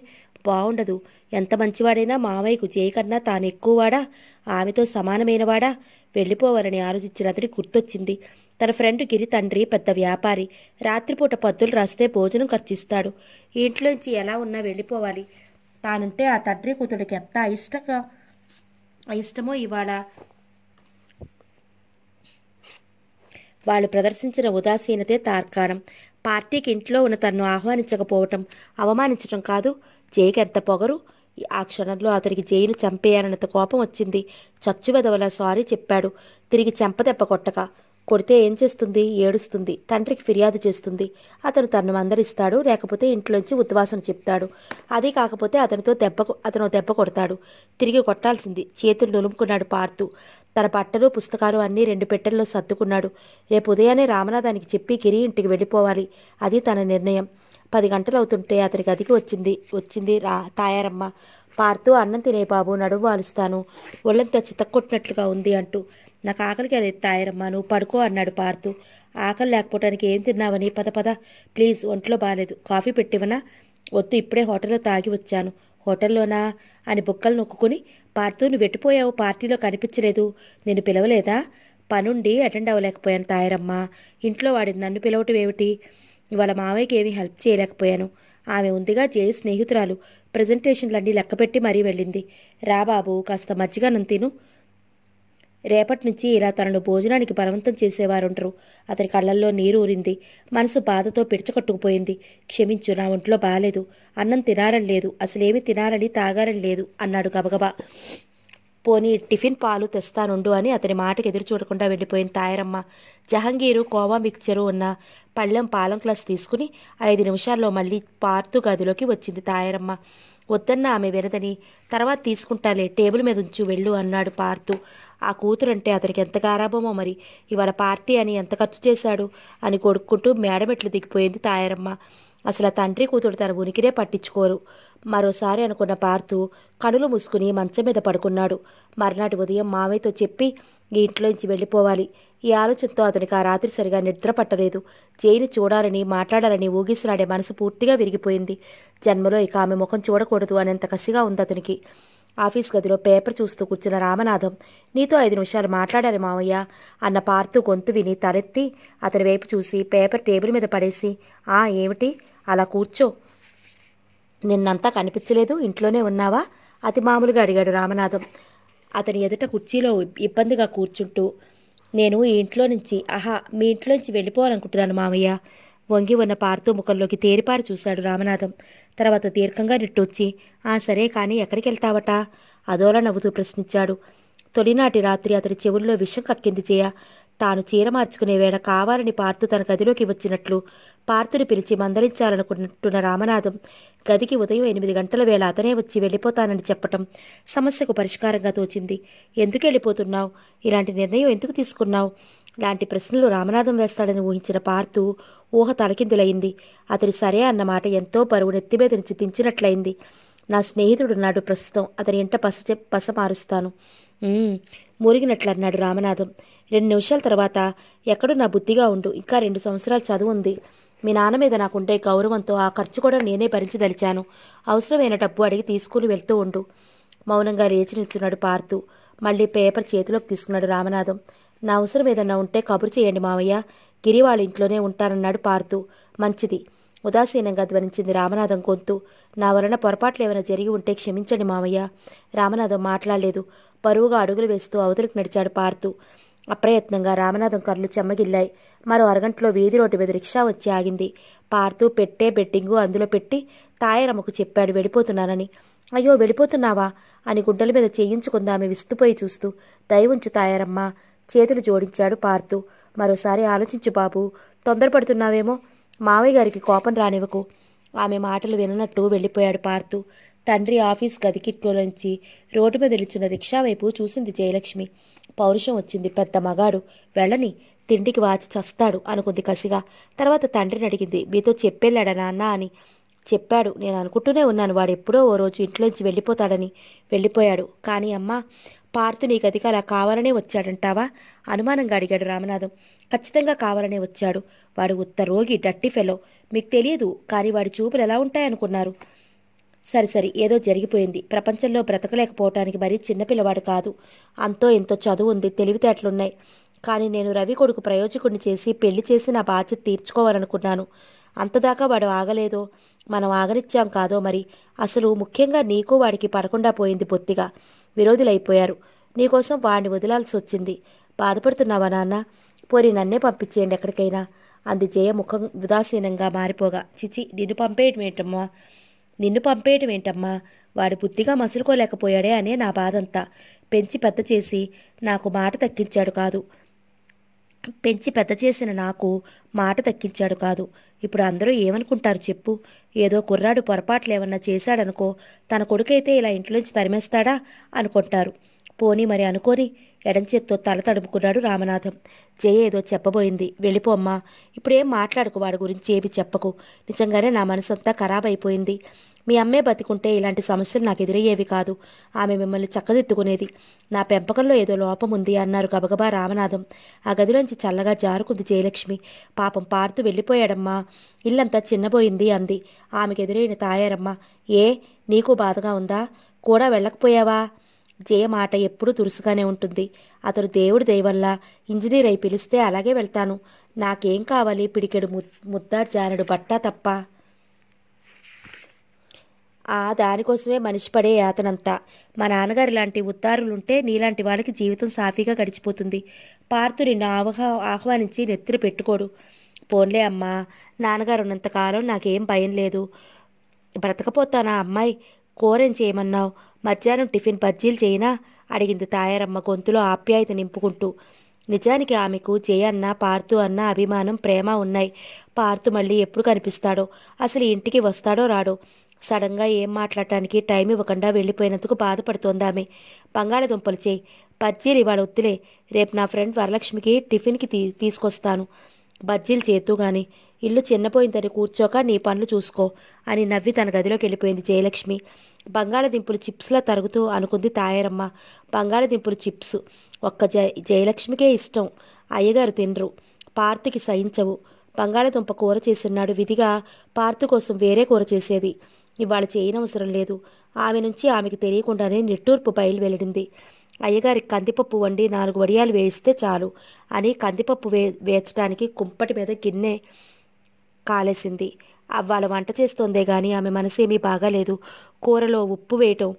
బాగుండదు ఎంత మంచివాడైనా మావయ్యకు చేయకన్నా తాను ఎక్కువవాడా ఆమెతో సమానమైనవాడా వెళ్ళిపోవాలని ఆలోచించిన అతని గుర్తొచ్చింది తన ఫ్రెండ్ గిరి తండ్రి పెద్ద వ్యాపారి రాత్రిపూట పద్దులు రాస్తే భోజనం ఖర్చిస్తాడు ఇంట్లోంచి ఎలా ఉన్నా వెళ్ళిపోవాలి తానుంటే ఆ తండ్రి కూతుడికి ఎంత ఇష్టంగా ఇష్టమో ఇవాళ వాళ్ళు ప్రదర్శించిన ఉదాసీనతే తార్కాణం పార్టీకి ఇంట్లో ఉన్న తన్ను ఆహ్వానించకపోవటం అవమానించటం కాదు జైకి ఎంత పొగరు ఆ క్షణంలో అతనికి జయను చంపేయాలన్నంత కోపం వచ్చింది చచ్చువెదవల సారీ చెప్పాడు తిరిగి చెంపదెప్ప కొట్టక కొడితే ఏం చేస్తుంది ఏడుస్తుంది తండ్రికి ఫిర్యాదు చేస్తుంది అతను తన్ను అందరిస్తాడు లేకపోతే ఇంట్లోంచి ఉద్వాసన చెప్తాడు అది కాకపోతే అతనితో దెబ్బ అతను దెబ్బ కొడతాడు తిరిగి కొట్టాల్సింది చేతులు నులుముకున్నాడు పార్తు తన బట్టలు పుస్తకాలు అన్నీ రెండు పెట్టెల్లో సర్దుకున్నాడు రేపు ఉదయాన్నే రామనాథానికి చెప్పి గిరి ఇంటికి వెళ్ళిపోవాలి అది తన నిర్ణయం పది గంటలవుతుంటే అతని గదికి వచ్చింది వచ్చింది రా తాయారమ్మ పార్తూ అన్నం తినే బాబు నడువు అలుస్తాను ఒళ్ళంతా చితక్కొట్టినట్లుగా ఉంది అంటూ నాకు ఆకలికి అది తాయారమ్మ నువ్వు పడుకో అన్నాడు పార్తూ ఆకలి లేకపోవటానికి ఏం తిన్నావని పద పద ప్లీజ్ ఒంట్లో బాగాలేదు కాఫీ పెట్టివనా వద్దు ఇప్పుడే హోటల్లో తాగి వచ్చాను హోటల్లోనా అని బుక్కలు నొక్కుని పార్తూ వెట్టిపోయావు పార్టీలో కనిపించలేదు నేను పిలవలేదా పనుండి అటెండ్ అవ్వలేకపోయాను తాయారమ్మ ఇంట్లో వాడి నన్ను పిలవటం ఏమిటి ఇవాళ మావయ్యకి ఏమీ హెల్ప్ చేయలేకపోయాను ఆమె ఉందిగా చేయి స్నేహితురాలు ప్రజెంటేషన్లన్నీ లెక్కపెట్టి మరీ వెళ్ళింది రాబాబు కాస్త మజ్జిగ తిను రేపటి నుంచి ఇలా తనను భోజనానికి బలవంతం చేసేవారుంటారు అతని కళ్ళల్లో నీరు ఊరింది మనసు బాధతో పిడిచకట్టుకుపోయింది క్షమించు నా ఒంట్లో బాగాలేదు అన్నం తినాలని లేదు అసలేమి తినాలని తాగాలని లేదు అన్నాడు గబగబా పోనీ టిఫిన్ పాలు తెస్తానుండు అని అతని మాటకి ఎదురు చూడకుండా వెళ్ళిపోయింది తాయరమ్మ జహంగీరు కోవా మిక్చరు ఉన్న పళ్ళెం పాలం క్లాస్ తీసుకుని ఐదు నిమిషాల్లో మళ్ళీ పార్తు గదిలోకి వచ్చింది తాయరమ్మ వద్దన్న ఆమె వినదని తర్వాత తీసుకుంటాలే టేబుల్ మీద ఉంచు వెళ్ళు అన్నాడు పార్తు ఆ కూతురంటే అతనికి ఎంత గారాభమో మరి ఇవాళ పార్టీ అని ఎంత ఖర్చు చేశాడు అని కొడుక్కుంటూ మేడమెట్లు దిగిపోయింది తాయారమ్మ అసలు తండ్రి కూతురు తన ఉనికినే పట్టించుకోరు మరోసారి అనుకున్న పార్తు కనులు మూసుకుని మంచం మీద పడుకున్నాడు మర్నాటి ఉదయం మామయ్యతో చెప్పి ఈ ఇంట్లోంచి వెళ్ళిపోవాలి ఈ ఆలోచనతో అతనికి ఆ రాత్రి సరిగా నిద్ర పట్టలేదు జైని చూడాలని మాట్లాడాలని ఊగిసినాడే మనసు పూర్తిగా విరిగిపోయింది జన్మలో ఇక ఆమె ముఖం చూడకూడదు అనేంత కసిగా ఉంది అతనికి ఆఫీస్ గదిలో పేపర్ చూస్తూ కూర్చున్న రామనాథం నీతో ఐదు నిమిషాలు మాట్లాడాలి మావయ్య అన్న పార్తు గొంతు విని తలెత్తి అతని వైపు చూసి పేపర్ టేబుల్ మీద పడేసి ఆ ఏమిటి అలా కూర్చో నిన్నంతా కనిపించలేదు ఇంట్లోనే ఉన్నావా అతి మామూలుగా అడిగాడు రామనాథం అతని ఎదుట కుర్చీలో ఇబ్బందిగా కూర్చుంటూ నేను ఈ ఇంట్లో నుంచి ఆహా మీ ఇంట్లో నుంచి వెళ్ళిపోవాలనుకుంటున్నాను మావయ్య వంగి ఉన్న పార్తో ముఖంలోకి తేరిపారి చూశాడు రామనాథం తర్వాత దీర్ఘంగా నిట్టూర్చి ఆ సరే కానీ ఎక్కడికి వెళ్తావట అదోలా నవ్వుతూ ప్రశ్నించాడు తొలినాటి రాత్రి అతని చెవుల్లో విషం కక్కింది చేయ తాను చీర మార్చుకునే వేళ కావాలని పార్తు తన గదిలోకి వచ్చినట్లు పార్తుని పిలిచి మందలించాలనుకున్నట్టున్న రామనాథం గదికి ఉదయం ఎనిమిది గంటల వేళ అతనే వచ్చి వెళ్ళిపోతానని చెప్పటం సమస్యకు పరిష్కారంగా తోచింది ఎందుకు వెళ్ళిపోతున్నావు ఇలాంటి నిర్ణయం ఎందుకు తీసుకున్నావు లాంటి ప్రశ్నలు రామనాథం వేస్తాడని ఊహించిన పార్థు ఊహ తలకిందులయింది అతడి సరే అన్నమాట ఎంతో పరువు నెత్తిమీదని చింతించినట్లయింది నా స్నేహితుడు నాడు ప్రస్తుతం అతని ఇంట పస పస మారుస్తాను మురిగినట్లన్నాడు రామనాథం రెండు నిమిషాల తర్వాత ఎక్కడో నా బుద్ధిగా ఉండు ఇంకా రెండు సంవత్సరాలు చదువు ఉంది మీ నాన్న మీద నాకుండే గౌరవంతో ఆ ఖర్చు కూడా నేనే భరించదలిచాను అవసరమైన డబ్బు అడిగి తీసుకుని వెళ్తూ ఉండు మౌనంగా లేచి నిల్చున్నాడు పార్తు మళ్ళీ పేపర్ చేతిలోకి తీసుకున్నాడు రామనాథం నా అవసరం ఏదన్నా ఉంటే కబురు చేయండి మావయ్య గిరివాళ్ళ ఇంట్లోనే ఉంటానన్నాడు పార్తు మంచిది ఉదాసీనంగా ధ్వనించింది రామనాథం గొంతు నా వలన పొరపాట్లు ఏమైనా జరిగి ఉంటే క్షమించండి మావయ్య రామనాథం మాట్లాడలేదు పరువుగా అడుగులు వేస్తూ అవతలికి నడిచాడు పార్తు అప్రయత్నంగా రామనాథం కర్లు చెమ్మగిల్లాయి మరో అరగంటలో వీధి రోడ్డు మీద రిక్షా వచ్చి ఆగింది పార్తు పెట్టే బెట్టింగు అందులో పెట్టి తాయరమ్మకు చెప్పాడు వెళ్ళిపోతున్నానని అయ్యో వెళ్ళిపోతున్నావా అని గుడ్డల మీద చేయించుకుందామె విస్తుపోయి చూస్తూ దయవుంచు తాయారమ్మా చేతులు జోడించాడు పార్థు మరోసారి ఆలోచించు బాబు తొందరపడుతున్నావేమో మావయ్య గారికి కోపం రానివ్వకు ఆమె మాటలు విననట్టు వెళ్ళిపోయాడు పార్థు తండ్రి ఆఫీస్ గది రోడ్డు మీద నిలుచున్న రిక్షా వైపు చూసింది జయలక్ష్మి పౌరుషం వచ్చింది పెద్ద మగాడు వెళ్ళని తిండికి వాచి చస్తాడు అనుకుంది కసిగా తర్వాత తండ్రిని అడిగింది మీతో చెప్పెళ్ళాడా నాన్న అని చెప్పాడు నేను అనుకుంటూనే ఉన్నాను వాడు ఎప్పుడో ఓ రోజు ఇంట్లోంచి వెళ్ళిపోతాడని వెళ్ళిపోయాడు కానీ అమ్మ పార్థు నీ గదికి అలా కావాలనే వచ్చాడంటావా అనుమానంగా అడిగాడు రామనాథం ఖచ్చితంగా కావాలనే వచ్చాడు వాడు ఉత్త రోగి డట్టి ఫెలో మీకు తెలియదు కానీ వాడి చూపులు ఎలా ఉంటాయనుకున్నారు సరి సరి ఏదో జరిగిపోయింది ప్రపంచంలో బ్రతకలేకపోవటానికి మరీ చిన్నపిల్లవాడు కాదు అంతో ఎంతో చదువు ఉంది తెలివితేటలున్నాయి కానీ నేను రవి కొడుకు ప్రయోజకుడిని చేసి పెళ్లి చేసి నా బాధ్యత తీర్చుకోవాలనుకున్నాను అంతదాకా వాడు ఆగలేదో మనం ఆగనిచ్చాం కాదో మరి అసలు ముఖ్యంగా నీకు వాడికి పడకుండా పోయింది బొత్తిగా విరోధులైపోయారు నీకోసం వాడిని వదిలాల్సి వచ్చింది బాధపడుతున్నావా నాన్న పోరి నన్నే పంపించేయండి ఎక్కడికైనా అంది జయ ముఖం ఉదాసీనంగా మారిపోగా చిచి నిన్ను పంపేయటం ఏంటమ్మా నిన్ను పంపేయటం ఏంటమ్మా వాడు బుద్ధిగా మసులుకోలేకపోయాడే అనే నా బాధంతా పెంచి పెద్ద చేసి నాకు మాట తగ్గించాడు కాదు పెంచి పెద్ద చేసిన నాకు మాట తక్కించాడు కాదు ఇప్పుడు అందరూ ఏమనుకుంటారు చెప్పు ఏదో కుర్రాడు పొరపాట్లేమన్నా చేశాడనుకో తన కొడుకైతే ఇలా ఇంట్లోంచి తరిమేస్తాడా అనుకుంటారు పోనీ మరి అనుకోని ఎడంచేత్తో తల తడుపుకున్నాడు రామనాథం జయ ఏదో చెప్పబోయింది వెళ్ళిపోమ్మా ఇప్పుడేం మాట్లాడుకు వాడి గురించి ఏమి చెప్పకు నిజంగానే నా మనసంతా ఖరాబ్ అయిపోయింది మీ అమ్మే బతికుంటే ఇలాంటి సమస్యలు నాకు ఎదురయ్యేవి కాదు ఆమె మిమ్మల్ని చక్కదిద్దుకునేది నా పెంపకంలో ఏదో లోపం ఉంది అన్నారు గబగబా రామనాథం ఆ గదిలోంచి చల్లగా జారుకుంది జయలక్ష్మి పాపం పారుతూ వెళ్ళిపోయాడమ్మా ఇల్లంతా చిన్నబోయింది అంది ఆమెకు ఎదురైన తాయారమ్మ ఏ నీకు బాధగా ఉందా కూడా వెళ్ళకపోయావా జయ మాట ఎప్పుడూ దురుసుగానే ఉంటుంది అతడు దేవుడి దయవల్ల ఇంజనీర్ అయి పిలిస్తే అలాగే వెళ్తాను నాకేం కావాలి పిడికెడు ముద్ద జానడు బట్టా తప్ప ఆ దానికోసమే మనిషి పడే యాతనంతా మా నాన్నగారు ఇలాంటి ఉత్తారులుంటే నీలాంటి వాళ్ళకి జీవితం సాఫీగా గడిచిపోతుంది పార్తు నిన్ను ఆహ్వా ఆహ్వానించి నెత్తిన పెట్టుకోడు పోన్లే అమ్మా నాన్నగారు ఉన్నంతకాలం నాకేం భయం లేదు బ్రతకపోతానా అమ్మాయి కూరేం చేయమన్నావు మధ్యాహ్నం టిఫిన్ బజ్జీలు చేయనా అడిగింది తాయారమ్మ గొంతులో ఆప్యాయత నింపుకుంటూ నిజానికి ఆమెకు జయన్న పార్తు అన్న అభిమానం ప్రేమ ఉన్నాయి పార్తు మళ్ళీ ఎప్పుడు కనిపిస్తాడో అసలు ఇంటికి వస్తాడో రాడో సడన్గా ఏం మాట్లాడటానికి టైం ఇవ్వకుండా వెళ్ళిపోయినందుకు బాధపడుతోంది ఆమె బంగాళదుంపలు చేయి బజ్జీలు ఇవాళ వద్దులే రేపు నా ఫ్రెండ్ వరలక్ష్మికి టిఫిన్కి తీ తీసుకొస్తాను బజ్జీలు చేతూ గాని ఇల్లు చిన్నపోయిందని కూర్చోక నీ పనులు చూసుకో అని నవ్వి తన గదిలోకి వెళ్ళిపోయింది జయలక్ష్మి బంగాళదింపులు చిప్స్లో తరుగుతూ అనుకుంది తాయారమ్మ బంగాళదింపులు చిప్స్ ఒక్క జ జయలక్ష్మికే ఇష్టం అయ్యగారు తినరు పార్తికి సహించవు బంగాళదుంప కూర చేస్తున్నాడు విధిగా పార్తి కోసం వేరే కూర చేసేది ఇవాళ చేయనవసరం లేదు ఆమె నుంచి ఆమెకు తెలియకుండానే నిట్టూర్పు బయలువెళ్ళింది అయ్యగారికి కందిపప్పు వండి నాలుగు వడియాలు వేయిస్తే చాలు అని కందిపప్పు వే వేచడానికి కుంపటి మీద గిన్నె కాలేసింది అవ్వాల వంట చేస్తోందే కానీ ఆమె మనసు ఏమీ బాగాలేదు కూరలో ఉప్పు వేయటం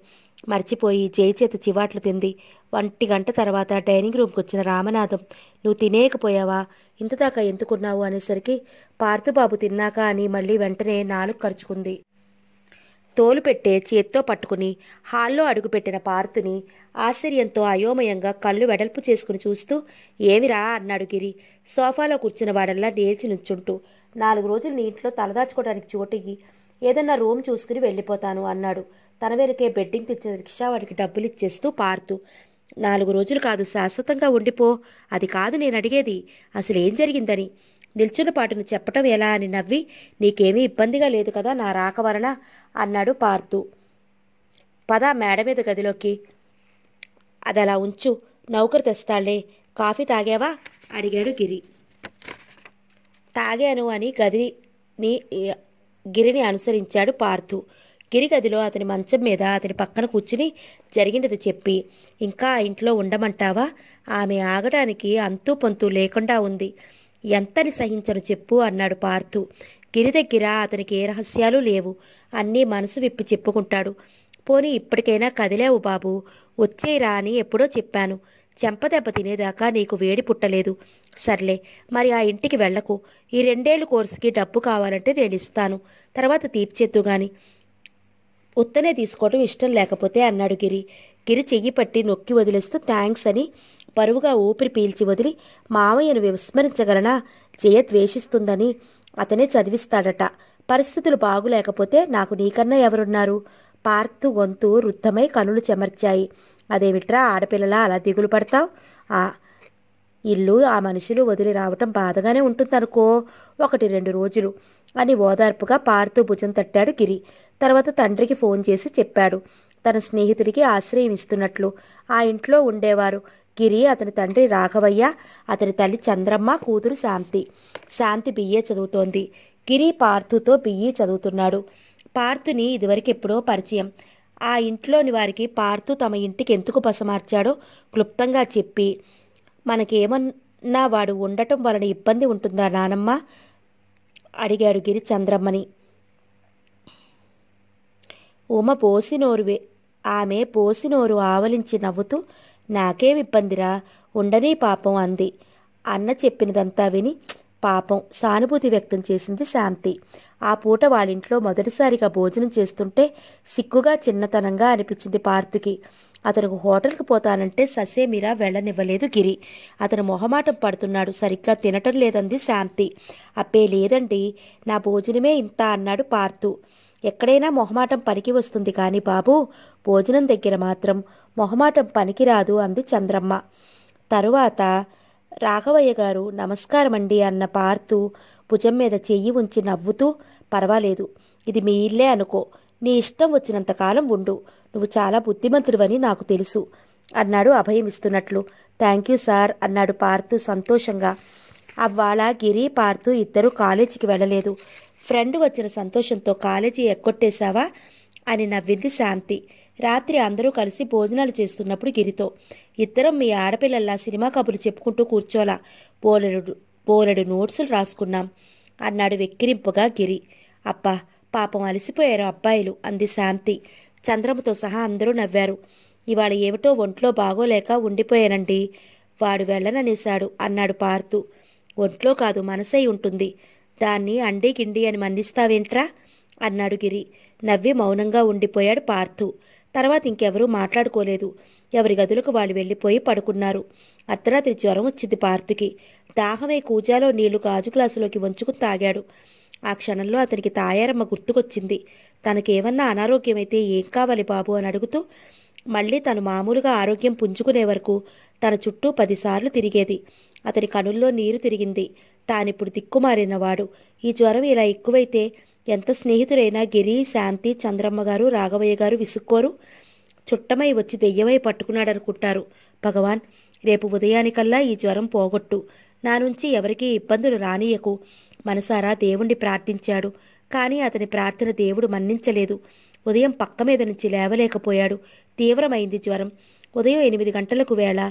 మర్చిపోయి జై చేత చివాట్లు తింది ఒంటి గంట తర్వాత డైనింగ్ రూమ్కి వచ్చిన రామనాథం నువ్వు తినేయకపోయావా ఇంతదాకా ఎందుకున్నావు అనేసరికి పార్థుబాబు తిన్నాక అని మళ్ళీ వెంటనే నాలుగు ఖర్చుకుంది తోలుపెట్టే చేత్తో పట్టుకుని హాల్లో అడుగుపెట్టిన పార్తుని ఆశ్చర్యంతో అయోమయంగా కళ్ళు వెడల్పు చేసుకుని చూస్తూ ఏమిరా అన్నాడు గిరి సోఫాలో కూర్చున్న వాడల్లా దేచి నుంచుంటూ నాలుగు రోజులు నీ ఇంట్లో తలదాచుకోవడానికి చోటికి ఏదన్నా రూమ్ చూసుకుని వెళ్ళిపోతాను అన్నాడు తన వెనుకే బెడ్డింగ్ తెచ్చిన రిక్షా వాడికి డబ్బులు ఇచ్చేస్తూ పార్తూ నాలుగు రోజులు కాదు శాశ్వతంగా ఉండిపో అది కాదు నేను అడిగేది అసలేం జరిగిందని పాటును చెప్పటం ఎలా అని నవ్వి నీకేమీ ఇబ్బందిగా లేదు కదా నా రాక వలన అన్నాడు పార్థు పద మేడ మీద గదిలోకి అది అలా ఉంచు నౌకరు తెస్తాళ్లే కాఫీ తాగావా అడిగాడు గిరి తాగాను అని గదిని గిరిని అనుసరించాడు పార్థు గిరిగదిలో అతని మంచం మీద అతని పక్కన కూర్చుని జరిగినది చెప్పి ఇంకా ఆ ఇంట్లో ఉండమంటావా ఆమె ఆగడానికి అంతూ పొంతు లేకుండా ఉంది ఎంతని సహించను చెప్పు అన్నాడు పార్థు గిరి దగ్గర అతనికి ఏ రహస్యాలు లేవు అన్నీ మనసు విప్పి చెప్పుకుంటాడు పోనీ ఇప్పటికైనా కదిలేవు బాబు వచ్చేరా అని ఎప్పుడో చెప్పాను చెంపదెబ్బ తినేదాకా నీకు వేడి పుట్టలేదు సర్లే మరి ఆ ఇంటికి వెళ్లకు ఈ రెండేళ్ల కోర్సుకి డబ్బు కావాలంటే నేను ఇస్తాను తర్వాత తీర్చేద్దు గాని ఉత్తనే తీసుకోవడం ఇష్టం లేకపోతే అన్నాడు గిరి గిరి చెయ్యి పట్టి నొక్కి వదిలేస్తూ థ్యాంక్స్ అని పరువుగా ఊపిరి పీల్చి వదిలి మామయ్యను విస్మరించగలనా జయ ద్వేషిస్తుందని అతనే చదివిస్తాడట పరిస్థితులు బాగులేకపోతే నాకు నీకన్నా ఎవరున్నారు పార్తు గొంతు వృద్ధమై కనులు చెమర్చాయి అదేమిట్రా ఆడపిల్లలా అలా దిగులు పడతావు ఆ ఇల్లు ఆ మనుషులు వదిలి రావటం బాధగానే ఉంటుందనుకో ఒకటి రెండు రోజులు అని ఓదార్పుగా పార్తూ భుజం తట్టాడు గిరి తర్వాత తండ్రికి ఫోన్ చేసి చెప్పాడు తన స్నేహితుడికి ఆశ్రయం ఇస్తున్నట్లు ఆ ఇంట్లో ఉండేవారు గిరి అతని తండ్రి రాఘవయ్య అతని తల్లి చంద్రమ్మ కూతురు శాంతి శాంతి బిఏ చదువుతోంది గిరి పార్థుతో బిఏ చదువుతున్నాడు పార్థుని ఇదివరకు ఎప్పుడో పరిచయం ఆ ఇంట్లోని వారికి పార్థు తమ ఇంటికి ఎందుకు పసమార్చాడో క్లుప్తంగా చెప్పి మనకేమన్నా వాడు ఉండటం వలన ఇబ్బంది ఉంటుందా నానమ్మ అడిగాడు గిరి చంద్రమ్మని ఉమ పోసినోరువే ఆమె పోసినోరు ఆవలించి నవ్వుతూ నాకేం ఇబ్బందిరా ఉండని పాపం అంది అన్న చెప్పినదంతా విని పాపం సానుభూతి వ్యక్తం చేసింది శాంతి ఆ పూట వాళ్ళింట్లో మొదటిసారిగా భోజనం చేస్తుంటే సిక్కుగా చిన్నతనంగా అనిపించింది పార్థుకి అతను హోటల్కి పోతానంటే ససేమిరా వెళ్ళనివ్వలేదు గిరి అతను మొహమాటం పడుతున్నాడు సరిగ్గా తినటం లేదంది శాంతి అబ్బే లేదండి నా భోజనమే ఇంత అన్నాడు పార్థు ఎక్కడైనా మొహమాటం పనికి వస్తుంది కాని బాబు భోజనం దగ్గర మాత్రం మొహమాటం పనికిరాదు అంది చంద్రమ్మ తరువాత రాఘవయ్య గారు నమస్కారమండి అన్న పార్తు భుజం మీద చెయ్యి ఉంచి నవ్వుతూ పర్వాలేదు ఇది మీ ఇల్లే అనుకో నీ ఇష్టం వచ్చినంతకాలం ఉండు నువ్వు చాలా బుద్ధిమంతుడువని నాకు తెలుసు అన్నాడు అభయమిస్తున్నట్లు థ్యాంక్ యూ సార్ అన్నాడు పార్తు సంతోషంగా అవ్వాలా గిరి పార్తు ఇద్దరు కాలేజీకి వెళ్ళలేదు ఫ్రెండ్ వచ్చిన సంతోషంతో కాలేజీ ఎక్కొట్టేశావా అని నవ్వింది శాంతి రాత్రి అందరూ కలిసి భోజనాలు చేస్తున్నప్పుడు గిరితో ఇద్దరం మీ ఆడపిల్లల్లా సినిమా కబుర్లు చెప్పుకుంటూ కూర్చోలా పోలడు పోలడు నోట్సులు రాసుకున్నాం అన్నాడు వెక్కిరింపుగా గిరి అబ్బా పాపం అలసిపోయారు అబ్బాయిలు అంది శాంతి చంద్రముతో సహా అందరూ నవ్వారు ఇవాళ ఏమిటో ఒంట్లో బాగోలేక ఉండిపోయానండి వాడు వెళ్ళననేశాడు అన్నాడు పార్తు ఒంట్లో కాదు మనసై ఉంటుంది దాన్ని అండీ గిండి అని మన్నిస్తావేంట్రా అన్నాడు గిరి నవ్వి మౌనంగా ఉండిపోయాడు పార్థు తర్వాత ఇంకెవరూ మాట్లాడుకోలేదు ఎవరి గదులకు వాళ్ళు వెళ్ళిపోయి పడుకున్నారు అర్ధరాత్రి జ్వరం వచ్చింది పార్థుకి దాహమై కూజాలో నీళ్లు గాజు గ్లాసులోకి వంచుకుని తాగాడు ఆ క్షణంలో అతనికి తాయారమ్మ గుర్తుకొచ్చింది తనకేమన్నా అనారోగ్యమైతే ఏం కావాలి బాబు అని అడుగుతూ మళ్ళీ తను మామూలుగా ఆరోగ్యం పుంజుకునే వరకు తన చుట్టూ పదిసార్లు తిరిగేది అతని కనుల్లో నీరు తిరిగింది తానిప్పుడు దిక్కుమారినవాడు ఈ జ్వరం ఇలా ఎక్కువైతే ఎంత స్నేహితుడైనా గిరి శాంతి చంద్రమ్మ గారు రాఘవయ్య గారు విసుక్కోరు చుట్టమై వచ్చి దెయ్యమై పట్టుకున్నాడనుకుంటారు భగవాన్ రేపు ఉదయానికల్లా ఈ జ్వరం పోగొట్టు నా నుంచి ఎవరికీ ఇబ్బందులు రానియకు మనసారా దేవుణ్ణి ప్రార్థించాడు కానీ అతని ప్రార్థన దేవుడు మన్నించలేదు ఉదయం పక్క మీద నుంచి లేవలేకపోయాడు తీవ్రమైంది జ్వరం ఉదయం ఎనిమిది గంటలకు వేళ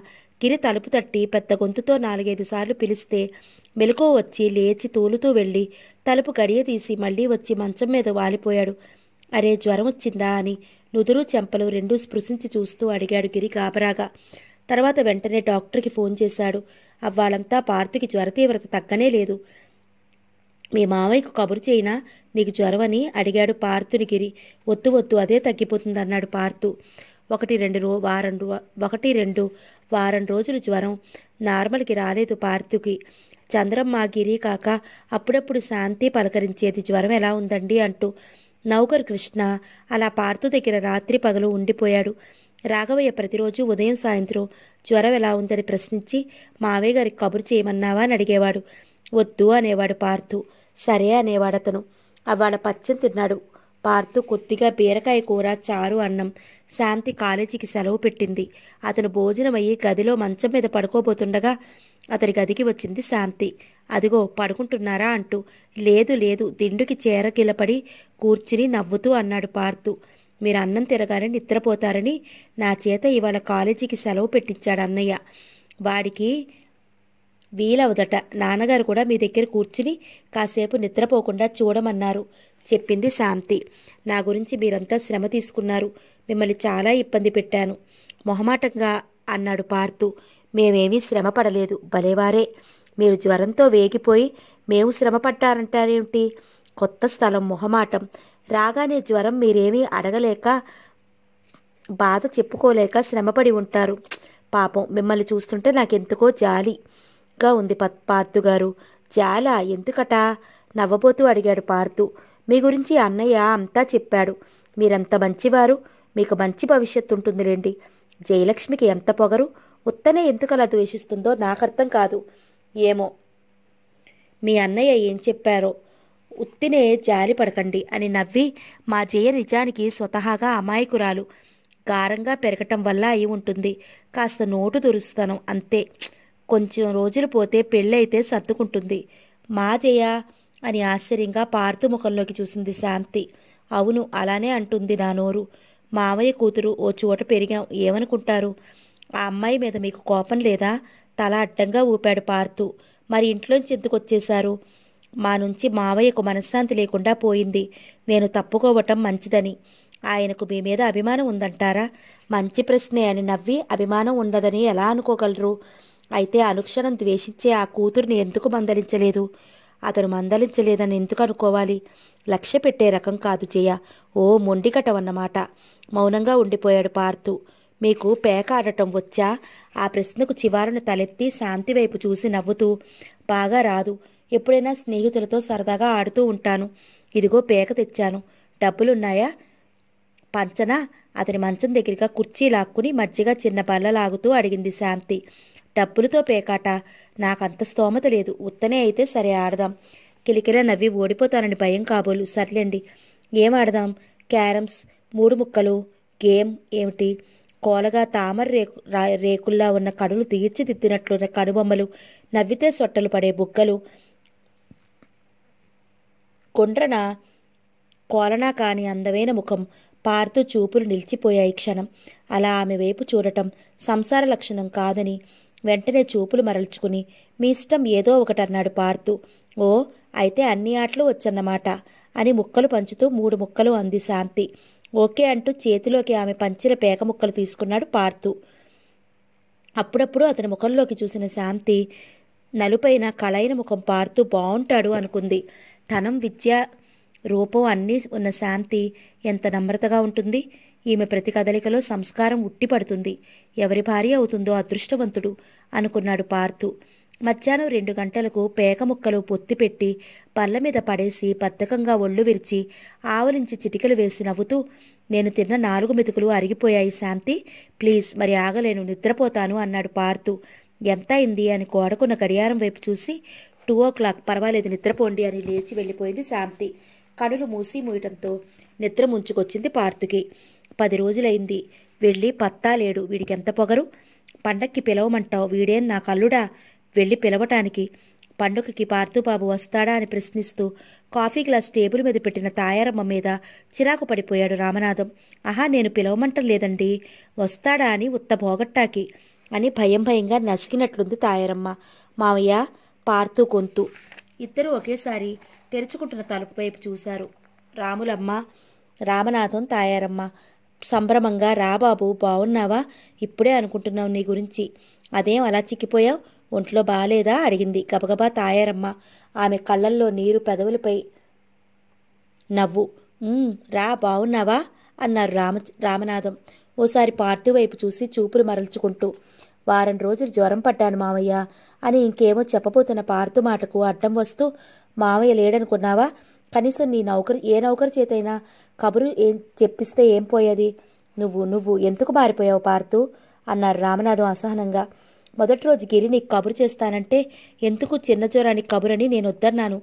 గిరి తలుపు తట్టి పెద్ద గొంతుతో నాలుగైదు సార్లు పిలిస్తే మెలకువ వచ్చి లేచి తూలుతూ వెళ్ళి తలుపు గడియ తీసి మళ్ళీ వచ్చి మంచం మీద వాలిపోయాడు అరే జ్వరం వచ్చిందా అని నుదురు చెంపలు రెండూ స్పృశించి చూస్తూ అడిగాడు గిరి గాబరాగా తర్వాత వెంటనే డాక్టర్కి ఫోన్ చేశాడు అవ్వాలంతా పార్థుకి జ్వర తీవ్రత తగ్గనే లేదు మీ మావయ్యకు కబురు చేయినా నీకు జ్వరమని అడిగాడు పార్థుని గిరి వద్దు వద్దు అదే తగ్గిపోతుందన్నాడు పార్తు పార్థు ఒకటి రెండు రో వారం ఒకటి రెండు వారం రోజులు జ్వరం నార్మల్కి రాలేదు పార్థుకి మాగిరి కాక అప్పుడప్పుడు శాంతి పలకరించేది జ్వరం ఎలా ఉందండి అంటూ నౌకర్ కృష్ణ అలా పార్తు దగ్గర రాత్రి పగలు ఉండిపోయాడు రాఘవయ్య ప్రతిరోజు ఉదయం సాయంత్రం జ్వరం ఎలా ఉందని ప్రశ్నించి మావయ్య గారికి కబురు చేయమన్నావా అని అడిగేవాడు వద్దు అనేవాడు పార్తు సరే అనేవాడు అతను అవాళ పచ్చం తిన్నాడు పార్తు కొద్దిగా బీరకాయ కూర చారు అన్నం శాంతి కాలేజీకి సెలవు పెట్టింది అతను భోజనం అయ్యి గదిలో మంచం మీద పడుకోబోతుండగా అతడి గదికి వచ్చింది శాంతి అదిగో పడుకుంటున్నారా అంటూ లేదు లేదు దిండుకి చేరకిలపడి కూర్చుని నవ్వుతూ అన్నాడు పార్తు మీరు అన్నం తిరగాలని నిద్రపోతారని నా చేత ఇవాళ కాలేజీకి సెలవు పెట్టించాడు అన్నయ్య వాడికి వీలవదట నాన్నగారు కూడా మీ దగ్గర కూర్చుని కాసేపు నిద్రపోకుండా చూడమన్నారు చెప్పింది శాంతి నా గురించి మీరంతా శ్రమ తీసుకున్నారు మిమ్మల్ని చాలా ఇబ్బంది పెట్టాను మొహమాటంగా అన్నాడు పార్తు మేమేమీ శ్రమపడలేదు భలేవారే మీరు జ్వరంతో వేగిపోయి మేము పట్టారంటారేమిటి కొత్త స్థలం మొహమాటం రాగానే జ్వరం మీరేమీ అడగలేక బాధ చెప్పుకోలేక శ్రమపడి ఉంటారు పాపం మిమ్మల్ని చూస్తుంటే నాకెందుకో జాలిగా ఉంది పార్థు గారు జాలా ఎందుకట నవ్వబోతూ అడిగాడు పార్థు మీ గురించి అన్నయ్య అంతా చెప్పాడు మీరంత మంచివారు మీకు మంచి భవిష్యత్తు ఉంటుందిలేండి జయలక్ష్మికి ఎంత పొగరు ఉత్తనే ఎందుకు అలా ద్వేషిస్తుందో నాకు అర్థం కాదు ఏమో మీ అన్నయ్య ఏం చెప్పారో ఉత్తినే జాలి పడకండి అని నవ్వి మా జయ నిజానికి స్వతహాగా అమాయకురాలు గారంగా పెరగటం వల్ల అయి ఉంటుంది కాస్త నోటు దురుస్తాను అంతే కొంచెం రోజులు పోతే పెళ్ళైతే సర్దుకుంటుంది మా జయ అని ఆశ్చర్యంగా పార్థు ముఖంలోకి చూసింది శాంతి అవును అలానే అంటుంది నా నోరు మావయ్య కూతురు ఓ చోట పెరిగాం ఏమనుకుంటారు ఆ అమ్మాయి మీద మీకు కోపం లేదా తల అడ్డంగా ఊపాడు పార్తు మరి ఇంట్లోంచి ఎందుకు వచ్చేశారు మా నుంచి మావయ్యకు మనశ్శాంతి లేకుండా పోయింది నేను తప్పుకోవటం మంచిదని ఆయనకు మీ మీద అభిమానం ఉందంటారా మంచి ప్రశ్నే అని నవ్వి అభిమానం ఉండదని ఎలా అనుకోగలరు అయితే అనుక్షణం ద్వేషించే ఆ కూతురుని ఎందుకు మందలించలేదు అతను మందలించలేదని ఎందుకు అనుకోవాలి లక్ష్య పెట్టే రకం కాదు చేయ ఓ మొండికటవన్నమాట మౌనంగా ఉండిపోయాడు పార్తు మీకు పేక ఆడటం వచ్చా ఆ ప్రశ్నకు చివారన తలెత్తి శాంతి వైపు చూసి నవ్వుతూ బాగా రాదు ఎప్పుడైనా స్నేహితులతో సరదాగా ఆడుతూ ఉంటాను ఇదిగో పేక తెచ్చాను డబ్బులున్నాయా పంచన అతని మంచం దగ్గరగా కుర్చీ లాక్కుని మజ్జిగ చిన్న బల్ల లాగుతూ అడిగింది శాంతి డబ్బులతో పేకాట నాకంత స్తోమత లేదు ఉత్తనే అయితే సరే ఆడదాం కిలికిల నవ్వి ఓడిపోతానని భయం కాబోలు సర్లేండి ఏం ఆడదాం క్యారమ్స్ మూడు ముక్కలు గేమ్ ఏమిటి కోలగా తామర రేకు రేకుల్లా ఉన్న కడులు తీర్చిదిద్దినట్లున్న కనుబొమ్మలు నవ్వితే సొట్టలు పడే బుగ్గలు కుండ్రన కోలనా కాని అందమైన ముఖం పార్తూ చూపులు నిలిచిపోయాయి క్షణం అలా ఆమె వైపు చూడటం సంసార లక్షణం కాదని వెంటనే చూపులు మరల్చుకుని మీ ఇష్టం ఏదో ఒకటి అన్నాడు పార్తు ఓ అయితే అన్ని ఆటలు వచ్చన్నమాట అని ముక్కలు పంచుతూ మూడు ముక్కలు అంది శాంతి ఓకే అంటూ చేతిలోకి ఆమె పంచిన పేక ముక్కలు తీసుకున్నాడు పార్తు అప్పుడప్పుడు అతని ముఖంలోకి చూసిన శాంతి నలుపైన కళైన ముఖం పార్తు బాగుంటాడు అనుకుంది ధనం విద్య రూపం అన్నీ ఉన్న శాంతి ఎంత నమ్రతగా ఉంటుంది ఈమె ప్రతి కదలికలో సంస్కారం ఉట్టిపడుతుంది ఎవరి భార్య అవుతుందో అదృష్టవంతుడు అనుకున్నాడు పార్థు మధ్యాహ్నం రెండు గంటలకు పేక ముక్కలు పొత్తిపెట్టి పళ్ళ మీద పడేసి బద్ధకంగా ఒళ్ళు విరిచి ఆవలించి చిటికలు వేసి నవ్వుతూ నేను తిన్న నాలుగు మెతుకులు అరిగిపోయాయి శాంతి ప్లీజ్ మరి ఆగలేను నిద్రపోతాను అన్నాడు పార్తు ఎంత అయింది అని కోడకున్న గడియారం వైపు చూసి టూ ఓ క్లాక్ పర్వాలేదు నిద్రపోండి అని లేచి వెళ్ళిపోయింది శాంతి కనులు మూసి మూయటంతో నిద్ర ముంచుకొచ్చింది పార్తుకి పది రోజులైంది వెళ్ళి పత్తా లేడు వీడికి ఎంత పొగరు పండక్కి పిలవమంటావు వీడేం నా కల్లుడా వెళ్ళి పిలవటానికి పండుగకి పార్థుబాబు వస్తాడా అని ప్రశ్నిస్తూ కాఫీ గ్లాస్ టేబుల్ మీద పెట్టిన తాయారమ్మ మీద చిరాకు పడిపోయాడు రామనాథం ఆహా నేను పిలవమంటం లేదండి వస్తాడా అని ఉత్త భోగట్టాకి అని భయం భయంగా నసికినట్లుంది తాయారమ్మ మావయ్య పార్థు గొంతు ఇద్దరూ ఒకేసారి తెరుచుకుంటున్న తలుపు వైపు చూశారు రాములమ్మ రామనాథం తాయారమ్మ సంభ్రమంగా రాబాబు బాగున్నావా ఇప్పుడే అనుకుంటున్నావు నీ గురించి అదేం అలా చిక్కిపోయావు ఒంట్లో బాలేదా అడిగింది గబగబా తాయారమ్మ ఆమె కళ్ళల్లో నీరు పెదవులపై నవ్వు రా బావున్నావా అన్నారు రామ రామనాథం ఓసారి పార్థు వైపు చూసి చూపులు మరల్చుకుంటూ వారం రోజులు జ్వరం పట్టాను మావయ్య అని ఇంకేమో చెప్పబోతున్న పార్థు మాటకు అడ్డం వస్తూ మావయ్య లేడనుకున్నావా కనీసం నీ నౌకరు ఏ నౌకరు చేతైనా కబురు ఏం చెప్పిస్తే ఏం పోయేది నువ్వు నువ్వు ఎందుకు మారిపోయావు పార్థు అన్నారు రామనాథం అసహనంగా మొదటి రోజు గిరిని కబురు చేస్తానంటే ఎందుకు చిన్నచోరాని కబురని నేను వద్దన్నాను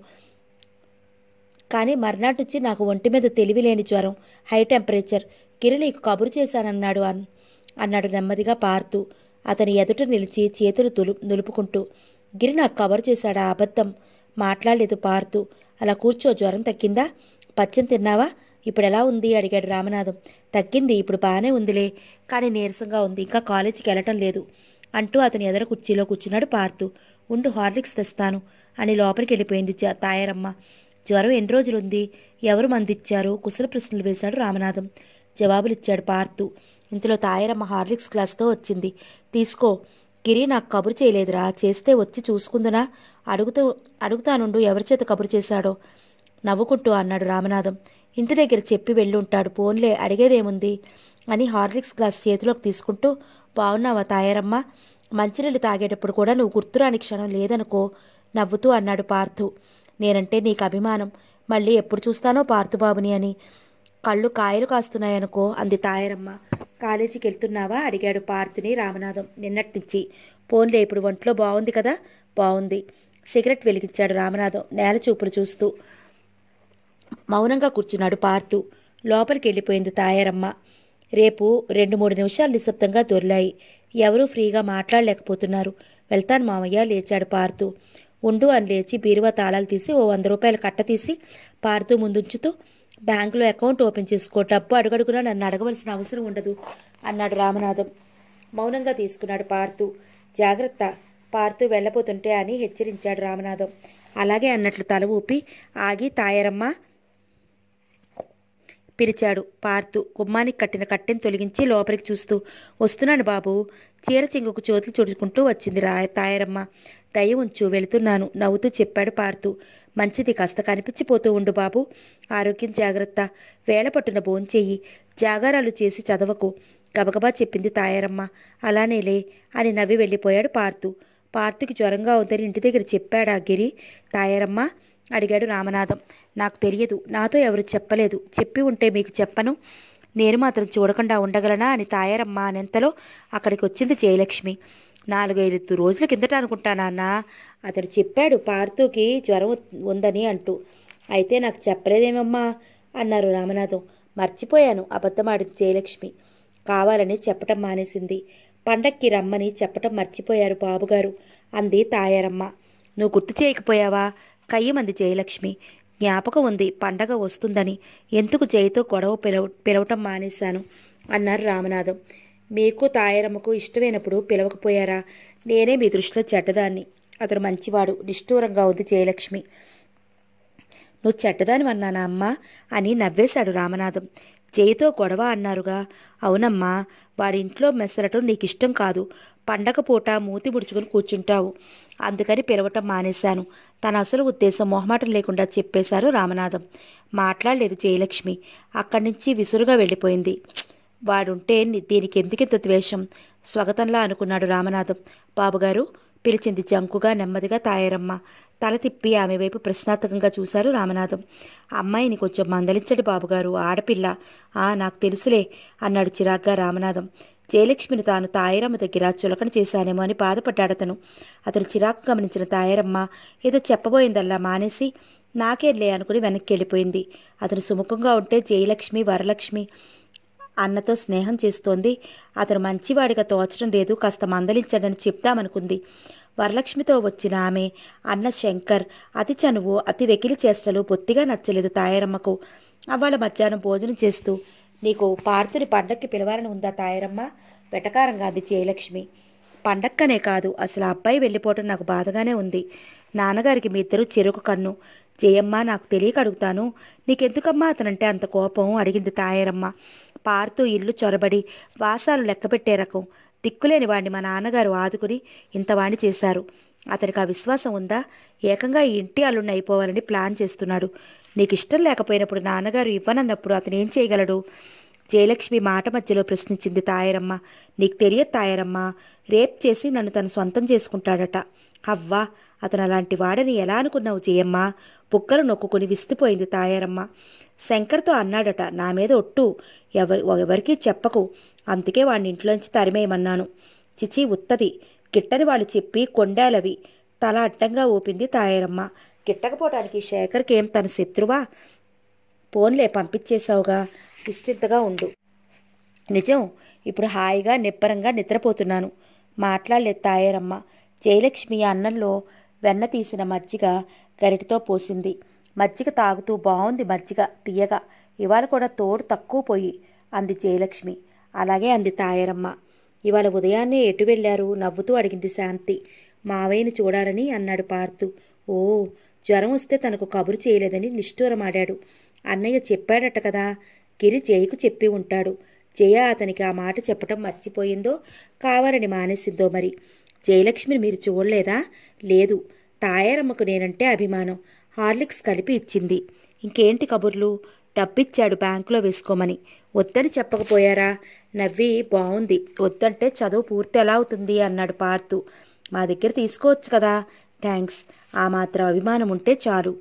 కానీ మర్నాటి నుంచి నాకు ఒంటి మీద తెలివి లేని జ్వరం హై టెంపరేచర్ గిరి నీకు కబురు చేశానన్నాడు అన్ అన్నాడు నెమ్మదిగా పార్తూ అతని ఎదుట నిలిచి చేతులు తులు నులుపుకుంటూ గిరి నాకు చేశాడు చేశాడా అబద్ధం మాట్లాడలేదు పార్తూ అలా కూర్చో జ్వరం తగ్గిందా పచ్చం తిన్నావా ఇప్పుడు ఎలా ఉంది అడిగాడు రామనాథం తగ్గింది ఇప్పుడు బాగానే ఉందిలే కానీ నీరసంగా ఉంది ఇంకా కాలేజీకి వెళ్ళటం లేదు అంటూ అతని ఎదర కుర్చీలో కూర్చున్నాడు పార్తు ఉండు హార్లిక్స్ తెస్తాను అని లోపలికి వెళ్ళిపోయింది తాయారమ్మ జ్వరం ఎన్ని రోజులుంది ఎవరు మందిచ్చారు కుశల ప్రశ్నలు వేశాడు రామనాథం జవాబులిచ్చాడు పార్తు ఇంతలో తాయారమ్మ హార్లిక్స్ గ్లాస్తో వచ్చింది తీసుకో గిరి నాకు కబురు చేయలేదురా చేస్తే వచ్చి చూసుకుందునా అడుగుతూ అడుగుతానుండు ఎవరి చేత కబురు చేశాడో నవ్వుకుంటూ అన్నాడు రామనాథం ఇంటి దగ్గర చెప్పి వెళ్ళుంటాడు ఫోన్లే అడిగేదేముంది అని హార్లిక్స్ గ్లాస్ చేతిలోకి తీసుకుంటూ బాగున్నావా తాయారమ్మ మంచినీళ్ళు తాగేటప్పుడు కూడా నువ్వు గుర్తురాని క్షణం లేదనుకో నవ్వుతూ అన్నాడు పార్థు నేనంటే నీకు అభిమానం మళ్ళీ ఎప్పుడు చూస్తానో పార్థుబాబుని అని కళ్ళు కాయలు కాస్తున్నాయనుకో అంది తాయారమ్మ కాలేజీకి వెళ్తున్నావా అడిగాడు పార్థుని రామనాథం నిన్నటి నుంచి పోన్లే ఇప్పుడు ఒంట్లో బాగుంది కదా బాగుంది సిగరెట్ వెలిగించాడు రామనాథం నేల చూపులు చూస్తూ మౌనంగా కూర్చున్నాడు పార్థు లోపలికి వెళ్ళిపోయింది తాయారమ్మ రేపు రెండు మూడు నిమిషాలు నిశ్శబ్దంగా దొరిలాయి ఎవరూ ఫ్రీగా మాట్లాడలేకపోతున్నారు వెళ్తాను మామయ్య లేచాడు పార్తు ఉండు అని లేచి బీరువా తాళాలు తీసి ఓ వంద రూపాయల కట్ట తీసి పార్తు ముందుంచుతూ బ్యాంకులో అకౌంట్ ఓపెన్ చేసుకో డబ్బు అడుగడుగునా నన్ను అడగవలసిన అవసరం ఉండదు అన్నాడు రామనాథం మౌనంగా తీసుకున్నాడు పార్తు జాగ్రత్త పార్తు వెళ్ళబోతుంటే అని హెచ్చరించాడు రామనాథం అలాగే అన్నట్లు తల ఊపి ఆగి తాయారమ్మ పిలిచాడు పార్తు గుమ్మానికి కట్టిన కట్టెను తొలగించి లోపలికి చూస్తూ వస్తున్నాను బాబు చీర చింగుకు చోతులు చుడుచుకుంటూ వచ్చింది రా తాయారమ్మ దయ ఉంచు వెళుతున్నాను నవ్వుతూ చెప్పాడు పార్తు మంచిది కాస్త కనిపించిపోతూ ఉండు బాబు ఆరోగ్యం జాగ్రత్త పట్టున భోంచెయ్యి జాగారాలు చేసి చదవకు గబగబా చెప్పింది తాయారమ్మ అలానేలే అని నవ్వి వెళ్ళిపోయాడు పార్తు పార్తుకి జ్వరంగా ఉందని ఇంటి దగ్గర చెప్పాడా గిరి తాయారమ్మ అడిగాడు రామనాథం నాకు తెలియదు నాతో ఎవరు చెప్పలేదు చెప్పి ఉంటే మీకు చెప్పను నేను మాత్రం చూడకుండా ఉండగలనా అని తాయారమ్మ అనెంతలో అక్కడికి వచ్చింది జయలక్ష్మి నాలుగైదు రోజుల కిందట అనుకుంటా అతడు చెప్పాడు పార్తూకి జ్వరం ఉందని అంటూ అయితే నాకు చెప్పలేదేమమ్మా అన్నారు రామనాథం మర్చిపోయాను అబద్ధమాడింది జయలక్ష్మి కావాలని చెప్పటం మానేసింది పండక్కి రమ్మని చెప్పటం మర్చిపోయారు బాబుగారు అంది తాయారమ్మ నువ్వు గుర్తు చేయకపోయావా కయ్యమంది జయలక్ష్మి జ్ఞాపకం ఉంది పండగ వస్తుందని ఎందుకు జయతో గొడవ పిలవ పిలవటం మానేశాను అన్నారు రామనాథం మీకు తాయారమ్మకు ఇష్టమైనప్పుడు పిలవకపోయారా నేనే మీ దృష్టిలో చెడ్డదాన్ని అతడు మంచివాడు నిష్ఠూరంగా ఉంది జయలక్ష్మి నువ్వు చెడ్డదాని అన్నానా అమ్మా అని నవ్వేశాడు రామనాథం జయతో గొడవ అన్నారుగా అవునమ్మా వాడింట్లో మెసరటం ఇష్టం కాదు పండగ పూట మూతి ముడుచుకుని కూర్చుంటావు అందుకని పిలవటం మానేశాను తన అసలు ఉద్దేశం మొహమాటం లేకుండా చెప్పేశారు రామనాథం మాట్లాడలేదు జయలక్ష్మి అక్కడి నుంచి విసురుగా వెళ్ళిపోయింది వాడుంటే దీనికి ఎందుకింత ద్వేషం స్వాగతంలా అనుకున్నాడు రామనాథం బాబుగారు పిలిచింది జంకుగా నెమ్మదిగా తాయారమ్మ తల తిప్పి ఆమె వైపు ప్రశ్నార్థకంగా చూశారు రామనాథం అమ్మాయిని కొంచెం మందలించడు బాబుగారు ఆడపిల్ల ఆ నాకు తెలుసులే అన్నాడు చిరాగ్గా రామనాథం జయలక్ష్మిని తాను తాయారమ్మ దగ్గర చులకన చేశానేమో అని బాధపడ్డాడు అతను అతను చిరాకు గమనించిన తాయరమ్మ ఏదో చెప్పబోయిందల్లా మానేసి నాకేళ్ళే అనుకుని వెనక్కి వెళ్ళిపోయింది అతను సుముఖంగా ఉంటే జయలక్ష్మి వరలక్ష్మి అన్నతో స్నేహం చేస్తోంది అతను మంచివాడిగా తోచడం లేదు కాస్త మందలించాడని చెప్తామనుకుంది వరలక్ష్మితో వచ్చిన ఆమె అన్న శంకర్ అతి చనువు అతి వెకిలి చేష్టలు బొత్తిగా నచ్చలేదు తాయారమ్మకు అవాళ్ళ మధ్యాహ్నం భోజనం చేస్తూ నీకు పార్తుని పండక్కి పిలవాలని ఉందా తాయారమ్మా వెటకారంగా అంది జయలక్ష్మి పండక్కనే కాదు అసలు ఆ అబ్బాయి వెళ్ళిపోవటం నాకు బాధగానే ఉంది నాన్నగారికి మీ ఇద్దరు చెరుకు కన్ను జయమ్మ నాకు తెలియక అడుగుతాను నీకెందుకమ్మా అతనంటే అంత కోపం అడిగింది తాయారమ్మ పార్తు ఇల్లు చొరబడి వాసాలు లెక్కపెట్టే రకం దిక్కులేని వాడిని మా నాన్నగారు ఆదుకుని ఇంతవాణ్ణి చేశారు అతనికి ఆ విశ్వాసం ఉందా ఏకంగా ఈ ఇంటి అల్లుణ్ణి అయిపోవాలని ప్లాన్ చేస్తున్నాడు నీకు ఇష్టం లేకపోయినప్పుడు నాన్నగారు ఇవ్వనన్నప్పుడు అతను ఏం చేయగలడు జయలక్ష్మి మాట మధ్యలో ప్రశ్నించింది తాయారమ్మ నీకు తెలియదు తాయారమ్మ రేప్ చేసి నన్ను తను సొంతం చేసుకుంటాడట అవ్వా అతను అలాంటి వాడని ఎలా అనుకున్నావు జయమ్మ బుక్కలు నొక్కుని విస్తుపోయింది తాయారమ్మ శంకర్తో అన్నాడట నా మీద ఒట్టు ఎవరు ఎవరికీ చెప్పకు అందుకే వాడిని ఇంట్లోంచి తరిమేయమన్నాను చిచి ఉత్తది గిట్టని వాళ్ళు చెప్పి కొండాలవి తల అడ్డంగా ఊపింది తాయారమ్మ గిట్టకపోవడానికి శేఖర్కి ఏం తన శత్రువా పోన్లే పంపించేశావుగా నిశ్చింతగా ఉండు నిజం ఇప్పుడు హాయిగా నిప్పరంగా నిద్రపోతున్నాను మాట్లాడలేదు తాయారమ్మ జయలక్ష్మి అన్నంలో వెన్న తీసిన మజ్జిగ గరిటితో పోసింది మజ్జిగ తాగుతూ బాగుంది మజ్జిగ తీయగా ఇవాళ కూడా తోడు తక్కువ పోయి అంది జయలక్ష్మి అలాగే అంది తాయారమ్మ ఇవాళ ఉదయాన్నే ఎటు వెళ్ళారు నవ్వుతూ అడిగింది శాంతి మావయ్యని చూడాలని అన్నాడు పార్థు ఓ జ్వరం వస్తే తనకు కబురు చేయలేదని నిష్ఠూరమాడాడు అన్నయ్య చెప్పాడట కదా గిరి జయకు చెప్పి ఉంటాడు జయ అతనికి ఆ మాట చెప్పటం మర్చిపోయిందో కావాలని మానేసిందో మరి జయలక్ష్మిని మీరు చూడలేదా లేదు తాయారమ్మకు నేనంటే అభిమానం హార్లిక్స్ కలిపి ఇచ్చింది ఇంకేంటి కబుర్లు డబ్బిచ్చాడు బ్యాంకులో వేసుకోమని వద్దని చెప్పకపోయారా నవ్వి బాగుంది వద్దంటే చదువు పూర్తి ఎలా అవుతుంది అన్నాడు పార్తు మా దగ్గర తీసుకోవచ్చు కదా థ్యాంక్స్ ఆ మాత్రం అభిమానం ఉంటే చాలు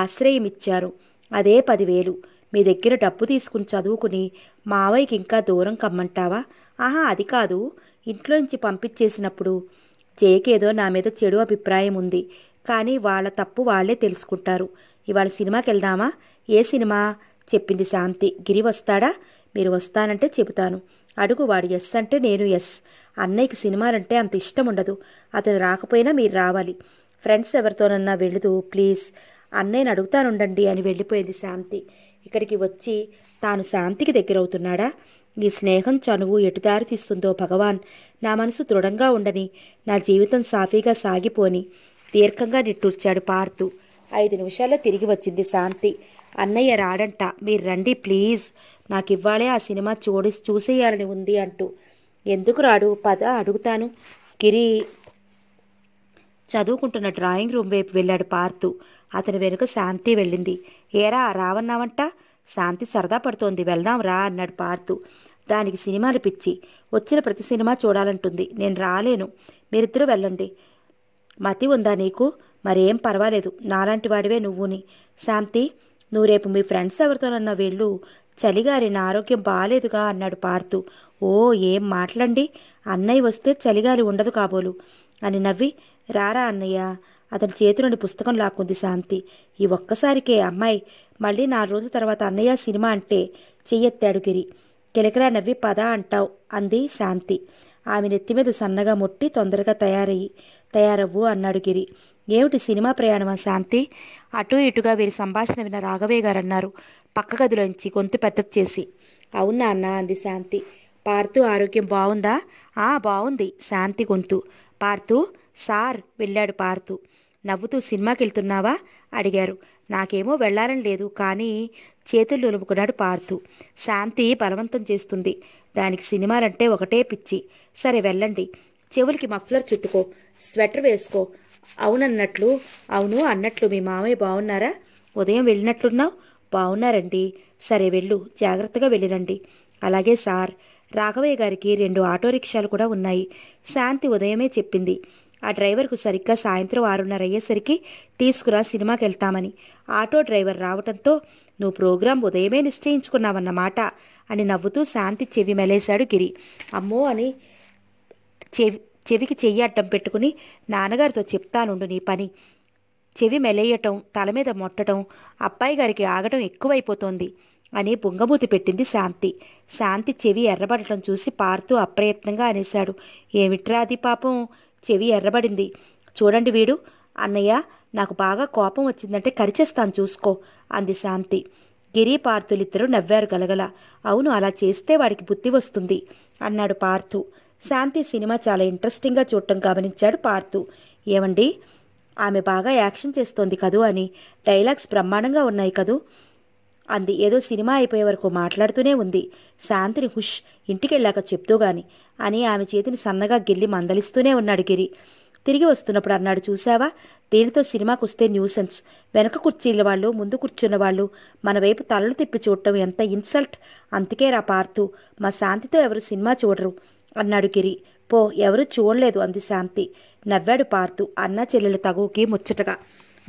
ఆశ్రయం ఇచ్చారు అదే పదివేలు మీ దగ్గర డబ్బు తీసుకుని చదువుకుని మావయ్యకి ఇంకా దూరం కమ్మంటావా ఆహా అది కాదు ఇంట్లోంచి పంపించేసినప్పుడు జేకేదో నా మీద చెడు అభిప్రాయం ఉంది కానీ వాళ్ళ తప్పు వాళ్లే తెలుసుకుంటారు ఇవాళ సినిమాకి వెళ్దామా ఏ సినిమా చెప్పింది శాంతి గిరి వస్తాడా మీరు వస్తానంటే చెబుతాను అడుగు వాడు ఎస్ అంటే నేను ఎస్ అన్నయ్యకి సినిమాలంటే అంత ఇష్టం ఉండదు అతను రాకపోయినా మీరు రావాలి ఫ్రెండ్స్ ఎవరితోనన్నా వెళ్ళదు ప్లీజ్ అన్నయ్యని అడుగుతానుండండి అని వెళ్ళిపోయింది శాంతి ఇక్కడికి వచ్చి తాను శాంతికి దగ్గరవుతున్నాడా నీ స్నేహం చనువు ఎటుదారి తీస్తుందో భగవాన్ నా మనసు దృఢంగా ఉండని నా జీవితం సాఫీగా సాగిపోని దీర్ఘంగా నిట్టూర్చాడు పార్తు ఐదు నిమిషాల్లో తిరిగి వచ్చింది శాంతి అన్నయ్య రాడంట మీరు రండి ప్లీజ్ నాకు ఇవ్వాలే ఆ సినిమా చూడి చూసేయాలని ఉంది అంటూ ఎందుకు రాడు పద అడుగుతాను గిరి చదువుకుంటున్న డ్రాయింగ్ రూమ్ వైపు వెళ్ళాడు పార్తు అతని వెనుక శాంతి వెళ్ళింది ఏరా రావన్నావంట శాంతి సరదా పడుతోంది వెళ్దాం రా అన్నాడు పార్తు దానికి సినిమాలు పిచ్చి వచ్చిన ప్రతి సినిమా చూడాలంటుంది నేను రాలేను మీరిద్దరూ వెళ్ళండి మతి ఉందా నీకు మరేం పర్వాలేదు నాలాంటి వాడివే నువ్వుని శాంతి నువ్వు రేపు మీ ఫ్రెండ్స్ ఎవరితోనన్నా వెళ్ళు నా ఆరోగ్యం బాగాలేదుగా అన్నాడు పార్తు ఓ ఏం మాట్లాడి అన్నయ్య వస్తే చలిగాలి ఉండదు కాబోలు అని నవ్వి రారా అన్నయ్య అతని చేతి నుండి పుస్తకం లాక్కుంది శాంతి ఈ ఒక్కసారికే అమ్మాయి మళ్ళీ నాలుగు రోజుల తర్వాత అన్నయ్య సినిమా అంటే చెయ్యెత్తాడు గిరి కిలకిలా నవ్వి పద అంటావు అంది శాంతి ఆమె నెత్తి మీద సన్నగా ముట్టి తొందరగా తయారయ్యి తయారవ్వు అన్నాడు గిరి ఏమిటి సినిమా ప్రయాణమా శాంతి అటు ఇటుగా వీరి సంభాషణ విన్న రాఘవయ్య గారు అన్నారు పక్క గదిలోంచి గొంతు పెద్ద చేసి అవునా అన్న అంది శాంతి పార్తు ఆరోగ్యం బాగుందా ఆ బాగుంది శాంతి గొంతు పార్తు సార్ వెళ్ళాడు పార్తు నవ్వుతూ సినిమాకి వెళ్తున్నావా అడిగారు నాకేమో వెళ్ళాలని లేదు కానీ చేతులు నులుపుకున్నాడు పార్తు శాంతి బలవంతం చేస్తుంది దానికి సినిమాలంటే ఒకటే పిచ్చి సరే వెళ్ళండి చెవులకి మఫ్లర్ చుట్టుకో స్వెటర్ వేసుకో అవునన్నట్లు అవును అన్నట్లు మీ మామయ్య బాగున్నారా ఉదయం వెళ్ళినట్లున్నావు బాగున్నారండి సరే వెళ్ళు జాగ్రత్తగా వెళ్ళిరండి అలాగే సార్ రాఘవయ్య గారికి రెండు ఆటో రిక్షాలు కూడా ఉన్నాయి శాంతి ఉదయమే చెప్పింది ఆ డ్రైవర్కు సరిగ్గా సాయంత్రం ఆరున్నర అయ్యేసరికి తీసుకురా సినిమాకి వెళ్తామని ఆటో డ్రైవర్ రావటంతో నువ్వు ప్రోగ్రాం ఉదయమే నిశ్చయించుకున్నావన్నమాట అని నవ్వుతూ శాంతి చెవి మెలేశాడు గిరి అమ్మో అని చెవి చెవికి చెయ్యి అడ్డం పెట్టుకుని నాన్నగారితో చెప్తానుండు నీ పని చెవి మెలేయటం తల మీద మొట్టడం అబ్బాయి గారికి ఆగటం ఎక్కువైపోతోంది అని బుంగబూతి పెట్టింది శాంతి శాంతి చెవి ఎర్రబడటం చూసి పార్తూ అప్రయత్నంగా అనేశాడు ఏమిట్రా అది పాపం చెవి ఎర్రబడింది చూడండి వీడు అన్నయ్య నాకు బాగా కోపం వచ్చిందంటే కరిచేస్తాను చూసుకో అంది శాంతి గిరి పార్థులిద్దరూ నవ్వారు గలగల అవును అలా చేస్తే వాడికి బుద్ధి వస్తుంది అన్నాడు పార్థు శాంతి సినిమా చాలా ఇంట్రెస్టింగ్గా చూడటం గమనించాడు పార్థు ఏమండి ఆమె బాగా యాక్షన్ చేస్తోంది కదూ అని డైలాగ్స్ బ్రహ్మాండంగా ఉన్నాయి కదూ అంది ఏదో సినిమా అయిపోయే వరకు మాట్లాడుతూనే ఉంది శాంతిని హుష్ ఇంటికెళ్ళాక చెప్తూ గాని అని ఆమె చేతిని సన్నగా గిల్లి మందలిస్తూనే ఉన్నాడు గిరి తిరిగి వస్తున్నప్పుడు అన్నాడు చూసావా దీనితో సినిమాకు వస్తే న్యూసెన్స్ వెనక కుర్చీల వాళ్ళు ముందు కూర్చున్న వాళ్ళు మన వైపు తలలు తిప్పి చూడటం ఎంత ఇన్సల్ట్ అందుకే రా పార్తూ మా శాంతితో ఎవరు సినిమా చూడరు అన్నాడు గిరి పో ఎవరు చూడలేదు అంది శాంతి నవ్వాడు పార్తూ అన్న చెల్లెలు తగుకి ముచ్చటగా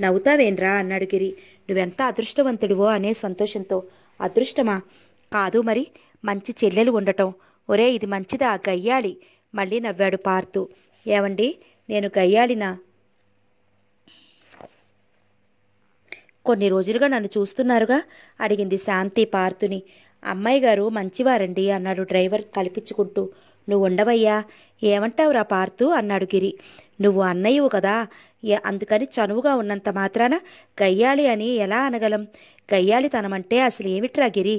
నవ్వుతావేంరా అన్నాడు గిరి నువ్వెంత అదృష్టవంతుడివో అనే సంతోషంతో అదృష్టమా కాదు మరి మంచి చెల్లెలు ఉండటం ఒరే ఇది మంచిదా గయ్యాళి మళ్ళీ నవ్వాడు పార్తు ఏమండి నేను గయ్యాలినా కొన్ని రోజులుగా నన్ను చూస్తున్నారుగా అడిగింది శాంతి పార్తుని అమ్మాయి గారు మంచివారండి అన్నాడు డ్రైవర్ కల్పించుకుంటూ నువ్వు ఉండవయ్యా ఏమంటావురా పార్తు అన్నాడు గిరి నువ్వు అన్నయ్యవు కదా అందుకని చనువుగా ఉన్నంత మాత్రాన గయ్యాలి అని ఎలా అనగలం తనమంటే అసలు ఏమిట్రా గిరి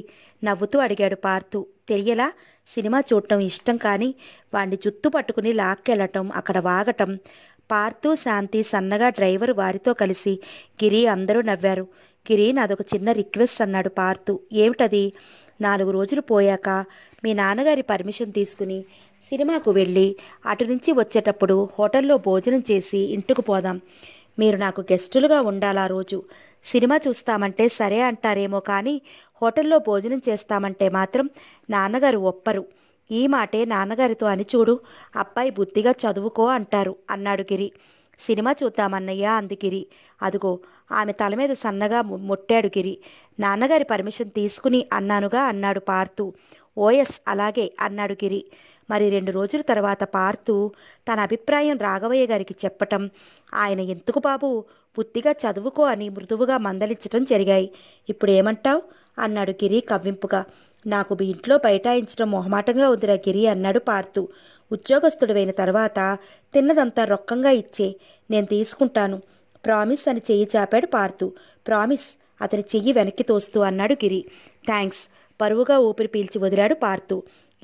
నవ్వుతూ అడిగాడు పార్తు తెలియలా సినిమా చూడటం ఇష్టం కానీ వాడిని జుత్తు పట్టుకుని లాక్కెళ్ళటం అక్కడ వాగటం పార్థు శాంతి సన్నగా డ్రైవర్ వారితో కలిసి గిరి అందరూ నవ్వారు గిరి నాదొక చిన్న రిక్వెస్ట్ అన్నాడు పార్తు ఏమిటది నాలుగు రోజులు పోయాక మీ నాన్నగారి పర్మిషన్ తీసుకుని సినిమాకు వెళ్ళి అటు నుంచి వచ్చేటప్పుడు హోటల్లో భోజనం చేసి ఇంటికి పోదాం మీరు నాకు గెస్టులుగా ఉండాలా రోజు సినిమా చూస్తామంటే సరే అంటారేమో కానీ హోటల్లో భోజనం చేస్తామంటే మాత్రం నాన్నగారు ఒప్పరు ఈ మాటే నాన్నగారితో అని చూడు అబ్బాయి బుద్ధిగా చదువుకో అంటారు అన్నాడు గిరి సినిమా చూద్దామన్నయ్యా అంది గిరి అదిగో ఆమె తల మీద సన్నగా మొట్టాడు గిరి నాన్నగారి పర్మిషన్ తీసుకుని అన్నానుగా అన్నాడు పార్తు ఓఎస్ అలాగే అన్నాడు గిరి మరి రెండు రోజుల తర్వాత పార్తు తన అభిప్రాయం రాఘవయ్య గారికి చెప్పటం ఆయన ఎందుకు బాబు బుద్ధిగా చదువుకో అని మృదువుగా మందలించటం జరిగాయి ఇప్పుడు ఏమంటావు అన్నాడు గిరి కవ్వింపుగా నాకు మీ ఇంట్లో బైఠాయించడం మొహమాటంగా ఉందిరా గిరి అన్నాడు పార్తు ఉద్యోగస్తుడువైన తర్వాత తిన్నదంతా రొక్కంగా ఇచ్చే నేను తీసుకుంటాను ప్రామిస్ అని చెయ్యి చాపాడు పార్తు ప్రామిస్ అతని చెయ్యి వెనక్కి తోస్తూ అన్నాడు గిరి థ్యాంక్స్ పరువుగా ఊపిరి పీల్చి వదిలాడు పార్తు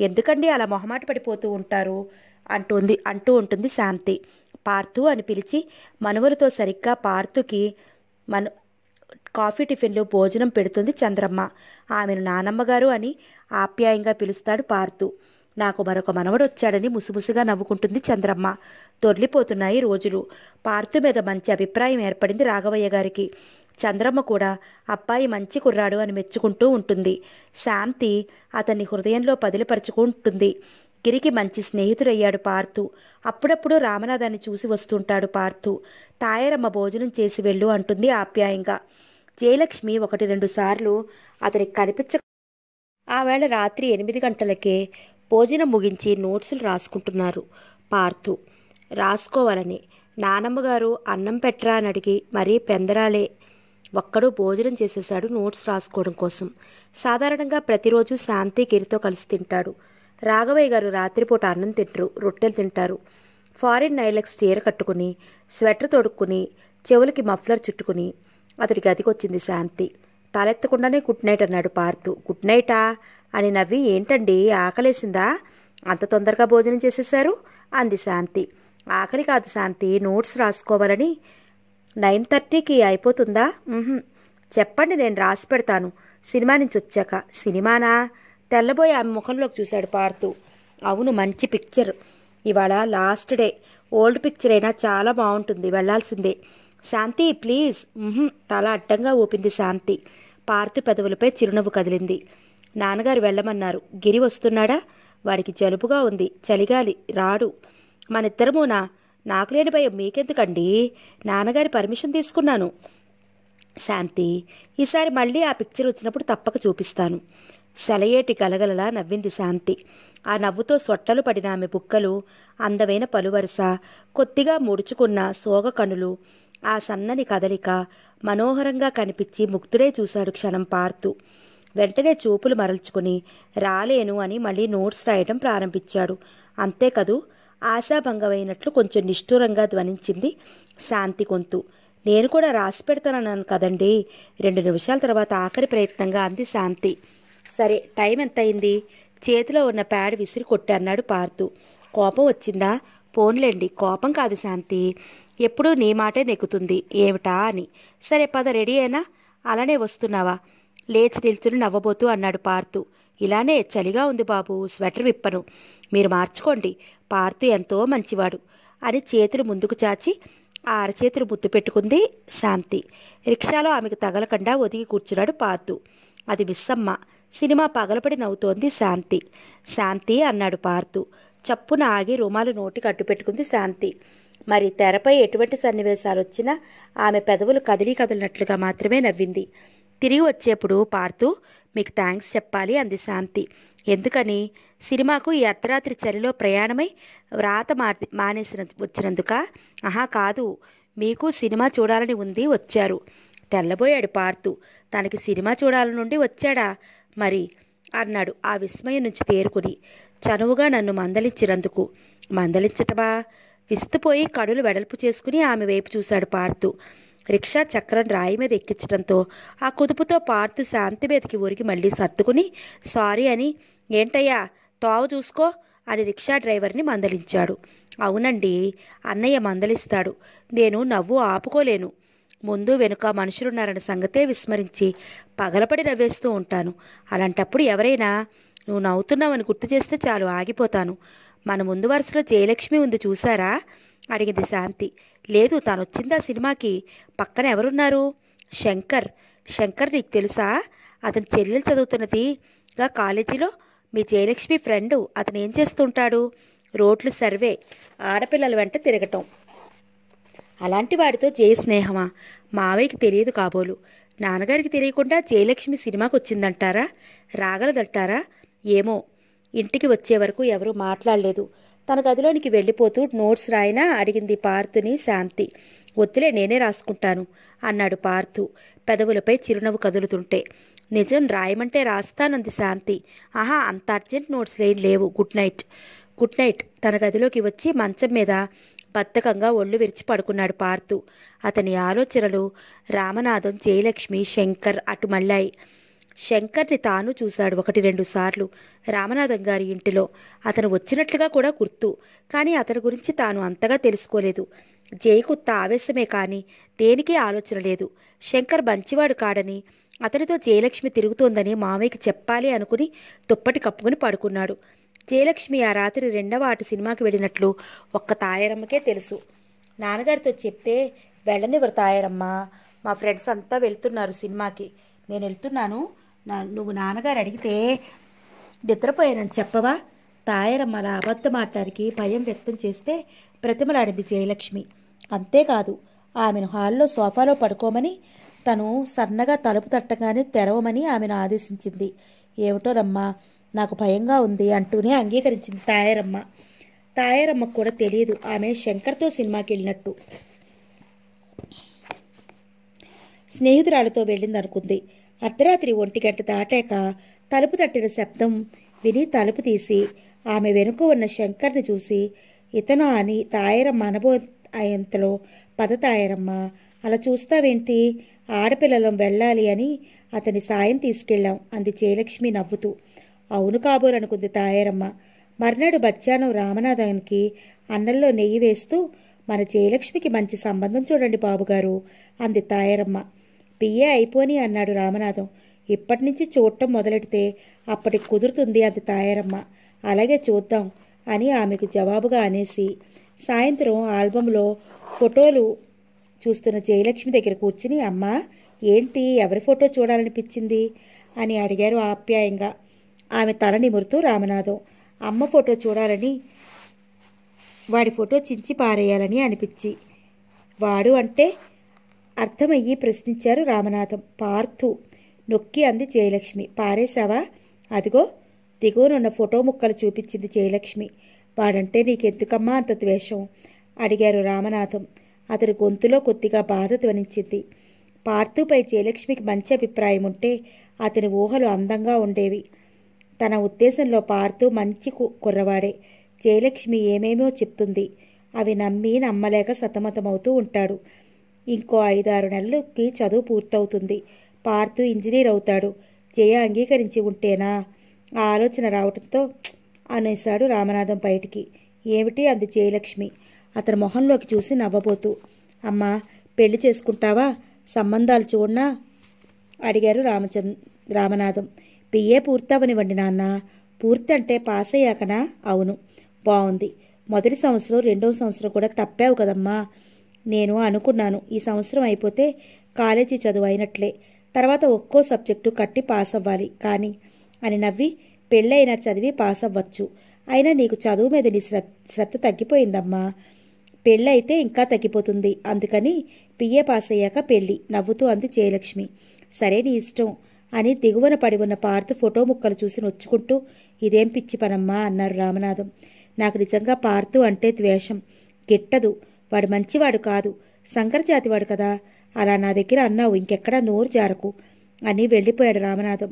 ఎందుకండి అలా మొహమాట పడిపోతూ ఉంటారు అంటుంది అంటూ ఉంటుంది శాంతి పార్థు అని పిలిచి మనువలతో సరిగ్గా పార్థుకి మను కాఫీ టిఫిన్లో భోజనం పెడుతుంది చంద్రమ్మ ఆమెను నానమ్మగారు అని ఆప్యాయంగా పిలుస్తాడు పార్థు నాకు మరొక మనవడు వచ్చాడని ముసుముసుగా నవ్వుకుంటుంది చంద్రమ్మ తొర్లిపోతున్నాయి రోజులు పార్థు మీద మంచి అభిప్రాయం ఏర్పడింది రాఘవయ్య గారికి చంద్రమ్మ కూడా అబ్బాయి మంచి కుర్రాడు అని మెచ్చుకుంటూ ఉంటుంది శాంతి అతన్ని హృదయంలో పదిలిపరచుకుంటుంది గిరికి మంచి స్నేహితుడయ్యాడు పార్థు అప్పుడప్పుడు రామనాథాన్ని చూసి వస్తుంటాడు పార్థు తాయారమ్మ భోజనం చేసి వెళ్ళు అంటుంది ఆప్యాయంగా జయలక్ష్మి ఒకటి రెండు సార్లు అతనికి కనిపించ ఆవేళ రాత్రి ఎనిమిది గంటలకే భోజనం ముగించి నోట్సులు రాసుకుంటున్నారు పార్థు రాసుకోవాలని నానమ్మగారు అన్నం పెట్టరా అని అడిగి మరీ పెందరాలే ఒక్కడూ భోజనం చేసేశాడు నోట్స్ రాసుకోవడం కోసం సాధారణంగా ప్రతిరోజు శాంతి గిరితో కలిసి తింటాడు రాఘవయ్య గారు రాత్రిపూట అన్నం తింటారు రొట్టెలు తింటారు ఫారిన్ నైలక్స్ చీర కట్టుకుని స్వెటర్ తొడుక్కుని చెవులకి మఫ్లర్ చుట్టుకుని అతడి గదికొచ్చింది శాంతి తలెత్తకుండానే గుడ్ నైట్ అన్నాడు పార్తు గుడ్ నైటా అని నవ్వి ఏంటండి ఆకలేసిందా అంత తొందరగా భోజనం చేసేశారు అంది శాంతి ఆకలి కాదు శాంతి నోట్స్ రాసుకోవాలని నైన్ థర్టీకి అయిపోతుందా చెప్పండి నేను రాసి పెడతాను సినిమా నుంచి వచ్చాక సినిమానా తెల్లబోయి ఆమె ముఖంలోకి చూశాడు పార్థు అవును మంచి పిక్చర్ ఇవాళ లాస్ట్ డే ఓల్డ్ పిక్చర్ అయినా చాలా బాగుంటుంది వెళ్లాల్సిందే శాంతి ప్లీజ్ తల అడ్డంగా ఊపింది శాంతి పార్థు పెదవులపై చిరునవ్వు కదిలింది నాన్నగారు వెళ్ళమన్నారు గిరి వస్తున్నాడా వాడికి జలుబుగా ఉంది చలిగాలి రాడు మనిద్దరమూనా నాకు లేని భయం మీకెందుకండి నాన్నగారి పర్మిషన్ తీసుకున్నాను శాంతి ఈసారి మళ్ళీ ఆ పిక్చర్ వచ్చినప్పుడు తప్పక చూపిస్తాను సెలయేటి గలగలలా నవ్వింది శాంతి ఆ నవ్వుతో సొట్టలు పడిన ఆమె బుక్కలు అందమైన పలువరుస కొద్దిగా ముడుచుకున్న సోగ కనులు ఆ సన్నని కదలిక మనోహరంగా కనిపించి ముక్తుడే చూశాడు క్షణం పార్తు వెంటనే చూపులు మరల్చుకుని రాలేను అని మళ్ళీ నోట్స్ రాయడం ప్రారంభించాడు అంతే కదూ ఆశాభంగమైనట్లు కొంచెం నిష్ఠూరంగా ధ్వనించింది శాంతి గొంతు నేను కూడా రాసి పెడతానన్నాను కదండి రెండు నిమిషాల తర్వాత ఆఖరి ప్రయత్నంగా అంది శాంతి సరే టైం ఎంత అయింది చేతిలో ఉన్న ప్యాడ్ విసిరి కొట్టన్నాడు పార్థు కోపం వచ్చిందా పోన్లేండి కోపం కాదు శాంతి ఎప్పుడూ నీ మాటే నెక్కుతుంది ఏమిటా అని సరే పద రెడీ అయినా అలానే వస్తున్నావా లేచి నిల్చుని నవ్వబోతూ అన్నాడు పార్థు ఇలానే చలిగా ఉంది బాబు స్వెటర్ విప్పను మీరు మార్చుకోండి పార్థు ఎంతో మంచివాడు అని చేతులు ముందుకు చాచి ఆ అరచేతులు ముద్దు పెట్టుకుంది శాంతి రిక్షాలో ఆమెకు తగలకుండా ఒదిగి కూర్చున్నాడు పార్థు అది మిస్సమ్మ సినిమా పగలపడి నవ్వుతోంది శాంతి శాంతి అన్నాడు పార్థు చప్పున ఆగి రుమాలు నోటికి అడ్డుపెట్టుకుంది శాంతి మరి తెరపై ఎటువంటి సన్నివేశాలు వచ్చినా ఆమె పెదవులు కదిలి కదిలినట్లుగా మాత్రమే నవ్వింది తిరిగి వచ్చేప్పుడు పార్థు మీకు థ్యాంక్స్ చెప్పాలి అంది శాంతి ఎందుకని సినిమాకు ఈ అర్ధరాత్రి చలిలో ప్రయాణమై వ్రాత మార్ మానేసిన వచ్చినందుక ఆహా కాదు మీకు సినిమా చూడాలని ఉంది వచ్చారు తెల్లబోయాడు పార్థు తనకి సినిమా చూడాలనుండి వచ్చాడా మరి అన్నాడు ఆ విస్మయం నుంచి తేరుకుని చనువుగా నన్ను మందలించినందుకు మందలించటమా విస్తుపోయి కడులు వెడల్పు చేసుకుని ఆమె వైపు చూశాడు పార్తు రిక్షా చక్రం రాయి మీద ఎక్కించడంతో ఆ కుదుపుతో పార్తు శాంతి మీదకి ఊరికి మళ్ళీ సర్దుకుని సారీ అని ఏంటయ్యా తోవ చూసుకో అని రిక్షా డ్రైవర్ని మందలించాడు అవునండి అన్నయ్య మందలిస్తాడు నేను నవ్వు ఆపుకోలేను ముందు వెనుక మనుషులున్నారన్న సంగతే విస్మరించి పగలపడి నవ్వేస్తూ ఉంటాను అలాంటప్పుడు ఎవరైనా నువ్వు నవ్వుతున్నావని గుర్తు చేస్తే చాలు ఆగిపోతాను మన ముందు వరుసలో జయలక్ష్మి ఉంది చూసారా అడిగింది శాంతి లేదు తాను వచ్చింది ఆ సినిమాకి పక్కన ఎవరున్నారు శంకర్ శంకర్ నీకు తెలుసా అతని చెల్లెలు చదువుతున్నది గా కాలేజీలో మీ జయలక్ష్మి ఫ్రెండు అతను ఏం చేస్తుంటాడు రోడ్లు సర్వే ఆడపిల్లల వెంట తిరగటం అలాంటి వాడితో జయ స్నేహమా మావయ్యకి తెలియదు కాబోలు నాన్నగారికి తెలియకుండా జయలక్ష్మి సినిమాకి వచ్చిందంటారా రాగలదంటారా ఏమో ఇంటికి వచ్చే వరకు ఎవరూ మాట్లాడలేదు తన గదిలోనికి వెళ్ళిపోతూ నోట్స్ రాయినా అడిగింది పార్థుని శాంతి ఒత్తిలే నేనే రాసుకుంటాను అన్నాడు పార్థు పెదవులపై చిరునవ్వు కదులుతుంటే నిజం రాయమంటే రాస్తానంది శాంతి ఆహా అంత అర్జెంట్ నోట్స్ ఏం లేవు గుడ్ నైట్ గుడ్ నైట్ తన గదిలోకి వచ్చి మంచం మీద బద్ధకంగా ఒళ్ళు విరిచి పడుకున్నాడు పార్థు అతని ఆలోచనలు రామనాథం జయలక్ష్మి శంకర్ అటు మళ్ళాయి శంకర్ని తాను చూశాడు ఒకటి రెండు సార్లు రామనాథం గారి ఇంటిలో అతను వచ్చినట్లుగా కూడా గుర్తు కానీ అతని గురించి తాను అంతగా తెలుసుకోలేదు జయకుత్త ఆవేశమే కానీ దేనికే ఆలోచన లేదు శంకర్ మంచివాడు కాడని అతనితో జయలక్ష్మి తిరుగుతోందని మామయ్యకి చెప్పాలి అనుకుని దుప్పటి కప్పుకుని పడుకున్నాడు జయలక్ష్మి ఆ రాత్రి రెండవ ఆట సినిమాకి వెళ్ళినట్లు ఒక్క తాయారమ్మకే తెలుసు నాన్నగారితో చెప్తే వెళ్ళనివ్వరు తాయారమ్మ మా ఫ్రెండ్స్ అంతా వెళ్తున్నారు సినిమాకి నేను వెళ్తున్నాను నువ్వు నాన్నగారు అడిగితే నిద్రపోయానని చెప్పవా తాయారమ్మ అలా అబద్ధం ఆడటానికి భయం వ్యక్తం చేస్తే ప్రతిమలాడింది జయలక్ష్మి అంతేకాదు ఆమెను హాల్లో సోఫాలో పడుకోమని తను సన్నగా తలుపు తట్టగానే తెరవమని ఆమెను ఆదేశించింది ఏమిటోనమ్మా నాకు భయంగా ఉంది అంటూనే అంగీకరించింది తాయారమ్మ తాయారమ్మకు కూడా తెలియదు ఆమె శంకర్తో సినిమాకి వెళ్ళినట్టు స్నేహితురాలతో వెళ్ళింది అనుకుంది అర్ధరాత్రి ఒంటి గంట దాటాక తలుపు తట్టిన శబ్దం విని తలుపు తీసి ఆమె వెనుక ఉన్న శంకర్ని చూసి ఇతను అని తాయారమ్మ అనుభవ అయ్యంతలో పద తాయారమ్మ అలా చూస్తావేంటి ఆడపిల్లలం వెళ్ళాలి అని అతని సాయం తీసుకెళ్ళాం అంది జయలక్ష్మి నవ్వుతూ అవును కాబోలనుకుంది తాయారమ్మ మర్నాడు బత్యానం రామనాథానికి అన్నంలో నెయ్యి వేస్తూ మన జయలక్ష్మికి మంచి సంబంధం చూడండి బాబుగారు అంది తాయారమ్మ బిఏ అయిపోని అన్నాడు రామనాథం ఇప్పటి నుంచి చూడటం మొదలెడితే అప్పటికి కుదురుతుంది అంది తాయారమ్మ అలాగే చూద్దాం అని ఆమెకు జవాబుగా అనేసి సాయంత్రం ఆల్బంలో ఫోటోలు చూస్తున్న జయలక్ష్మి దగ్గర కూర్చుని అమ్మా ఏంటి ఎవరి ఫోటో చూడాలనిపించింది అని అడిగారు ఆప్యాయంగా ఆమె తల నిమురుతూ రామనాథం అమ్మ ఫోటో చూడాలని వాడి ఫోటో చించి పారేయాలని అనిపించి వాడు అంటే అర్థమయ్యి ప్రశ్నించారు రామనాథం పార్థు నొక్కి అంది జయలక్ష్మి పారేశావా అదిగో దిగువనున్న ఫోటో ముక్కలు చూపించింది జయలక్ష్మి వాడంటే నీకెందుకమ్మా అంత ద్వేషం అడిగారు రామనాథం అతని గొంతులో కొద్దిగా బాధ ధ్వనించింది పార్థుపై జయలక్ష్మికి మంచి అభిప్రాయం ఉంటే అతని ఊహలు అందంగా ఉండేవి తన ఉద్దేశంలో పార్తూ మంచి కుర్రవాడే జయలక్ష్మి ఏమేమో చెప్తుంది అవి నమ్మి నమ్మలేక సతమతమవుతూ ఉంటాడు ఇంకో ఐదారు నెలలకి చదువు పూర్తవుతుంది పార్తు ఇంజనీర్ అవుతాడు జయ అంగీకరించి ఉంటేనా ఆ ఆలోచన రావటంతో అనేశాడు రామనాథం బయటికి ఏమిటి అంది జయలక్ష్మి అతని మొహంలోకి చూసి నవ్వబోతూ అమ్మా పెళ్లి చేసుకుంటావా సంబంధాలు చూడనా అడిగారు రామచంద్ రామనాథం బిఏ పూర్తవనివ్వండి నాన్న పూర్తంటే పాస్ అయ్యాకనా అవును బాగుంది మొదటి సంవత్సరం రెండవ సంవత్సరం కూడా తప్పావు కదమ్మా నేను అనుకున్నాను ఈ సంవత్సరం అయిపోతే కాలేజీ చదువు అయినట్లే తర్వాత ఒక్కో సబ్జెక్టు కట్టి పాస్ అవ్వాలి కానీ అని నవ్వి పెళ్ళైనా చదివి పాస్ అవ్వచ్చు అయినా నీకు చదువు మీద నీ శ్రద్ధ తగ్గిపోయిందమ్మా పెళ్ళైతే ఇంకా తగ్గిపోతుంది అందుకని పిఏ పాస్ అయ్యాక పెళ్ళి నవ్వుతూ అంది జయలక్ష్మి సరే నీ ఇష్టం అని దిగువన పడి ఉన్న పార్థ ఫోటో ముక్కలు చూసి నొచ్చుకుంటూ ఇదేం పిచ్చి పనమ్మా అన్నారు రామనాథం నాకు నిజంగా పార్థు అంటే ద్వేషం గిట్టదు వాడు మంచివాడు కాదు సంకర జాతివాడు కదా అలా నా దగ్గర అన్నావు ఇంకెక్కడా నోరు జారకు అని వెళ్ళిపోయాడు రామనాథం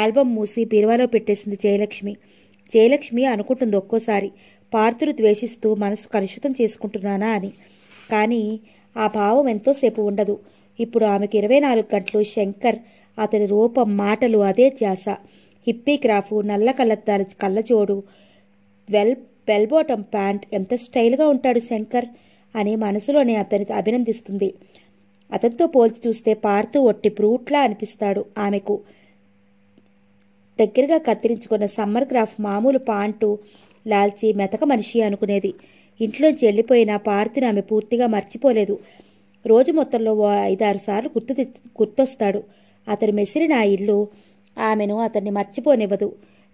ఆల్బం మూసి బీరువాలో పెట్టేసింది జయలక్ష్మి జయలక్ష్మి అనుకుంటుంది ఒక్కోసారి పార్థులు ద్వేషిస్తూ మనసు కలుషితం చేసుకుంటున్నానా అని కానీ ఆ భావం ఎంతోసేపు ఉండదు ఇప్పుడు ఆమెకు ఇరవై నాలుగు గంటలు శంకర్ అతని రూపం మాటలు అదే ధ్యాస క్రాఫ్ నల్ల కళ్ళద్దాల కళ్ళజోడు వెల్ బెల్బోటం ప్యాంట్ ఎంత స్టైల్గా ఉంటాడు శంకర్ అని మనసులోనే అతని అభినందిస్తుంది అతనితో పోల్చి చూస్తే పార్తూ ఒట్టి బ్రూట్లా అనిపిస్తాడు ఆమెకు దగ్గరగా కత్తిరించుకున్న సమ్మర్ క్రాఫ్ మామూలు పాంటు లాల్చి మెతక మనిషి అనుకునేది ఇంట్లోంచి వెళ్ళిపోయిన పార్తిని ఆమె పూర్తిగా మర్చిపోలేదు రోజు మొత్తంలో ఐదారు సార్లు గుర్తు గుర్తొస్తాడు అతను మెసిరిన ఆ ఇల్లు ఆమెను అతన్ని మర్చిపోనివ్వదు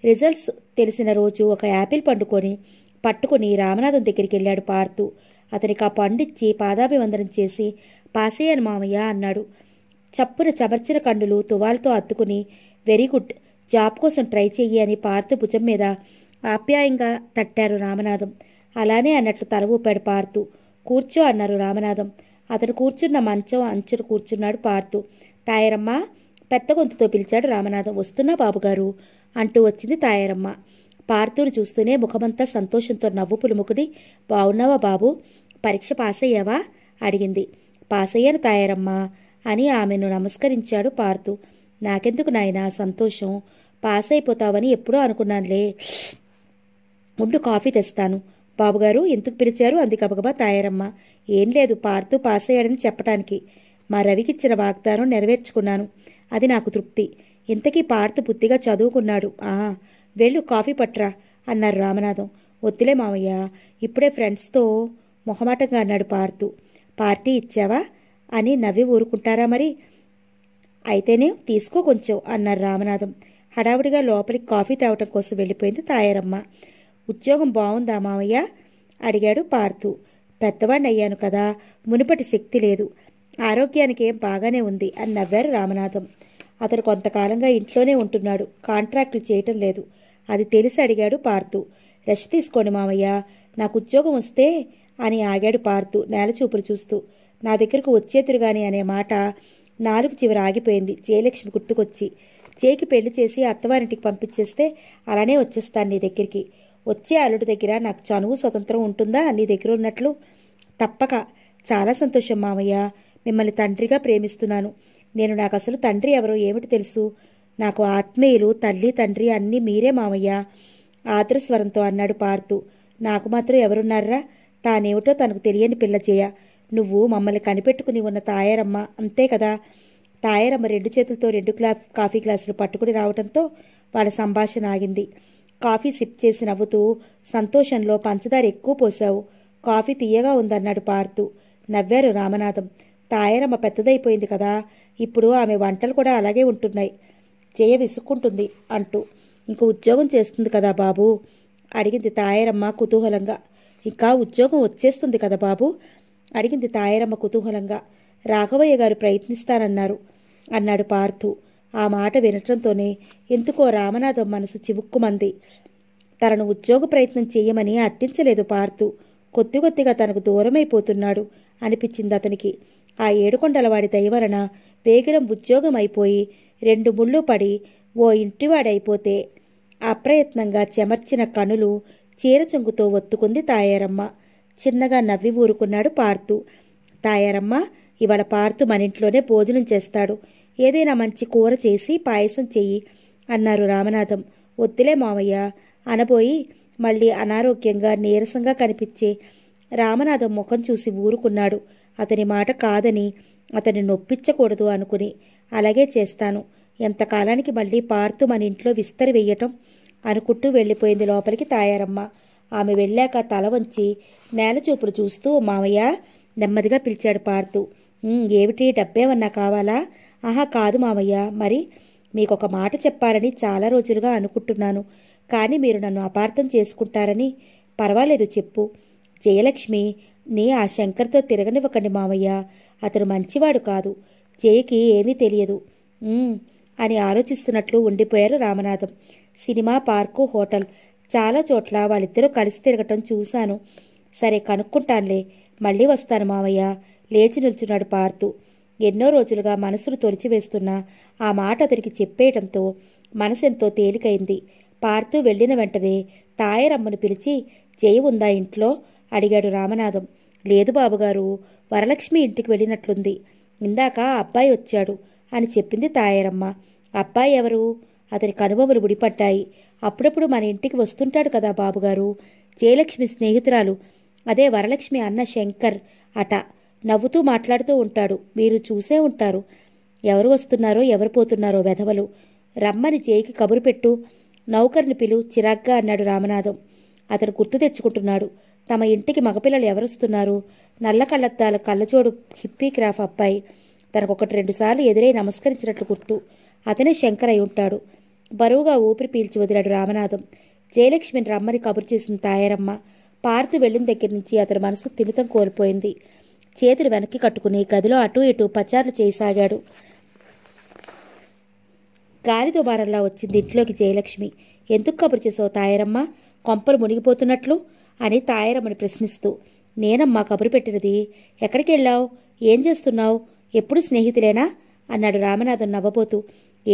రిజల్ట్స్ తెలిసిన రోజు ఒక యాపిల్ పండుకొని పట్టుకుని రామనాథం దగ్గరికి వెళ్ళాడు పార్తు అతనికి ఆ పండిచ్చి పాదాభివందనం చేసి పాసేయను మామయ్య అన్నాడు చప్పున చమర్చిన కన్నులు తువాలతో అత్తుకుని వెరీ గుడ్ జాబ్ కోసం ట్రై చెయ్యి అని పార్తు భుజం మీద ఆప్యాయంగా తట్టారు రామనాథం అలానే అన్నట్లు తల ఊపాడు పార్తు కూర్చో అన్నారు రామనాథం అతను కూర్చున్న మంచం అంచును కూర్చున్నాడు పార్తు టాయరమ్మా పెద్ద గొంతుతో పిలిచాడు రామనాథం వస్తున్నా బాబుగారు అంటూ వచ్చింది తాయారమ్మ పార్థుని చూస్తూనే ముఖమంతా సంతోషంతో నవ్వు పులుముకుని బావున్నావా బాబు పరీక్ష పాస్ అయ్యావా అడిగింది పాస్ అయ్యాను తాయారమ్మ అని ఆమెను నమస్కరించాడు పార్థు నాకెందుకు నాయనా సంతోషం పాస్ అయిపోతావని ఎప్పుడూ అనుకున్నానులే ఉండు కాఫీ తెస్తాను బాబుగారు ఎందుకు పిలిచారు అంది గబగబా తాయారమ్మ ఏం లేదు పార్థు పాస్ అయ్యాడని చెప్పటానికి మా రవికిచ్చిన వాగ్దానం నెరవేర్చుకున్నాను అది నాకు తృప్తి ఇంతకీ పార్థు బుద్ధిగా చదువుకున్నాడు ఆ వెళ్ళు కాఫీ పట్రా అన్నారు రామనాథం వద్దులే మావయ్య ఇప్పుడే ఫ్రెండ్స్తో మొహమాటంగా అన్నాడు పార్థు పార్టీ ఇచ్చావా అని నవ్వి ఊరుకుంటారా మరి అయితేనే తీసుకో కొంచెం అన్నారు రామనాథం హడావుడిగా లోపలికి కాఫీ తేవటం కోసం వెళ్ళిపోయింది తాయారమ్మ ఉద్యోగం బాగుందా మావయ్య అడిగాడు పార్థు పెద్దవాడిని అయ్యాను కదా మునుపటి శక్తి లేదు ఆరోగ్యానికి బాగానే ఉంది అని నవ్వారు రామనాథం అతను కొంతకాలంగా ఇంట్లోనే ఉంటున్నాడు కాంట్రాక్టులు చేయటం లేదు అది తెలిసి అడిగాడు పార్థు రెస్ట్ తీసుకోండి మామయ్య నాకు ఉద్యోగం వస్తే అని ఆగాడు పార్థు నేల చూపులు చూస్తూ నా దగ్గరకు వచ్చేతురుగాని అనే మాట నాలుగు చివర ఆగిపోయింది జయలక్ష్మి గుర్తుకొచ్చి చేకి పెళ్లి చేసి అత్తవారింటికి పంపించేస్తే అలానే వచ్చేస్తాను నీ దగ్గరికి వచ్చే అల్లుడి దగ్గర నాకు చనువు స్వతంత్రం ఉంటుందా నీ దగ్గర ఉన్నట్లు తప్పక చాలా సంతోషం మామయ్య మిమ్మల్ని తండ్రిగా ప్రేమిస్తున్నాను నేను నాకు అసలు తండ్రి ఎవరో ఏమిటి తెలుసు నాకు ఆత్మీయులు తల్లి తండ్రి అన్నీ మీరే మామయ్య ఆదరస్వరంతో అన్నాడు పార్తు నాకు మాత్రం ఎవరున్నారా తానేమిటో తనకు తెలియని పిల్ల చేయ నువ్వు మమ్మల్ని కనిపెట్టుకుని ఉన్న తాయారమ్మ అంతే కదా తాయారమ్మ రెండు చేతులతో రెండు గ్లా కాఫీ గ్లాసులు పట్టుకుని రావడంతో వాళ్ళ సంభాషణ ఆగింది కాఫీ సిప్ చేసి నవ్వుతూ సంతోషంలో పంచదార ఎక్కువ పోశావు కాఫీ తీయగా ఉందన్నాడు పార్తు నవ్వారు రామనాథం తాయారమ్మ పెద్దదైపోయింది కదా ఇప్పుడు ఆమె వంటలు కూడా అలాగే ఉంటున్నాయి చేయ విసుక్కుంటుంది అంటూ ఇంక ఉద్యోగం చేస్తుంది కదా బాబు అడిగింది తాయారమ్మ కుతూహలంగా ఇంకా ఉద్యోగం వచ్చేస్తుంది కదా బాబు అడిగింది తాయారమ్మ కుతూహలంగా రాఘవయ్య గారు ప్రయత్నిస్తారన్నారు అన్నాడు పార్థు ఆ మాట వినటంతోనే ఎందుకో రామనాథం మనసు చివుక్కుమంది తనను ఉద్యోగ ప్రయత్నం చేయమని అర్థించలేదు పార్థు కొద్ది కొద్దిగా తనకు దూరమైపోతున్నాడు అనిపించింది అతనికి ఆ ఏడుకొండలవాడి దయవలన పేగిరం ఉద్యోగమైపోయి రెండు ముళ్ళు పడి ఓ ఇంటివాడైపోతే అప్రయత్నంగా చెమర్చిన కనులు చీరచొంగుతో ఒత్తుకుంది తాయారమ్మ చిన్నగా నవ్వి ఊరుకున్నాడు పార్తు తాయారమ్మ ఇవాళ పార్తు మనింట్లోనే భోజనం చేస్తాడు ఏదైనా మంచి కూర చేసి పాయసం చెయ్యి అన్నారు రామనాథం ఒత్తిలే మామయ్య అనబోయి మళ్ళీ అనారోగ్యంగా నీరసంగా కనిపించే రామనాథం ముఖం చూసి ఊరుకున్నాడు అతని మాట కాదని అతని నొప్పించకూడదు అనుకుని అలాగే చేస్తాను ఎంతకాలానికి మళ్ళీ పార్తు మన ఇంట్లో విస్తరి వేయటం అనుకుంటూ వెళ్ళిపోయింది లోపలికి తాయారమ్మ ఆమె వెళ్ళాక తల వంచి నేల చూపులు చూస్తూ మామయ్య నెమ్మదిగా పిలిచాడు పార్తు ఏమిటి డబ్బేమన్నా కావాలా ఆహా కాదు మామయ్య మరి మీకు ఒక మాట చెప్పాలని చాలా రోజులుగా అనుకుంటున్నాను కానీ మీరు నన్ను అపార్థం చేసుకుంటారని పర్వాలేదు చెప్పు జయలక్ష్మి నీ ఆ శంకర్తో తిరగనివ్వకండి మామయ్య అతను మంచివాడు కాదు జయకి ఏమీ తెలియదు అని ఆలోచిస్తున్నట్లు ఉండిపోయారు రామనాథం సినిమా పార్కు హోటల్ చాలా చోట్ల వాళ్ళిద్దరూ కలిసి తిరగటం చూశాను సరే కనుక్కుంటానులే మళ్ళీ వస్తాను మావయ్య లేచి నిల్చున్నాడు పార్తు ఎన్నో రోజులుగా మనసును తొలిచివేస్తున్న ఆ మాట అతనికి చెప్పేయడంతో మనసెంతో తేలికైంది పార్తు వెళ్ళిన వెంటనే తాయరమ్మను పిలిచి జయ ఉందా ఇంట్లో అడిగాడు రామనాథం లేదు బాబుగారు వరలక్ష్మి ఇంటికి వెళ్ళినట్లుంది ఇందాక అబ్బాయి వచ్చాడు అని చెప్పింది తాయారమ్మ అబ్బాయి ఎవరు అతని కనుబొమ్మలు ముడిపడ్డాయి అప్పుడప్పుడు మన ఇంటికి వస్తుంటాడు కదా బాబుగారు జయలక్ష్మి స్నేహితురాలు అదే వరలక్ష్మి అన్న శంకర్ అట నవ్వుతూ మాట్లాడుతూ ఉంటాడు మీరు చూసే ఉంటారు ఎవరు వస్తున్నారో ఎవరు పోతున్నారో వెధవలు రమ్మని జైకి కబురు పెట్టు నౌకర్ని పిలు చిరాగ్గా అన్నాడు రామనాథం అతను గుర్తు తెచ్చుకుంటున్నాడు తమ ఇంటికి మగపిల్లలు ఎవరుస్తున్నారు నల్ల కళ్ళద్దాల కళ్ళచోడు హిప్పీ క్రాఫ్ అబ్బాయి తనకొకటి రెండుసార్లు ఎదురై నమస్కరించినట్లు గుర్తు అతనే శంకర్ అయి ఉంటాడు బరువుగా ఊపిరి పీల్చి వదిలాడు రామనాథం జయలక్ష్మిని రమ్మని కబురు చేసిన తాయారమ్మ పార్తు వెళ్ళిన దగ్గర నుంచి అతని మనసు తిమితం కోల్పోయింది చేతులు వెనక్కి కట్టుకుని గదిలో అటూ ఇటూ పచారులు చేయసాగాడు గాలితో బారల్లా వచ్చింది ఇంట్లోకి జయలక్ష్మి ఎందుకు కబురు చేసావు తాయారమ్మ కొంపలు మునిగిపోతున్నట్లు అని తాయారమ్మని ప్రశ్నిస్తూ నేనమ్మా కబురు పెట్టినది ఎక్కడికెళ్ళావు ఏం చేస్తున్నావు ఎప్పుడు స్నేహితులేనా అన్నాడు రామనాథన్ నవ్వబోతూ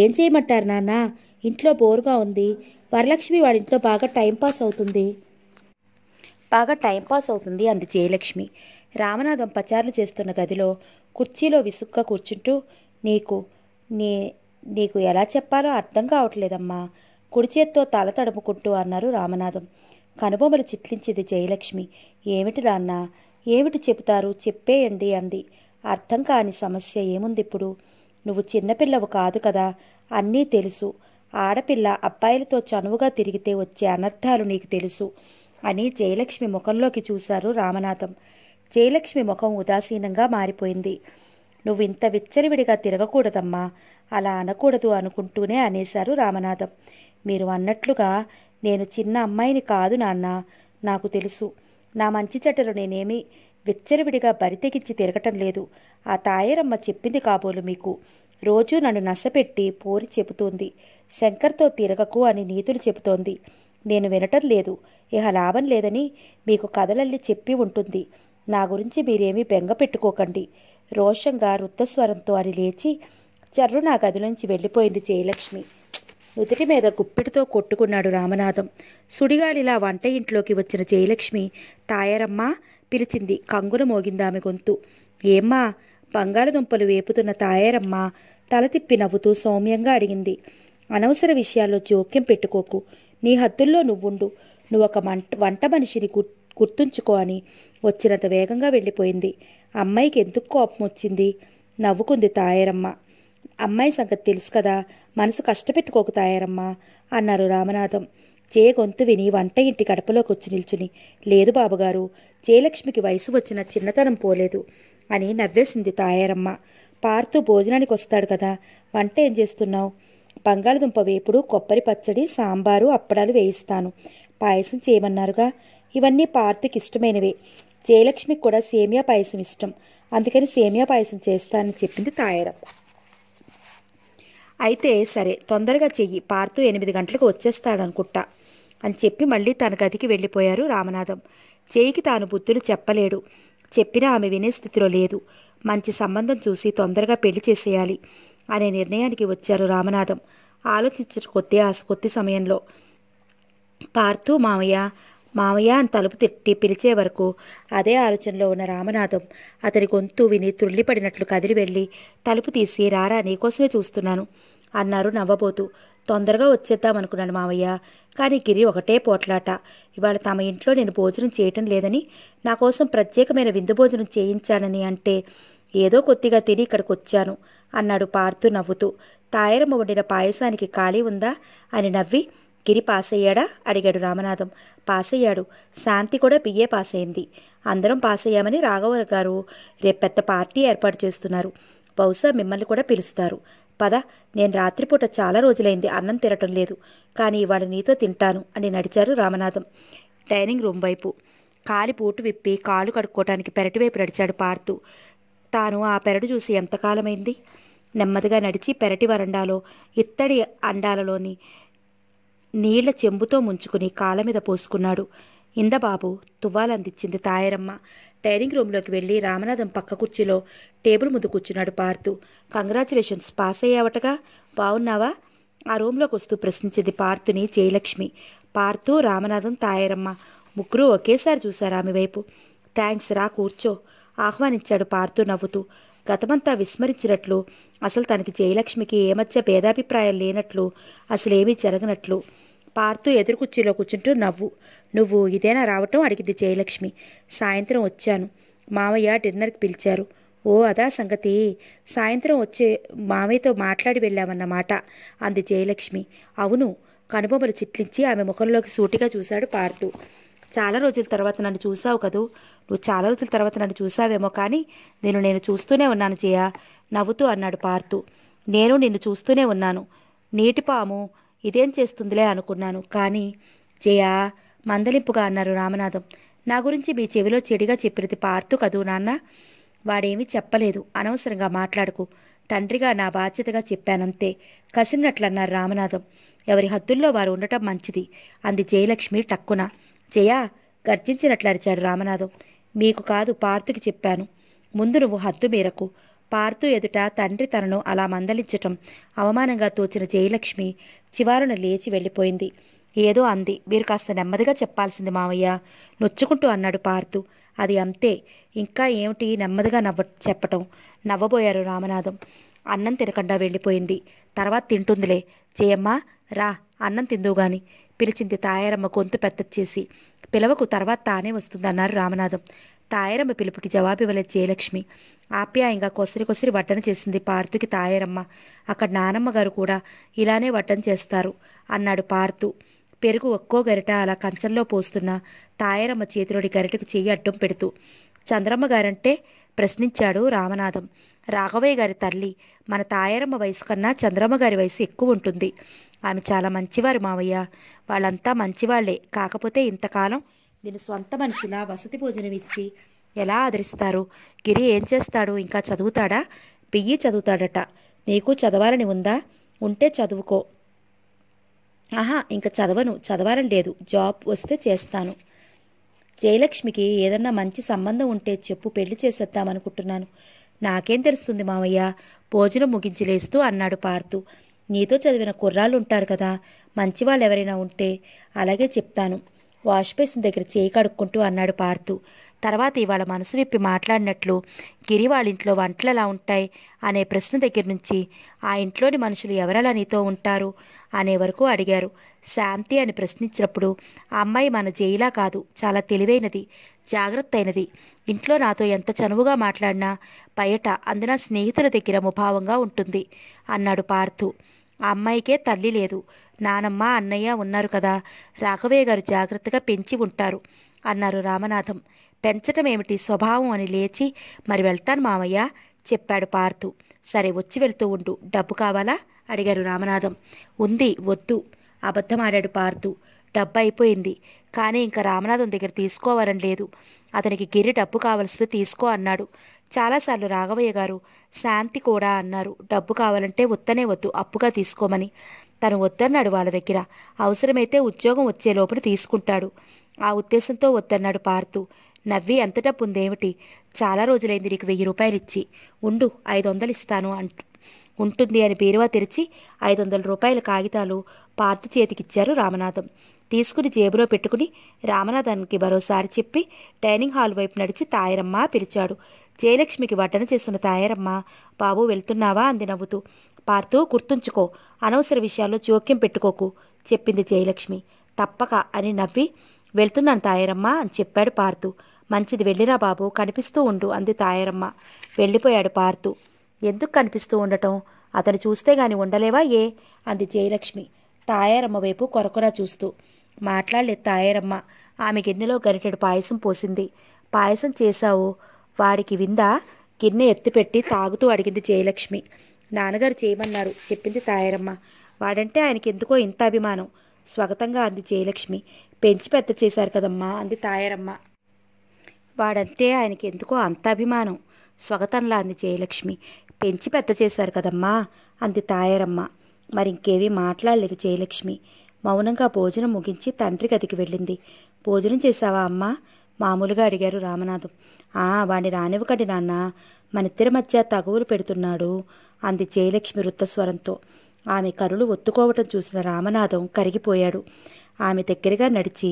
ఏం చేయమంటారు నాన్న ఇంట్లో బోరుగా ఉంది వరలక్ష్మి వాడింట్లో బాగా టైంపాస్ అవుతుంది బాగా టైంపాస్ అవుతుంది అంది జయలక్ష్మి రామనాథం పచారులు చేస్తున్న గదిలో కుర్చీలో విసుగ్గా కూర్చుంటూ నీకు నీ నీకు ఎలా చెప్పాలో అర్థం కావట్లేదమ్మా కుడి చేత్తో తల తడుపుకుంటూ అన్నారు రామనాథం కనుబొమలు చిట్లించింది జయలక్ష్మి ఏమిటి నాన్న ఏమిటి చెబుతారు చెప్పేయండి అంది అర్థం కాని సమస్య ఏముందిప్పుడు నువ్వు చిన్నపిల్లవు కాదు కదా అన్నీ తెలుసు ఆడపిల్ల అబ్బాయిలతో చనువుగా తిరిగితే వచ్చే అనర్థాలు నీకు తెలుసు అని జయలక్ష్మి ముఖంలోకి చూశారు రామనాథం జయలక్ష్మి ముఖం ఉదాసీనంగా మారిపోయింది నువ్వు ఇంత విచ్చలివిడిగా తిరగకూడదమ్మా అలా అనకూడదు అనుకుంటూనే అనేశారు రామనాథం మీరు అన్నట్లుగా నేను చిన్న అమ్మాయిని కాదు నాన్న నాకు తెలుసు నా మంచి చెడ్డలు నేనేమి విచ్చరవిడిగా బరితెగించి తిరగటం లేదు ఆ తాయరమ్మ చెప్పింది కాబోలు మీకు రోజూ నన్ను నసపెట్టి పోరి చెబుతోంది శంకర్తో తిరగకు అని నీతులు చెబుతోంది నేను వినటం లేదు ఇహ లాభం లేదని మీకు కథలల్లి చెప్పి ఉంటుంది నా గురించి మీరేమీ బెంగ పెట్టుకోకండి రోషంగా వృద్ధస్వరంతో అని లేచి చర్రు నా గదిలోంచి వెళ్ళిపోయింది జయలక్ష్మి నుదుటి మీద గుప్పిటితో కొట్టుకున్నాడు రామనాథం సుడిగాలిలా వంట ఇంట్లోకి వచ్చిన జయలక్ష్మి తాయారమ్మా పిలిచింది కంగున మోగిందామె గొంతు ఏమ్మా బంగాళదుంపలు వేపుతున్న తాయారమ్మ తల తిప్పి నవ్వుతూ సౌమ్యంగా అడిగింది అనవసర విషయాల్లో జోక్యం పెట్టుకోకు నీ హద్దుల్లో నువ్వుండు నువ్వు ఒక మంట వంట మనిషిని గుర్తుంచుకో అని వచ్చినంత వేగంగా వెళ్ళిపోయింది అమ్మాయికి ఎందుకు కోపం వచ్చింది నవ్వుకుంది తాయారమ్మ అమ్మాయి సంగతి తెలుసు కదా మనసు కష్టపెట్టుకోకు తాయారమ్మా అన్నారు రామనాథం చే గొంతు విని వంట ఇంటి గడపలోకి వచ్చి నిల్చుని లేదు బాబుగారు జయలక్ష్మికి వయసు వచ్చిన చిన్నతనం పోలేదు అని నవ్వేసింది తాయారమ్మ పార్తూ భోజనానికి వస్తాడు కదా వంట ఏం చేస్తున్నావు బంగాళదుంప వేపుడు కొబ్బరి పచ్చడి సాంబారు అప్పడాలు వేయిస్తాను పాయసం చేయమన్నారుగా ఇవన్నీ పార్తుకి ఇష్టమైనవే జయలక్ష్మికి కూడా సేమియా పాయసం ఇష్టం అందుకని సేమియా పాయసం చేస్తానని చెప్పింది తాయారమ్మ అయితే సరే తొందరగా చెయ్యి పార్తూ ఎనిమిది గంటలకు వచ్చేస్తాడనుకుంటా అని చెప్పి మళ్ళీ తన గదికి వెళ్ళిపోయారు రామనాథం చేయికి తాను బుద్ధులు చెప్పలేడు చెప్పినా ఆమె వినే స్థితిలో లేదు మంచి సంబంధం చూసి తొందరగా పెళ్లి చేసేయాలి అనే నిర్ణయానికి వచ్చారు రామనాథం ఆలోచించిన కొద్ది ఆశ కొద్ది సమయంలో పార్థు మామయ్య మామయ్య అని తలుపు తిట్టి పిలిచే వరకు అదే ఆలోచనలో ఉన్న రామనాథం అతని గొంతు విని త్రుళ్ళిపడినట్లు కదిలి వెళ్ళి తలుపు తీసి రారా నీకోసమే చూస్తున్నాను అన్నారు నవ్వబోతూ తొందరగా వచ్చేద్దామనుకున్నాను మావయ్య కానీ గిరి ఒకటే పోట్లాట ఇవాళ తమ ఇంట్లో నేను భోజనం చేయటం లేదని నా కోసం ప్రత్యేకమైన విందు భోజనం చేయించానని అంటే ఏదో కొద్దిగా తిని ఇక్కడికి వచ్చాను అన్నాడు పార్తూ నవ్వుతూ తాయరమ్మ వండిన పాయసానికి ఖాళీ ఉందా అని నవ్వి గిరి పాస్ అయ్యాడా అడిగాడు రామనాథం పాస్ అయ్యాడు శాంతి కూడా బిఏ పాస్ అయింది అందరం పాస్ అయ్యామని రాఘవ గారు రేపు పెద్ద పార్టీ ఏర్పాటు చేస్తున్నారు బహుశా మిమ్మల్ని కూడా పిలుస్తారు పద నేను రాత్రిపూట చాలా రోజులైంది అన్నం తినటం లేదు కానీ ఇవాళ నీతో తింటాను అని నడిచారు రామనాథం డైనింగ్ రూమ్ వైపు కాలి పూటు విప్పి కాలు కడుక్కోవటానికి పెరటి వైపు నడిచాడు పార్తు తాను ఆ పెరడు చూసి ఎంతకాలమైంది నెమ్మదిగా నడిచి పెరటి వరండాలో ఇత్తడి అండాలలోని నీళ్ల చెంబుతో ముంచుకుని కాళ్ళ మీద పోసుకున్నాడు ఇందబాబు తువ్వాలందించింది తాయరమ్మ డైనింగ్ రూమ్లోకి వెళ్ళి రామనాథం పక్క కుర్చీలో టేబుల్ ముందు కూర్చున్నాడు పార్థు కంగ్రాచులేషన్స్ పాస్ అయ్యావటగా బాగున్నావా ఆ రూమ్లోకి వస్తూ ప్రశ్నించింది పార్థుని జయలక్ష్మి పార్థు రామనాథం తాయారమ్మ ముగ్గురు ఒకేసారి చూశారు ఆమె వైపు థ్యాంక్స్ రా కూర్చో ఆహ్వానించాడు పార్థు నవ్వుతూ గతమంతా విస్మరించినట్లు అసలు తనకి జయలక్ష్మికి ఏమధ్య భేదాభిప్రాయాలు లేనట్లు అసలేమీ జరగనట్లు పార్తూ ఎదురు కుర్చీలో కూర్చుంటూ నవ్వు నువ్వు ఇదేనా రావటం అడిగింది జయలక్ష్మి సాయంత్రం వచ్చాను మామయ్య డిన్నర్కి పిలిచారు ఓ అదా సంగతి సాయంత్రం వచ్చే మామయ్యతో మాట్లాడి వెళ్ళామన్నమాట అంది జయలక్ష్మి అవును కనుబొమ్మలు చిట్లించి ఆమె ముఖంలోకి సూటిగా చూశాడు పార్తు చాలా రోజుల తర్వాత నన్ను చూసావు కదూ నువ్వు చాలా రోజుల తర్వాత నన్ను చూసావేమో కానీ నేను నేను చూస్తూనే ఉన్నాను జయ నవ్వుతూ అన్నాడు పార్తు నేను నిన్ను చూస్తూనే ఉన్నాను నీటి పాము ఇదేం చేస్తుందిలే అనుకున్నాను కానీ జయా మందలింపుగా అన్నారు రామనాథం నా గురించి మీ చెవిలో చెడిగా చెప్పినది పార్తు కదూ నాన్న వాడేమీ చెప్పలేదు అనవసరంగా మాట్లాడుకు తండ్రిగా నా బాధ్యతగా చెప్పానంతే కసిరినట్లన్నారు రామనాథం ఎవరి హద్దుల్లో వారు ఉండటం మంచిది అంది జయలక్ష్మి టక్కున గర్జించినట్లు గర్జించినట్లరిచాడు రామనాథం మీకు కాదు పార్తుకి చెప్పాను ముందు నువ్వు హద్దు మేరకు పార్థు ఎదుట తండ్రి తనను అలా మందలించటం అవమానంగా తోచిన జయలక్ష్మి చివారును లేచి వెళ్ళిపోయింది ఏదో అంది మీరు కాస్త నెమ్మదిగా చెప్పాల్సింది మావయ్య నొచ్చుకుంటూ అన్నాడు పార్థు అది అంతే ఇంకా ఏమిటి నెమ్మదిగా నవ్వ చెప్పటం నవ్వబోయారు రామనాథం అన్నం తినకుండా వెళ్ళిపోయింది తర్వాత తింటుందిలే చేయమ్మ రా అన్నం తిందువు పిలిచింది తాయారమ్మ గొంతు పెద్ద చేసి పిలవకు తర్వాత తానే వస్తుందన్నారు రామనాథం తాయారమ్మ పిలుపుకి జవాబివ్వలే జయలక్ష్మి ఆప్యాయంగా కొసరి కొసరి వడ్డన చేసింది పార్థుకి తాయారమ్మ అక్కడ నానమ్మ గారు కూడా ఇలానే వడ్డన చేస్తారు అన్నాడు పార్థు పెరుగు ఒక్కో గరిట అలా కంచంలో పోస్తున్న తాయారమ్మ చేతిలోడి గరిటకు చెయ్యి అడ్డం పెడుతూ చంద్రమ్మ గారంటే ప్రశ్నించాడు రామనాథం రాఘవయ్య గారి తల్లి మన తాయారమ్మ వయసు కన్నా చంద్రమ్మ గారి వయసు ఎక్కువ ఉంటుంది ఆమె చాలా మంచివారు మావయ్య వాళ్ళంతా మంచివాళ్లే కాకపోతే ఇంతకాలం నేను స్వంత మనిషిలా వసతి భోజనం ఇచ్చి ఎలా ఆదరిస్తారు గిరి ఏం చేస్తాడు ఇంకా చదువుతాడా బియ్యి చదువుతాడట నీకు చదవాలని ఉందా ఉంటే చదువుకో ఆహా ఇంకా చదవను చదవాలని లేదు జాబ్ వస్తే చేస్తాను జయలక్ష్మికి ఏదన్నా మంచి సంబంధం ఉంటే చెప్పు పెళ్లి చేసేద్దామనుకుంటున్నాను నాకేం తెలుస్తుంది మామయ్య భోజనం ముగించి లేస్తూ అన్నాడు పార్థు నీతో చదివిన కుర్రాళ్ళు ఉంటారు కదా మంచివాళ్ళు ఎవరైనా ఉంటే అలాగే చెప్తాను వాష్ బేసిన్ దగ్గర చేయి కడుక్కుంటూ అన్నాడు పార్థు తర్వాత ఇవాళ మనసు విప్పి మాట్లాడినట్లు గిరి వాళ్ళింట్లో వంటలు ఎలా ఉంటాయి అనే ప్రశ్న దగ్గర నుంచి ఆ ఇంట్లోని మనుషులు ఎవరెలా నీతో ఉంటారు అనే వరకు అడిగారు శాంతి అని ప్రశ్నించినప్పుడు ఆ అమ్మాయి మన జైలా కాదు చాలా తెలివైనది జాగ్రత్త అయినది ఇంట్లో నాతో ఎంత చనువుగా మాట్లాడినా బయట అందున స్నేహితుల దగ్గర ముభావంగా ఉంటుంది అన్నాడు పార్థు ఆ అమ్మాయికే తల్లి లేదు నానమ్మ అన్నయ్య ఉన్నారు కదా రాఘవయ్య గారు జాగ్రత్తగా పెంచి ఉంటారు అన్నారు రామనాథం పెంచటం ఏమిటి స్వభావం అని లేచి మరి వెళ్తాను మామయ్య చెప్పాడు పార్థు సరే వచ్చి వెళ్తూ ఉండు డబ్బు కావాలా అడిగారు రామనాథం ఉంది వద్దు అబద్ధమాడాడు పార్థు డబ్బు అయిపోయింది కానీ ఇంకా రామనాథం దగ్గర తీసుకోవాలని లేదు అతనికి గిరి డబ్బు కావలసింది తీసుకో అన్నాడు చాలాసార్లు రాఘవయ్య గారు శాంతి కూడా అన్నారు డబ్బు కావాలంటే వద్దనే వద్దు అప్పుగా తీసుకోమని తను వద్దన్నాడు వాళ్ళ దగ్గర అవసరమైతే ఉద్యోగం వచ్చే లోపల తీసుకుంటాడు ఆ ఉద్దేశంతో వద్దన్నాడు పార్తు నవ్వి ఎంత డబ్బు ఉందేమిటి చాలా రోజులైంది నీకు వెయ్యి రూపాయలు ఇచ్చి ఉండు ఐదు వందలు ఇస్తాను అంటు ఉంటుంది అని బీరువా తెరిచి ఐదు వందల రూపాయల కాగితాలు పార్తు చేతికిచ్చారు రామనాథం తీసుకుని జేబులో పెట్టుకుని రామనాథానికి మరోసారి చెప్పి డైనింగ్ హాల్ వైపు నడిచి తాయరమ్మ పిలిచాడు జయలక్ష్మికి వడ్డన చేస్తున్న తాయరమ్మ బాబు వెళ్తున్నావా అంది నవ్వుతూ పార్థు గుర్తుంచుకో అనవసర విషయాల్లో జోక్యం పెట్టుకోకు చెప్పింది జయలక్ష్మి తప్పక అని నవ్వి వెళ్తున్నాను తాయారమ్మ అని చెప్పాడు పార్థు మంచిది వెళ్ళిరా బాబు కనిపిస్తూ ఉండు అంది తాయారమ్మ వెళ్ళిపోయాడు పార్థు ఎందుకు కనిపిస్తూ ఉండటం అతను చూస్తే గాని ఉండలేవా ఏ అంది జయలక్ష్మి తాయారమ్మ వైపు కొరకొరా చూస్తూ మాట్లాడలేదు తాయారమ్మ ఆమె గిన్నెలో గరిటెడు పాయసం పోసింది పాయసం చేశావు వాడికి విందా గిన్నె ఎత్తిపెట్టి తాగుతూ అడిగింది జయలక్ష్మి నాన్నగారు చేయమన్నారు చెప్పింది తాయారమ్మ వాడంటే ఆయనకి ఎందుకో ఇంత అభిమానం స్వాగతంగా అంది జయలక్ష్మి పెంచి పెద్ద చేశారు కదమ్మా అంది తాయారమ్మ వాడంటే ఆయనకి ఎందుకో అంత అభిమానం స్వాగతంలా అంది జయలక్ష్మి పెంచి పెద్ద చేశారు కదమ్మా అంది తాయారమ్మ మరింకేమీ మాట్లాడలేదు జయలక్ష్మి మౌనంగా భోజనం ముగించి తండ్రి గదికి వెళ్ళింది భోజనం చేశావా అమ్మా మామూలుగా అడిగారు రామనాథం ఆ వాణ్ణి రానివ్వకండి నాన్న మనిద్దరి మధ్య తగువులు పెడుతున్నాడు అంది జయలక్ష్మి వృత్తస్వరంతో ఆమె కరులు ఒత్తుకోవటం చూసిన రామనాథం కరిగిపోయాడు ఆమె దగ్గరగా నడిచి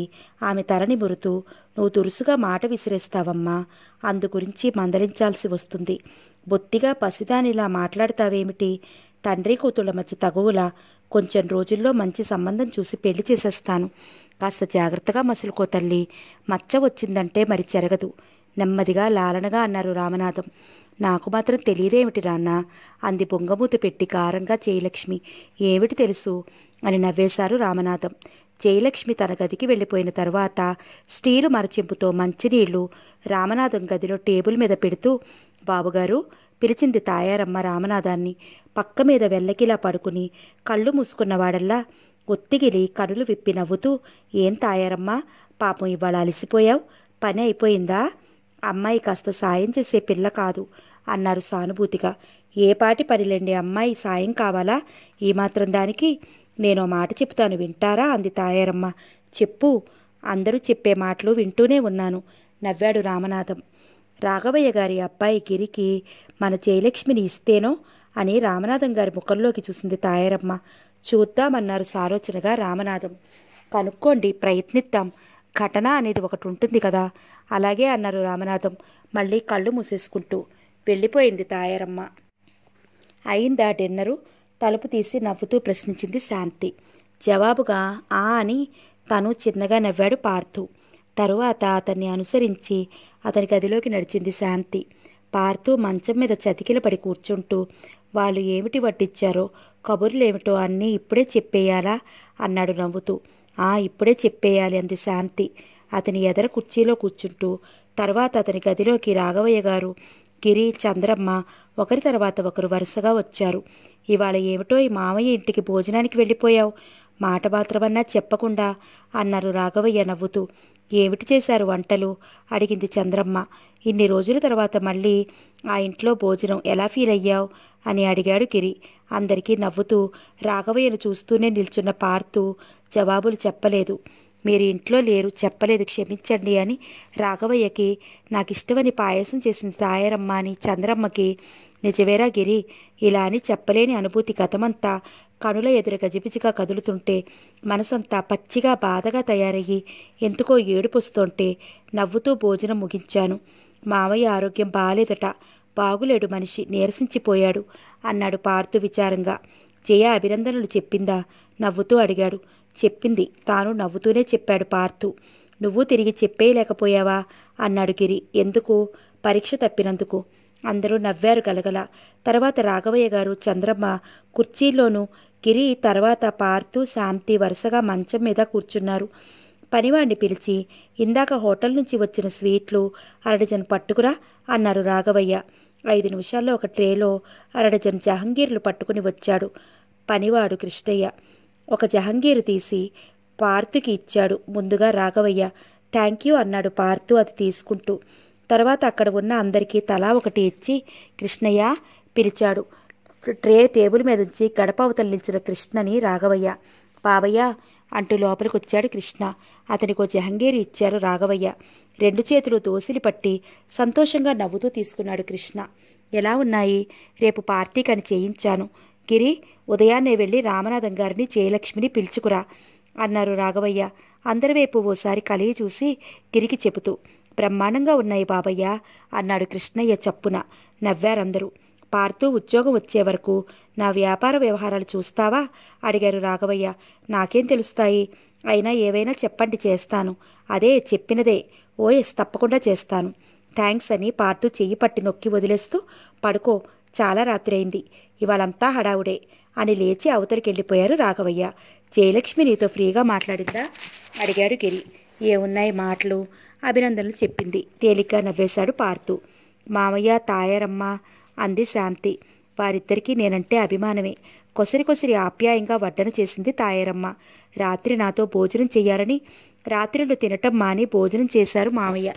ఆమె తలని మురుతూ నువ్వు దురుసుగా మాట విసిరేస్తావమ్మా అందుగురించి మందలించాల్సి వస్తుంది బొత్తిగా పసిదానిలా మాట్లాడతావేమిటి తండ్రి కూతుళ్ళ మధ్య తగువులా కొంచెం రోజుల్లో మంచి సంబంధం చూసి పెళ్లి చేసేస్తాను కాస్త జాగ్రత్తగా మసులుకో తల్లి మచ్చ వచ్చిందంటే మరి చెరగదు నెమ్మదిగా లాలనగా అన్నారు రామనాథం నాకు మాత్రం తెలియదేమిటి రాన్న అంది బొంగమూత పెట్టి కారంగా జయలక్ష్మి ఏమిటి తెలుసు అని నవ్వేశారు రామనాథం జయలక్ష్మి తన గదికి వెళ్ళిపోయిన తర్వాత స్టీలు మరచింపుతో మంచినీళ్లు రామనాథం గదిలో టేబుల్ మీద పెడుతూ బాబుగారు పిలిచింది తాయారమ్మ రామనాథాన్ని పక్క మీద వెల్లకిలా పడుకుని కళ్ళు మూసుకున్నవాడల్లా ఒత్తిగిలి కనులు విప్పి నవ్వుతూ ఏం తాయారమ్మా పాపం ఇవాళ అలసిపోయావు పని అయిపోయిందా అమ్మాయి కాస్త సాయం చేసే పిల్ల కాదు అన్నారు సానుభూతిగా ఏ పాటి పడిలేండి అమ్మాయి సాయం కావాలా ఈ మాత్రం దానికి నేను మాట చెప్తాను వింటారా అంది తాయారమ్మ చెప్పు అందరూ చెప్పే మాటలు వింటూనే ఉన్నాను నవ్వాడు రామనాథం రాఘవయ్య గారి అబ్బాయి గిరికి మన జయలక్ష్మిని ఇస్తేనో అని రామనాథం గారి ముఖంలోకి చూసింది తాయారమ్మ చూద్దామన్నారు సాలోచనగా రామనాథం కనుక్కోండి ప్రయత్నిద్దాం ఘటన అనేది ఒకటి ఉంటుంది కదా అలాగే అన్నారు రామనాథం మళ్ళీ కళ్ళు మూసేసుకుంటూ వెళ్ళిపోయింది తాయారమ్మ అయిందా డిన్నరు తలుపు తీసి నవ్వుతూ ప్రశ్నించింది శాంతి జవాబుగా ఆ అని తను చిన్నగా నవ్వాడు పార్థు తరువాత అతన్ని అనుసరించి అతని గదిలోకి నడిచింది శాంతి పార్థు మంచం మీద చతికిల పడి కూర్చుంటూ వాళ్ళు ఏమిటి వడ్డించారో కబుర్లేమిటో అన్నీ ఇప్పుడే చెప్పేయాలా అన్నాడు నవ్వుతూ ఆ ఇప్పుడే చెప్పేయాలి అంది శాంతి అతని ఎదర కుర్చీలో కూర్చుంటూ తర్వాత అతని గదిలోకి రాఘవయ్య గారు గిరి చంద్రమ్మ ఒకరి తర్వాత ఒకరు వరుసగా వచ్చారు ఇవాళ ఏమిటో ఈ మామయ్య ఇంటికి భోజనానికి వెళ్ళిపోయావు మాట మాత్రమన్నా చెప్పకుండా అన్నారు రాఘవయ్య నవ్వుతూ ఏమిటి చేశారు వంటలు అడిగింది చంద్రమ్మ ఇన్ని రోజుల తర్వాత మళ్ళీ ఆ ఇంట్లో భోజనం ఎలా ఫీల్ అయ్యావు అని అడిగాడు గిరి అందరికీ నవ్వుతూ రాఘవయ్యను చూస్తూనే నిల్చున్న పార్తు జవాబులు చెప్పలేదు మీరు ఇంట్లో లేరు చెప్పలేదు క్షమించండి అని రాఘవయ్యకి నాకు ఇష్టమని పాయసం చేసిన తాయారమ్మ అని చంద్రమ్మకి నిజవేరా గిరి ఇలా అని చెప్పలేని అనుభూతి గతమంతా కనుల ఎదురు గజిబిజిగా కదులుతుంటే మనసంతా పచ్చిగా బాధగా తయారయ్యి ఎందుకో వస్తుంటే నవ్వుతూ భోజనం ముగించాను మావయ్య ఆరోగ్యం బాగాలేదట బాగులేడు మనిషి నీరసించిపోయాడు అన్నాడు పార్థు విచారంగా జయ అభినందనలు చెప్పిందా నవ్వుతూ అడిగాడు చెప్పింది తాను నవ్వుతూనే చెప్పాడు పార్థు నువ్వు తిరిగి చెప్పేయలేకపోయావా అన్నాడు గిరి ఎందుకు పరీక్ష తప్పినందుకు అందరూ నవ్వారు గలగల తర్వాత రాఘవయ్య గారు చంద్రమ్మ కుర్చీలోనూ గిరి తర్వాత పార్థు శాంతి వరుసగా మంచం మీద కూర్చున్నారు పనివాణ్ణి పిలిచి ఇందాక హోటల్ నుంచి వచ్చిన స్వీట్లు అరడజన్ పట్టుకురా అన్నారు రాఘవయ్య ఐదు నిమిషాల్లో ఒక ట్రేలో అరడజన్ జహంగీర్లు పట్టుకుని వచ్చాడు పనివాడు కృష్ణయ్య ఒక జహంగీరు తీసి పార్థుకి ఇచ్చాడు ముందుగా రాఘవయ్య థ్యాంక్ యూ అన్నాడు పార్థు అది తీసుకుంటూ తర్వాత అక్కడ ఉన్న అందరికీ తలా ఒకటి ఇచ్చి కృష్ణయ్య పిలిచాడు ట్రే టేబుల్ మీద ఉంచి గడప అవతల కృష్ణని రాఘవయ్య పావయ్య అంటూ లోపలికి వచ్చాడు కృష్ణ ఒక జహంగీరు ఇచ్చారు రాఘవయ్య రెండు చేతులు దోసిలి పట్టి సంతోషంగా నవ్వుతూ తీసుకున్నాడు కృష్ణ ఎలా ఉన్నాయి రేపు పార్టీకి అని చేయించాను గిరి ఉదయాన్నే వెళ్ళి రామనాథం గారిని జయలక్ష్మిని పిలుచుకురా అన్నారు రాఘవయ్య అందరి వైపు ఓసారి కలిగి చూసి గిరికి చెబుతూ బ్రహ్మాండంగా ఉన్నాయి బాబయ్య అన్నాడు కృష్ణయ్య చప్పున నవ్వారందరూ పార్తూ ఉద్యోగం వచ్చే వరకు నా వ్యాపార వ్యవహారాలు చూస్తావా అడిగారు రాఘవయ్య నాకేం తెలుస్తాయి అయినా ఏవైనా చెప్పండి చేస్తాను అదే చెప్పినదే ఓఎస్ తప్పకుండా చేస్తాను థ్యాంక్స్ అని పార్తూ చెయ్యి పట్టి నొక్కి వదిలేస్తూ పడుకో చాలా రాత్రైంది ఇవాళంతా హడావుడే అని లేచి అవతలికి వెళ్ళిపోయారు రాఘవయ్య జయలక్ష్మి నీతో ఫ్రీగా మాట్లాడిందా అడిగాడు గిరి ఏమున్నాయి మాటలు అభినందనలు చెప్పింది తేలిక నవ్వేశాడు పార్తు మామయ్య తాయారమ్మ అంది శాంతి వారిద్దరికీ నేనంటే అభిమానమే కొసరి కొసరి ఆప్యాయంగా వడ్డన చేసింది తాయారమ్మ రాత్రి నాతో భోజనం చేయాలని రాత్రిళ్ళు తినటం మాని భోజనం చేశారు మామయ్య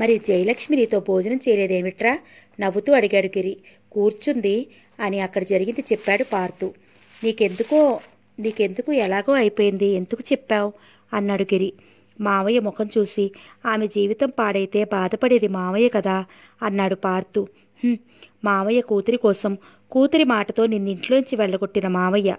మరి జయలక్ష్మి నీతో భోజనం చేయలేదేమిట్రా నవ్వుతూ అడిగాడు గిరి కూర్చుంది అని అక్కడ జరిగింది చెప్పాడు పార్తు నీకెందుకో నీకెందుకు ఎలాగో అయిపోయింది ఎందుకు చెప్పావు అన్నాడు గిరి మావయ్య ముఖం చూసి ఆమె జీవితం పాడైతే బాధపడేది మావయ్య కదా అన్నాడు పార్తు మావయ్య కూతురి కోసం కూతురి మాటతో నిన్నింట్లోంచి వెళ్ళగొట్టిన మావయ్య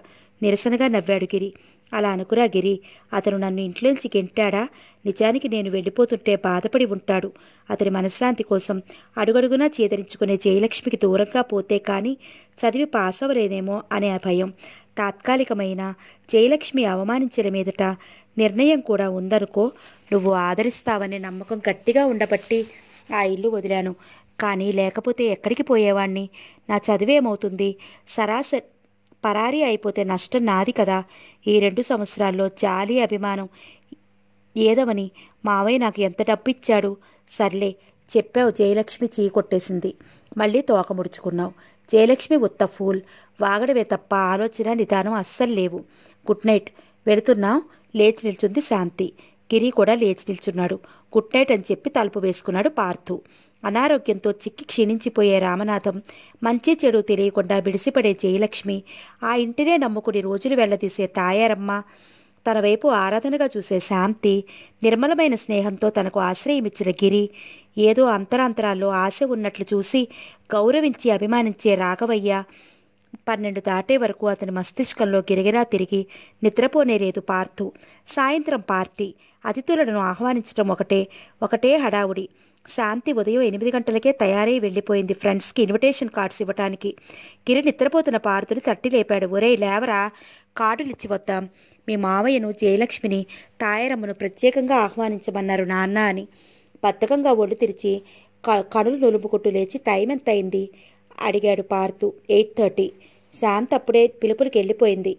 నిరసనగా నవ్వాడు గిరి అలా అనుకురా గిరి అతను నన్ను ఇంట్లోంచి గెంటాడా నిజానికి నేను వెళ్ళిపోతుంటే బాధపడి ఉంటాడు అతని మనశ్శాంతి కోసం అడుగడుగునా చేదరించుకునే జయలక్ష్మికి దూరంగా పోతే కానీ చదివి పాస్ అవ్వలేనేమో అనే భయం తాత్కాలికమైన జయలక్ష్మి అవమానించిన మీదట నిర్ణయం కూడా ఉందనుకో నువ్వు ఆదరిస్తావనే నమ్మకం గట్టిగా ఉండబట్టి ఆ ఇల్లు వదిలాను కానీ లేకపోతే ఎక్కడికి పోయేవాణ్ణి నా చదువేమవుతుంది సరాసరి పరారీ అయిపోతే నష్టం నాది కదా ఈ రెండు సంవత్సరాల్లో జాలి అభిమానం ఏదవని మావయ్య నాకు ఎంత డబ్బు ఇచ్చాడు సర్లే చెప్పావు జయలక్ష్మి చీ కొట్టేసింది మళ్ళీ తోక ముడుచుకున్నావు జయలక్ష్మి ఉత్త ఫూల్ వాగడవే తప్ప ఆలోచన నిదానం అస్సలు లేవు గుడ్ నైట్ వెళుతున్నాం లేచి నిల్చుంది శాంతి గిరి కూడా లేచి నిల్చున్నాడు గుడ్ నైట్ అని చెప్పి తలుపు వేసుకున్నాడు పార్థు అనారోగ్యంతో చిక్కి క్షీణించిపోయే రామనాథం మంచి చెడు తెలియకుండా బిడిసిపడే జయలక్ష్మి ఆ ఇంటినే నమ్ముకుని రోజులు వెళ్లదీసే తాయారమ్మ తన వైపు ఆరాధనగా చూసే శాంతి నిర్మలమైన స్నేహంతో తనకు ఆశ్రయం ఇచ్చిన గిరి ఏదో అంతరాంతరాల్లో ఆశ ఉన్నట్లు చూసి గౌరవించి అభిమానించే రాఘవయ్య పన్నెండు దాటే వరకు అతని మస్తిష్కంలో గిరిగిరా తిరిగి నిద్రపోనేలేదు పార్థు సాయంత్రం పార్టీ అతిథులను ఆహ్వానించడం ఒకటే ఒకటే హడావుడి శాంతి ఉదయం ఎనిమిది గంటలకే తయారై వెళ్ళిపోయింది ఫ్రెండ్స్కి ఇన్విటేషన్ కార్డ్స్ ఇవ్వటానికి కిరణ్ నిద్రపోతున్న పార్తుని తట్టి లేపాడు ఒరే లేవరా కార్డులు ఇచ్చి వద్దాం మీ మావయ్యను జయలక్ష్మిని తాయారమ్మను ప్రత్యేకంగా ఆహ్వానించమన్నారు నాన్న అని బద్ధకంగా ఒళ్ళు తెరిచి కడులు నొలుపుకుంటూ లేచి టైం ఎంత అయింది అడిగాడు పార్తు ఎయిట్ థర్టీ శాంత్ అప్పుడే పిలుపులకి వెళ్ళిపోయింది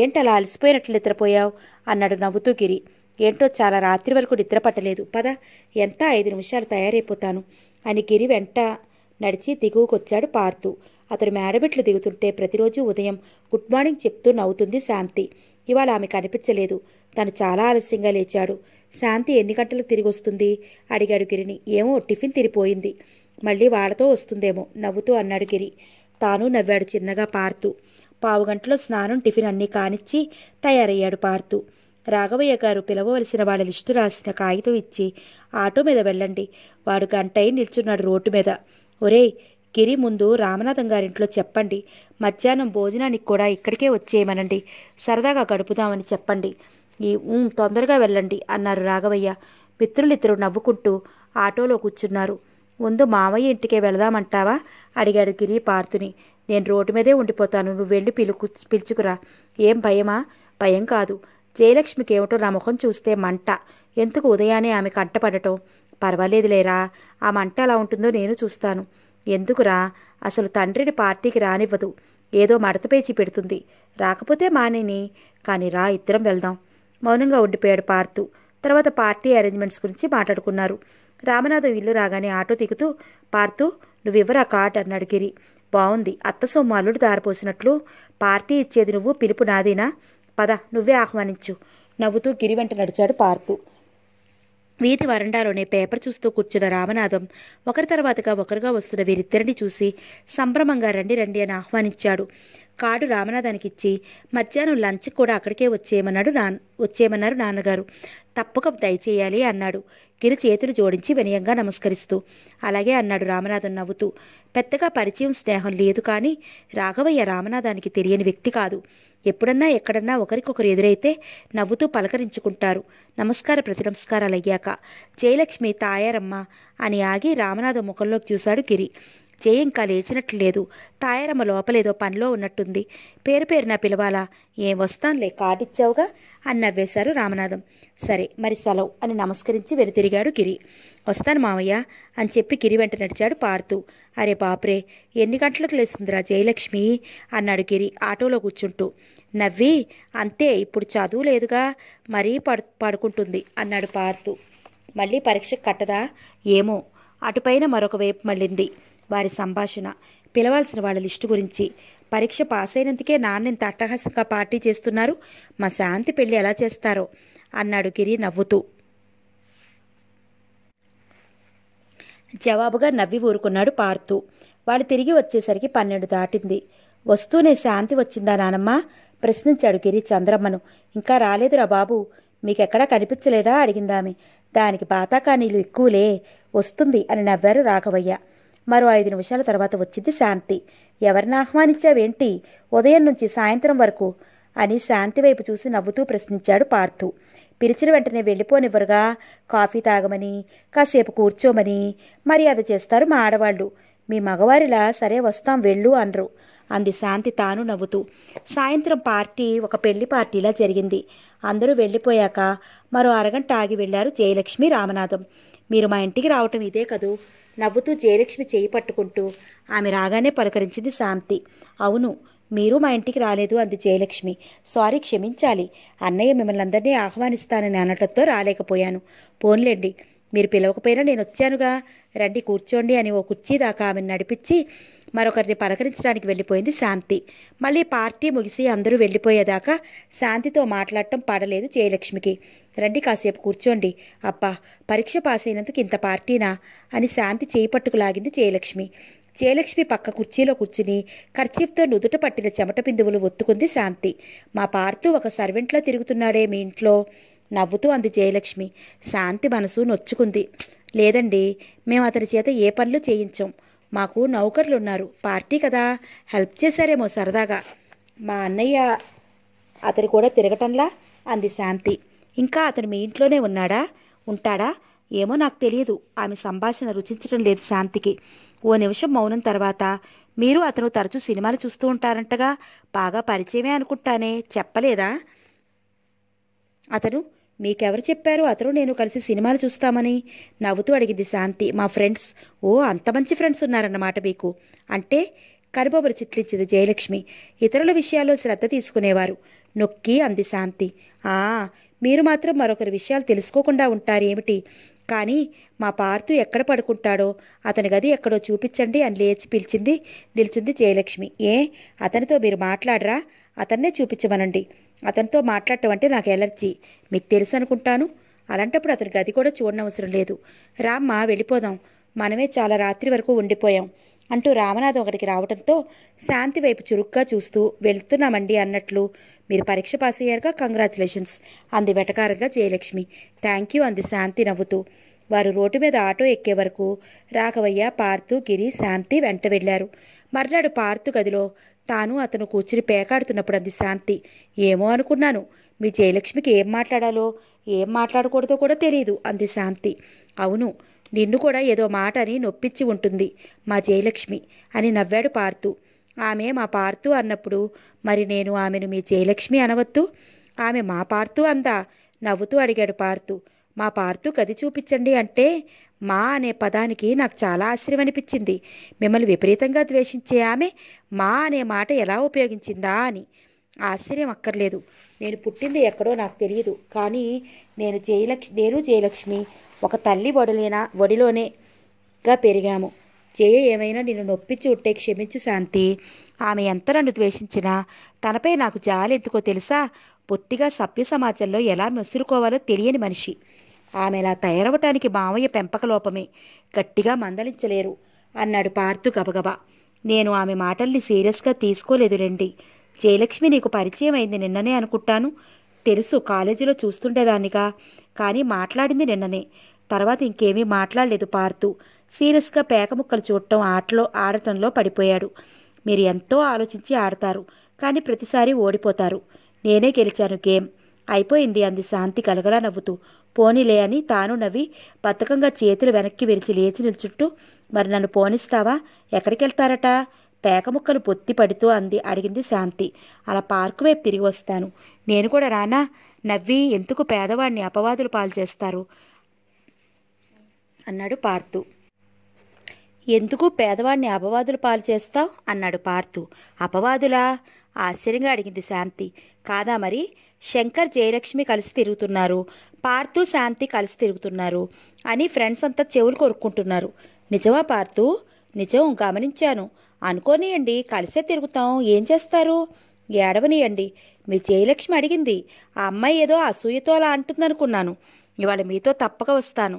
ఏంటలా అలసిపోయినట్లు నిద్రపోయావు అన్నాడు నవ్వుతూ గిరి ఏంటో చాలా రాత్రి వరకు నిద్ర పట్టలేదు పద ఎంత ఐదు నిమిషాలు తయారైపోతాను అని గిరి వెంట నడిచి దిగువకొచ్చాడు పార్తు అతడు మేడబెట్లు దిగుతుంటే ప్రతిరోజు ఉదయం గుడ్ మార్నింగ్ చెప్తూ నవ్వుతుంది శాంతి ఇవాళ ఆమె కనిపించలేదు తను చాలా ఆలస్యంగా లేచాడు శాంతి ఎన్ని గంటలకు తిరిగి వస్తుంది అడిగాడు గిరిని ఏమో టిఫిన్ తిరిపోయింది మళ్ళీ వాళ్ళతో వస్తుందేమో నవ్వుతూ అన్నాడు గిరి తాను నవ్వాడు చిన్నగా పావు పావుగంటలో స్నానం టిఫిన్ అన్నీ కానిచ్చి తయారయ్యాడు పార్తు రాఘవయ్య గారు పిలవవలసిన వాళ్ళ లిస్టు రాసిన కాగితం ఇచ్చి ఆటో మీద వెళ్ళండి వాడు గంటయి నిల్చున్నాడు రోడ్డు మీద ఒరేయ్ గిరి ముందు రామనాథం గారింట్లో చెప్పండి మధ్యాహ్నం భోజనానికి కూడా ఇక్కడికే వచ్చేయమనండి సరదాగా గడుపుదామని చెప్పండి ఈ తొందరగా వెళ్ళండి అన్నారు రాఘవయ్య మిత్రులిద్దరూ నవ్వుకుంటూ ఆటోలో కూర్చున్నారు ముందు మామయ్య ఇంటికే వెళదామంటావా అడిగాడు గిరి పార్తుని నేను రోడ్డు మీదే ఉండిపోతాను నువ్వు వెళ్ళి పిలుకు పిలుచుకురా ఏం భయమా భయం కాదు జయలక్ష్మికి ఏమిటో నా ముఖం చూస్తే మంట ఎందుకు ఉదయాన్నే ఆమె కంటపడటం పర్వాలేదులేరా ఆ మంట ఎలా ఉంటుందో నేను చూస్తాను ఎందుకురా అసలు తండ్రిని పార్టీకి రానివ్వదు ఏదో మడత పేచి పెడుతుంది రాకపోతే మానేని కానీ రా ఇద్దరం వెళ్దాం మౌనంగా ఉండిపోయాడు పార్తు తర్వాత పార్టీ అరేంజ్మెంట్స్ గురించి మాట్లాడుకున్నారు రామనాథం ఇల్లు రాగానే ఆటో దిగుతూ పార్థు నువ్వివ్వరా కాట్ అన్నాడు గిరి బాగుంది అత్త సోమాలుడు దారిపోసినట్లు పార్టీ ఇచ్చేది నువ్వు పిలుపు నాదేనా పద నువ్వే ఆహ్వానించు నవ్వుతూ గిరి వెంట నడిచాడు పార్థు వీధి వరండాలోనే పేపర్ చూస్తూ కూర్చున్న రామనాథం ఒకరి తర్వాతగా ఒకరుగా వస్తున్న వీరిద్దరిని చూసి సంభ్రమంగా రండి రండి అని ఆహ్వానించాడు కార్డు రామనాథానికి ఇచ్చి మధ్యాహ్నం లంచ్ కూడా అక్కడికే వచ్చేయమన్నాడు నా వచ్చేయమన్నారు నాన్నగారు తప్పక దయచేయాలి అన్నాడు గిరి చేతులు జోడించి వినయంగా నమస్కరిస్తూ అలాగే అన్నాడు రామనాథం నవ్వుతూ పెద్దగా పరిచయం స్నేహం లేదు కానీ రాఘవయ్య రామనాథానికి తెలియని వ్యక్తి కాదు ఎప్పుడన్నా ఎక్కడన్నా ఒకరికొకరు ఎదురైతే నవ్వుతూ పలకరించుకుంటారు నమస్కార ప్రతినమస్కారాలు అయ్యాక జయలక్ష్మి తాయారమ్మ అని ఆగి రామనాథ ముఖంలోకి చూశాడు గిరి జయంకా లేచినట్లు లేదు తాయారమ్మ లోపలేదో పనిలో ఉన్నట్టుంది పేరు పేరున పిలవాలా ఏం వస్తానులే కాటిచ్చావుగా అని నవ్వేశారు రామనాథం సరే మరి సెలవు అని నమస్కరించి వెనుతిరిగాడు గిరి వస్తాను మామయ్య అని చెప్పి గిరి వెంట నడిచాడు పార్తు అరే బాప్రే ఎన్ని గంటలకు లేస్తుందిరా జయలక్ష్మి అన్నాడు గిరి ఆటోలో కూర్చుంటూ నవ్వి అంతే ఇప్పుడు చదువు లేదుగా మరీ పడు పడుకుంటుంది అన్నాడు పార్తు మళ్ళీ పరీక్షకు కట్టదా ఏమో అటుపైన మరొక వైపు మళ్ళింది వారి సంభాషణ పిలవాల్సిన వాళ్ళ లిస్టు గురించి పరీక్ష పాస్ అయినందుకే నాన్నింత అట్టహాసంగా పార్టీ చేస్తున్నారు మా శాంతి పెళ్లి ఎలా చేస్తారో అన్నాడు గిరి నవ్వుతూ జవాబుగా నవ్వి ఊరుకున్నాడు పార్తూ వాడు తిరిగి వచ్చేసరికి పన్నెండు దాటింది వస్తూనే శాంతి వచ్చిందా నానమ్మ ప్రశ్నించాడు గిరి చంద్రమ్మను ఇంకా రాలేదురా బాబు మీకెక్కడా కనిపించలేదా అడిగిందామె దానికి బాతాకానీలు ఎక్కువలే వస్తుంది అని నవ్వారు రాఘవయ్య మరో ఐదు నిమిషాల తర్వాత వచ్చింది శాంతి ఎవరిని ఆహ్వానించావేంటి ఉదయం నుంచి సాయంత్రం వరకు అని శాంతి వైపు చూసి నవ్వుతూ ప్రశ్నించాడు పార్థు పిలిచిన వెంటనే వెళ్ళిపోనివ్వరుగా కాఫీ తాగమని కాసేపు కూర్చోమని మర్యాద చేస్తారు మా ఆడవాళ్ళు మీ మగవారిలా సరే వస్తాం వెళ్ళు అనరు అంది శాంతి తాను నవ్వుతూ సాయంత్రం పార్టీ ఒక పెళ్లి పార్టీలా జరిగింది అందరూ వెళ్ళిపోయాక మరో అరగంట ఆగి వెళ్లారు జయలక్ష్మి రామనాథం మీరు మా ఇంటికి రావటం ఇదే కదూ నవ్వుతూ జయలక్ష్మి చేయి పట్టుకుంటూ ఆమె రాగానే పలకరించింది శాంతి అవును మీరు మా ఇంటికి రాలేదు అంది జయలక్ష్మి సారీ క్షమించాలి అన్నయ్య మిమ్మల్ని అందరినీ ఆహ్వానిస్తానని అనటంతో రాలేకపోయాను పోన్లేండి మీరు పిలవకపోయినా నేను వచ్చానుగా రండి కూర్చోండి అని ఓ కుర్చీ దాకా ఆమెను నడిపించి మరొకరిని పలకరించడానికి వెళ్ళిపోయింది శాంతి మళ్ళీ పార్టీ ముగిసి అందరూ వెళ్ళిపోయేదాకా శాంతితో మాట్లాడటం పడలేదు జయలక్ష్మికి రండి కాసేపు కూర్చోండి అబ్బా పరీక్ష పాస్ అయినందుకు ఇంత పార్టీనా అని శాంతి చేపట్టుకులాగింది జయలక్ష్మి జయలక్ష్మి పక్క కుర్చీలో కూర్చుని ఖర్చీఫ్తో నుదుట పట్టిన చెమట బిందువులు ఒత్తుకుంది శాంతి మా పార్తూ ఒక సర్వెంట్లో తిరుగుతున్నాడే మీ ఇంట్లో నవ్వుతూ అంది జయలక్ష్మి శాంతి మనసు నొచ్చుకుంది లేదండి మేము అతని చేత ఏ పనులు చేయించాం మాకు నౌకర్లు ఉన్నారు పార్టీ కదా హెల్ప్ చేశారేమో సరదాగా మా అన్నయ్య అతను కూడా తిరగటంలా అంది శాంతి ఇంకా అతను మీ ఇంట్లోనే ఉన్నాడా ఉంటాడా ఏమో నాకు తెలియదు ఆమె సంభాషణ రుచించడం లేదు శాంతికి ఓ నిమిషం మౌనం తర్వాత మీరు అతను తరచూ సినిమాలు చూస్తూ ఉంటారంటగా బాగా పరిచయమే అనుకుంటానే చెప్పలేదా అతను మీకెవరు చెప్పారు అతను నేను కలిసి సినిమాలు చూస్తామని నవ్వుతూ అడిగింది శాంతి మా ఫ్రెండ్స్ ఓ అంత మంచి ఫ్రెండ్స్ ఉన్నారన్నమాట మీకు అంటే కనుబొమ్మలు చిట్లించింది జయలక్ష్మి ఇతరుల విషయాల్లో శ్రద్ధ తీసుకునేవారు నొక్కి అంది శాంతి ఆ మీరు మాత్రం మరొకరి విషయాలు తెలుసుకోకుండా ఉంటారేమిటి కానీ మా పార్తు ఎక్కడ పడుకుంటాడో అతని గది ఎక్కడో చూపించండి అని లేచి పిలిచింది నిలిచింది జయలక్ష్మి ఏ అతనితో మీరు మాట్లాడరా అతన్నే చూపించమనండి అతనితో మాట్లాడటం అంటే నాకు ఎలర్జీ మీకు తెలుసు అనుకుంటాను అలాంటప్పుడు అతని గది కూడా చూడనవసరం లేదు రామ్మా వెళ్ళిపోదాం మనమే చాలా రాత్రి వరకు ఉండిపోయాం అంటూ రామనాథం ఒకటికి రావడంతో శాంతి వైపు చురుగ్గా చూస్తూ వెళ్తున్నామండి అన్నట్లు మీరు పరీక్ష పాస్ అయ్యారుగా కంగ్రాచులేషన్స్ అంది వెటకారంగా జయలక్ష్మి థ్యాంక్ యూ అంది శాంతి నవ్వుతూ వారు రోడ్డు మీద ఆటో ఎక్కే వరకు రాఘవయ్య పార్తు గిరి శాంతి వెంట వెళ్ళారు మర్నాడు పార్తు గదిలో తాను అతను కూర్చుని పేకాడుతున్నప్పుడు అంది శాంతి ఏమో అనుకున్నాను మీ జయలక్ష్మికి ఏం మాట్లాడాలో ఏం మాట్లాడకూడదో కూడా తెలియదు అంది శాంతి అవును నిన్ను కూడా ఏదో మాట అని నొప్పించి ఉంటుంది మా జయలక్ష్మి అని నవ్వాడు పార్తు ఆమె మా పార్తు అన్నప్పుడు మరి నేను ఆమెను మీ జయలక్ష్మి అనవద్దు ఆమె మా పార్తు అందా నవ్వుతూ అడిగాడు పార్తు మా పార్తు గది చూపించండి అంటే మా అనే పదానికి నాకు చాలా ఆశ్చర్యం అనిపించింది మిమ్మల్ని విపరీతంగా ద్వేషించే ఆమె మా అనే మాట ఎలా ఉపయోగించిందా అని ఆశ్చర్యం అక్కర్లేదు నేను పుట్టింది ఎక్కడో నాకు తెలియదు కానీ నేను జయలక్ష్మి నేను జయలక్ష్మి ఒక తల్లి ఒడిలేనా ఒడిలోనేగా పెరిగాము చేయ ఏమైనా నిన్ను నొప్పించి ఉంటే క్షమించు శాంతి ఆమె ఎంత నన్ను ద్వేషించినా తనపై నాకు జాలి ఎందుకో తెలుసా పొత్తిగా సభ్య సమాజంలో ఎలా మెసురుకోవాలో తెలియని మనిషి ఆమె ఇలా తయారవటానికి మామయ్య పెంపక లోపమే గట్టిగా మందలించలేరు అన్నాడు పార్థు గబగబా నేను ఆమె మాటల్ని సీరియస్గా తీసుకోలేదు రండి జయలక్ష్మి నీకు పరిచయం అయింది నిన్ననే అనుకుంటాను తెలుసు కాలేజీలో చూస్తుండేదానిగా కానీ మాట్లాడింది నిన్ననే తర్వాత ఇంకేమీ మాట్లాడలేదు పార్తు సీరియస్గా పేకముక్కలు చూడటం ఆటలో ఆడటంలో పడిపోయాడు మీరు ఎంతో ఆలోచించి ఆడతారు కానీ ప్రతిసారి ఓడిపోతారు నేనే గెలిచాను గేమ్ అయిపోయింది అంది శాంతి కలగలా నవ్వుతూ పోనీలే అని తాను నవ్వి బతకంగా చేతులు వెనక్కి విరిచి లేచి నిల్చుంటూ మరి నన్ను పోనిస్తావా ఎక్కడికి వెళ్తారట పేక పొత్తి పడుతూ అంది అడిగింది శాంతి అలా పార్కు వైపు తిరిగి వస్తాను నేను కూడా రానా నవ్వి ఎందుకు పేదవాడిని అపవాదులు పాలు చేస్తారు అన్నాడు పార్థు ఎందుకు పేదవాడిని అపవాదులు పాలు చేస్తావు అన్నాడు పార్థు అపవాదులా ఆశ్చర్యంగా అడిగింది శాంతి కాదా మరి శంకర్ జయలక్ష్మి కలిసి తిరుగుతున్నారు పార్థు శాంతి కలిసి తిరుగుతున్నారు అని ఫ్రెండ్స్ అంతా చెవులు కొరుక్కుంటున్నారు నిజమా పార్థు నిజం గమనించాను అనుకోనియండి కలిసే తిరుగుతాం ఏం చేస్తారు ఏడవనియండి మీ జయలక్ష్మి అడిగింది ఆ అమ్మాయి ఏదో అసూయతో అలా అంటుందనుకున్నాను ఇవాళ మీతో తప్పక వస్తాను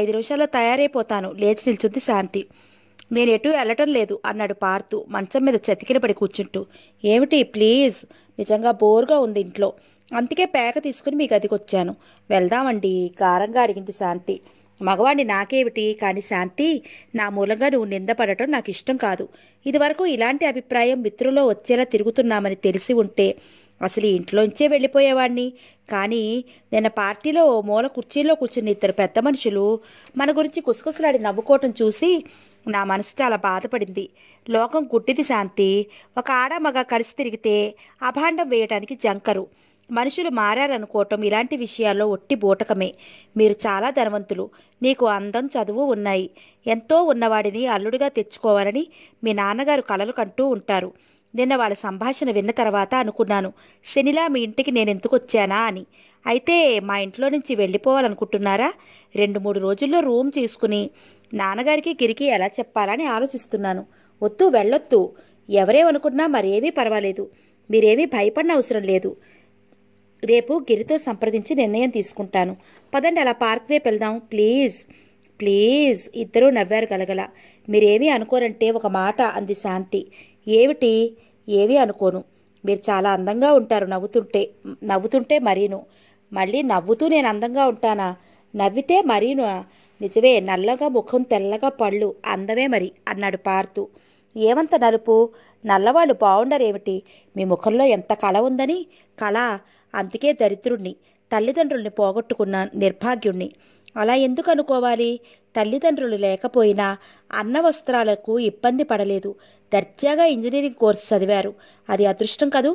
ఐదు నిమిషాల్లో తయారైపోతాను లేచి నిల్చుంది శాంతి నేను ఎటు వెళ్ళటం లేదు అన్నాడు పార్తు మంచం మీద చతికిన పడి కూర్చుంటూ ఏమిటి ప్లీజ్ నిజంగా బోర్గా ఉంది ఇంట్లో అందుకే పేక తీసుకుని మీ గదికి వచ్చాను వెళ్దామండి కారంగా అడిగింది శాంతి మగవాడిని నాకేమిటి కానీ శాంతి నా మూలంగా నువ్వు నిందపడటం నాకు ఇష్టం కాదు ఇదివరకు ఇలాంటి అభిప్రాయం మిత్రుల్లో వచ్చేలా తిరుగుతున్నామని తెలిసి ఉంటే అసలు ఇంట్లోంచే వెళ్ళిపోయేవాడిని కానీ నిన్న పార్టీలో ఓ మూల కుర్చీలో కూర్చుని ఇద్దరు పెద్ద మనుషులు మన గురించి కుసకుసలాడి నవ్వుకోవటం చూసి నా మనసు చాలా బాధపడింది లోకం గుడ్డిది శాంతి ఒక ఆడమగ కలిసి తిరిగితే అభాండం వేయడానికి జంకరు మనుషులు మారారనుకోవటం ఇలాంటి విషయాల్లో ఒట్టి బూటకమే మీరు చాలా ధనవంతులు నీకు అందం చదువు ఉన్నాయి ఎంతో ఉన్నవాడిని అల్లుడిగా తెచ్చుకోవాలని మీ నాన్నగారు కలలు కంటూ ఉంటారు నిన్న వాళ్ళ సంభాషణ విన్న తర్వాత అనుకున్నాను శనిలా మీ ఇంటికి నేను ఎందుకు వచ్చానా అని అయితే మా ఇంట్లో నుంచి వెళ్ళిపోవాలనుకుంటున్నారా రెండు మూడు రోజుల్లో రూమ్ తీసుకుని నాన్నగారికి గిరికి ఎలా చెప్పాలని ఆలోచిస్తున్నాను వద్దు వెళ్ళొద్దు ఎవరేమనుకున్నా మరేమీ పర్వాలేదు మీరేమీ భయపడిన అవసరం లేదు రేపు గిరితో సంప్రదించి నిర్ణయం తీసుకుంటాను పదండి అలా పార్క్ వైపు వెళ్దాం ప్లీజ్ ప్లీజ్ ఇద్దరూ నవ్వారు గలగల మీరేమీ అనుకోరంటే ఒక మాట అంది శాంతి ఏమిటి ఏవి అనుకోను మీరు చాలా అందంగా ఉంటారు నవ్వుతుంటే నవ్వుతుంటే మరీను మళ్ళీ నవ్వుతూ నేను అందంగా ఉంటానా నవ్వితే మరీను నిజమే నల్లగా ముఖం తెల్లగా పళ్ళు అందమే మరి అన్నాడు పార్తు ఏమంత నలుపు నల్లవాళ్ళు బాగుండరేమిటి మీ ముఖంలో ఎంత కళ ఉందని కళ అందుకే దరిద్రుణ్ణి తల్లిదండ్రుల్ని పోగొట్టుకున్న నిర్భాగ్యుణ్ణి అలా ఎందుకు అనుకోవాలి తల్లిదండ్రులు లేకపోయినా అన్న వస్త్రాలకు ఇబ్బంది పడలేదు దర్జాగా ఇంజనీరింగ్ కోర్సు చదివారు అది అదృష్టం కదూ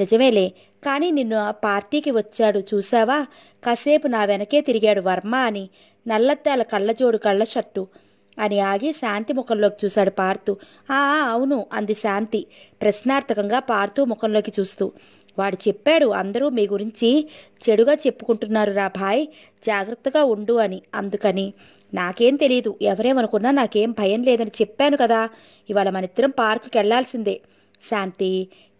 నిజమేలే కానీ నిన్ను ఆ పార్టీకి వచ్చాడు చూసావా కాసేపు నా వెనకే తిరిగాడు వర్మ అని నల్లత్తాల కళ్ళజోడు కళ్ళ షట్టు అని ఆగి శాంతి ముఖంలోకి చూశాడు పార్తు ఆ అవును అంది శాంతి ప్రశ్నార్థకంగా పార్తు ముఖంలోకి చూస్తూ వాడు చెప్పాడు అందరూ మీ గురించి చెడుగా చెప్పుకుంటున్నారు రా భాయ్ జాగ్రత్తగా ఉండు అని అందుకని నాకేం తెలియదు ఎవరేమనుకున్నా నాకేం భయం లేదని చెప్పాను కదా ఇవాళ మనిద్దరం పార్కుకి వెళ్లాల్సిందే శాంతి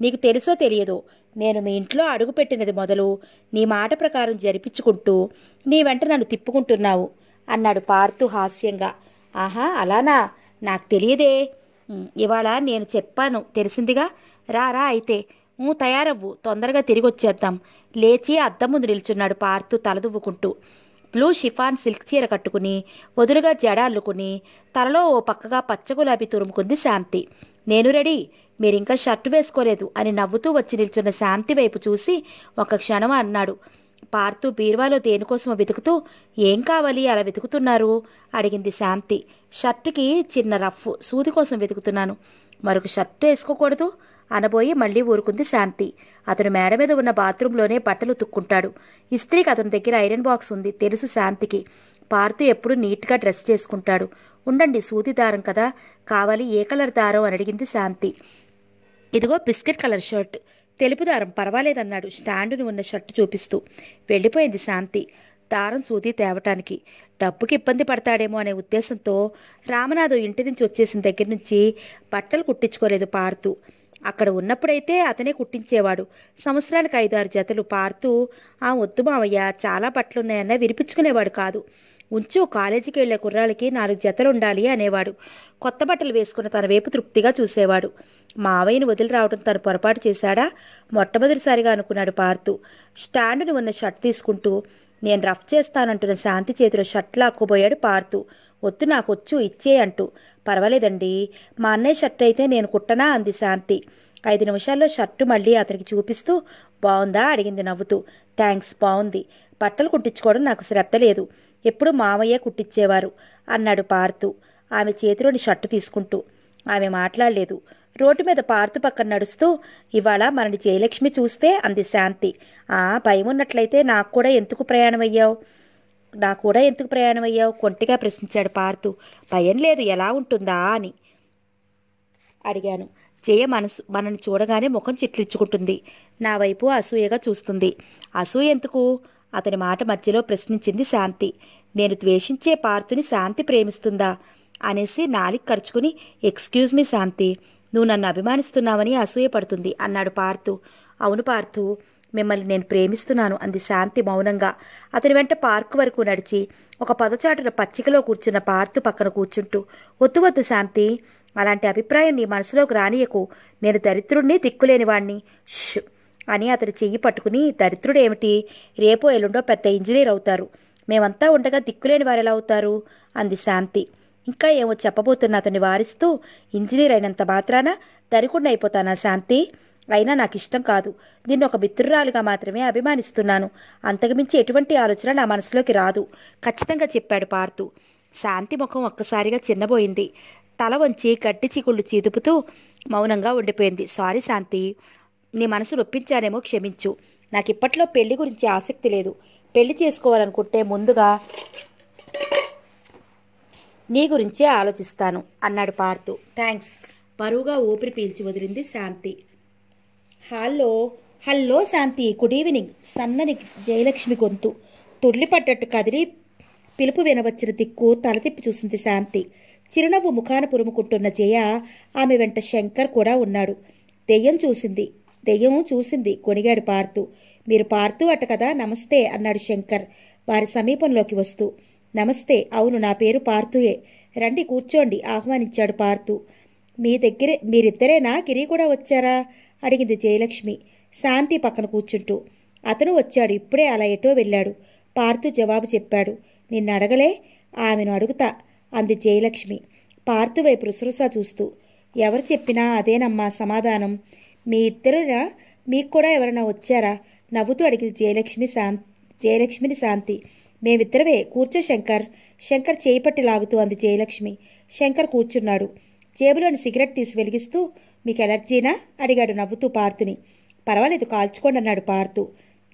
నీకు తెలుసో తెలియదో నేను మీ ఇంట్లో అడుగుపెట్టినది మొదలు నీ మాట ప్రకారం జరిపించుకుంటూ నీ వెంట నన్ను తిప్పుకుంటున్నావు అన్నాడు పార్తు హాస్యంగా ఆహా అలానా నాకు తెలియదే ఇవాళ నేను చెప్పాను తెలిసిందిగా రా రా అయితే తయారవ్వు తొందరగా తిరిగి వచ్చేద్దాం లేచి అద్దం ముందు నిల్చున్నాడు పార్తు తలదువ్వుకుంటూ బ్లూ షిఫాన్ సిల్క్ చీర కట్టుకుని వదులుగా జడ అల్లుకుని తలలో ఓ పక్కగా గులాబీ తురుముకుంది శాంతి నేను రెడీ మీరింకా షర్ట్ వేసుకోలేదు అని నవ్వుతూ వచ్చి నిల్చున్న శాంతి వైపు చూసి ఒక క్షణం అన్నాడు పార్తు బీర్వాలో దేనికోసం వెతుకుతూ ఏం కావాలి అలా వెతుకుతున్నారు అడిగింది శాంతి షర్టుకి చిన్న రఫ్ సూది కోసం వెతుకుతున్నాను మరొక షర్ట్ వేసుకోకూడదు అనబోయి మళ్లీ ఊరుకుంది శాంతి అతను మేడ మీద ఉన్న బాత్రూంలోనే బట్టలు తుక్కుంటాడు ఇస్త్రీకి అతని దగ్గర ఐరన్ బాక్స్ ఉంది తెలుసు శాంతికి పార్తు ఎప్పుడు నీట్గా డ్రెస్ చేసుకుంటాడు ఉండండి సూది దారం కదా కావాలి ఏ కలర్ దారం అని అడిగింది శాంతి ఇదిగో బిస్కెట్ కలర్ షర్ట్ తెలుపు దారం పర్వాలేదన్నాడు స్టాండు ఉన్న షర్ట్ చూపిస్తూ వెళ్ళిపోయింది శాంతి దారం సూది తేవటానికి డబ్బుకి ఇబ్బంది పడతాడేమో అనే ఉద్దేశంతో రామనాథం ఇంటి నుంచి వచ్చేసిన దగ్గర నుంచి బట్టలు కుట్టించుకోలేదు పార్తు అక్కడ ఉన్నప్పుడైతే అతనే కుట్టించేవాడు సంవత్సరానికి ఐదారు జతలు పారుతూ ఆ వద్దు మావయ్య చాలా బట్టలున్నాయన్న విరిపించుకునేవాడు కాదు ఉంచు కాలేజీకి వెళ్లే కుర్రాళ్ళకి నాలుగు జతలు ఉండాలి అనేవాడు కొత్త బట్టలు వేసుకున్న తన వైపు తృప్తిగా చూసేవాడు మావయ్యను వదిలి రావడం తను పొరపాటు చేశాడా మొట్టమొదటిసారిగా అనుకున్నాడు పార్తు స్టాండ్ను ఉన్న షర్ట్ తీసుకుంటూ నేను రఫ్ చేస్తానంటున్న శాంతి చేతిలో షర్ట్ లాక్కుపోయాడు పార్తు వద్దు నాకొచ్చు ఇచ్చే అంటూ పర్వాలేదండి మా అన్నయ్య షర్ట్ అయితే నేను కుట్టనా అంది శాంతి ఐదు నిమిషాల్లో షర్టు మళ్ళీ అతనికి చూపిస్తూ బాగుందా అడిగింది నవ్వుతూ థ్యాంక్స్ బాగుంది బట్టలు కుట్టించుకోవడం నాకు శ్రద్ధ లేదు ఎప్పుడు మామయ్య కుట్టించేవారు అన్నాడు పార్తు ఆమె చేతిలోని షర్టు తీసుకుంటూ ఆమె మాట్లాడలేదు రోడ్డు మీద పార్తు పక్కన నడుస్తూ ఇవాళ మనని జయలక్ష్మి చూస్తే అంది శాంతి ఆ భయం ఉన్నట్లయితే నాకు కూడా ఎందుకు ప్రయాణమయ్యావు నా కూడా ఎందుకు ప్రయాణం అయ్యావు కొంటిగా ప్రశ్నించాడు పార్తు భయం లేదు ఎలా ఉంటుందా అని అడిగాను జయ మనసు మనని చూడగానే ముఖం చిట్లిచ్చుకుంటుంది నా వైపు అసూయగా చూస్తుంది అసూయ ఎందుకు అతని మాట మధ్యలో ప్రశ్నించింది శాంతి నేను ద్వేషించే పార్తుని శాంతి ప్రేమిస్తుందా అనేసి నాలికి ఖర్చుకుని ఎక్స్క్యూజ్ మీ శాంతి నువ్వు నన్ను అభిమానిస్తున్నావని అసూయపడుతుంది అన్నాడు పార్తు అవును పార్థు మిమ్మల్ని నేను ప్రేమిస్తున్నాను అంది శాంతి మౌనంగా అతని వెంట పార్కు వరకు నడిచి ఒక పదచాటున పచ్చికలో కూర్చున్న పార్తు పక్కన కూర్చుంటూ వద్దు వద్దు శాంతి అలాంటి అభిప్రాయం నీ మనసులోకి రానియకు నేను దరిద్రుణ్ణి దిక్కులేనివాణ్ణి షు అని అతడు చెయ్యి పట్టుకుని దరిద్రుడేమిటి రేపో ఎల్లుండో పెద్ద ఇంజనీర్ అవుతారు మేమంతా ఉండగా దిక్కులేని వారు ఎలా అవుతారు అంది శాంతి ఇంకా ఏమో చెప్పబోతున్న అతన్ని వారిస్తూ ఇంజనీర్ అయినంత మాత్రాన దరికుండా అయిపోతానా శాంతి అయినా నాకు ఇష్టం కాదు నిన్ను ఒక మిత్రురాలుగా మాత్రమే అభిమానిస్తున్నాను అంతకుమించి ఎటువంటి ఆలోచన నా మనసులోకి రాదు ఖచ్చితంగా చెప్పాడు పార్తు శాంతి ముఖం ఒక్కసారిగా చిన్నబోయింది తల వంచి గడ్డి చీకుళ్ళు చీదుపుతూ మౌనంగా ఉండిపోయింది సారీ శాంతి నీ మనసు నొప్పించానేమో క్షమించు నాకు ఇప్పట్లో పెళ్లి గురించి ఆసక్తి లేదు పెళ్లి చేసుకోవాలనుకుంటే ముందుగా నీ గురించే ఆలోచిస్తాను అన్నాడు పార్తు థ్యాంక్స్ బరువుగా ఊపిరి పీల్చి వదిలింది శాంతి హాల్లో హల్లో శాంతి గుడ్ ఈవినింగ్ సన్నని జయలక్ష్మి గొంతు పడ్డట్టు కదిలి పిలుపు వినవచ్చిన దిక్కు తలతిప్పి చూసింది శాంతి చిరునవ్వు ముఖాన పురుముకుంటున్న జయ ఆమె వెంట శంకర్ కూడా ఉన్నాడు దెయ్యం చూసింది దెయ్యం చూసింది కొనిగాడు పార్తు మీరు పార్తు అట కదా నమస్తే అన్నాడు శంకర్ వారి సమీపంలోకి వస్తూ నమస్తే అవును నా పేరు పార్తుయే రండి కూర్చోండి ఆహ్వానించాడు పార్తు మీ దగ్గరే మీరిద్దరేనా గిరి కూడా వచ్చారా అడిగింది జయలక్ష్మి శాంతి పక్కన కూర్చుంటూ అతను వచ్చాడు ఇప్పుడే అలా ఎటో వెళ్ళాడు పార్థు జవాబు చెప్పాడు నిన్ను అడగలే ఆమెను అడుగుతా అంది జయలక్ష్మి పార్థు వైపు రుసరుసా చూస్తూ ఎవరు చెప్పినా అదేనమ్మా సమాధానం మీ ఇద్దరురా మీకు కూడా ఎవరైనా వచ్చారా నవ్వుతూ అడిగింది జయలక్ష్మి శాం జయలక్ష్మిని శాంతి మేమిద్దరమే కూర్చో శంకర్ శంకర్ చేయిపట్టి లాగుతూ అంది జయలక్ష్మి శంకర్ కూర్చున్నాడు జేబులోని సిగరెట్ తీసి వెలిగిస్తూ మీకు ఎలర్జీనా అడిగాడు నవ్వుతూ పార్తుని పర్వాలేదు కాల్చుకోండి అన్నాడు పార్తు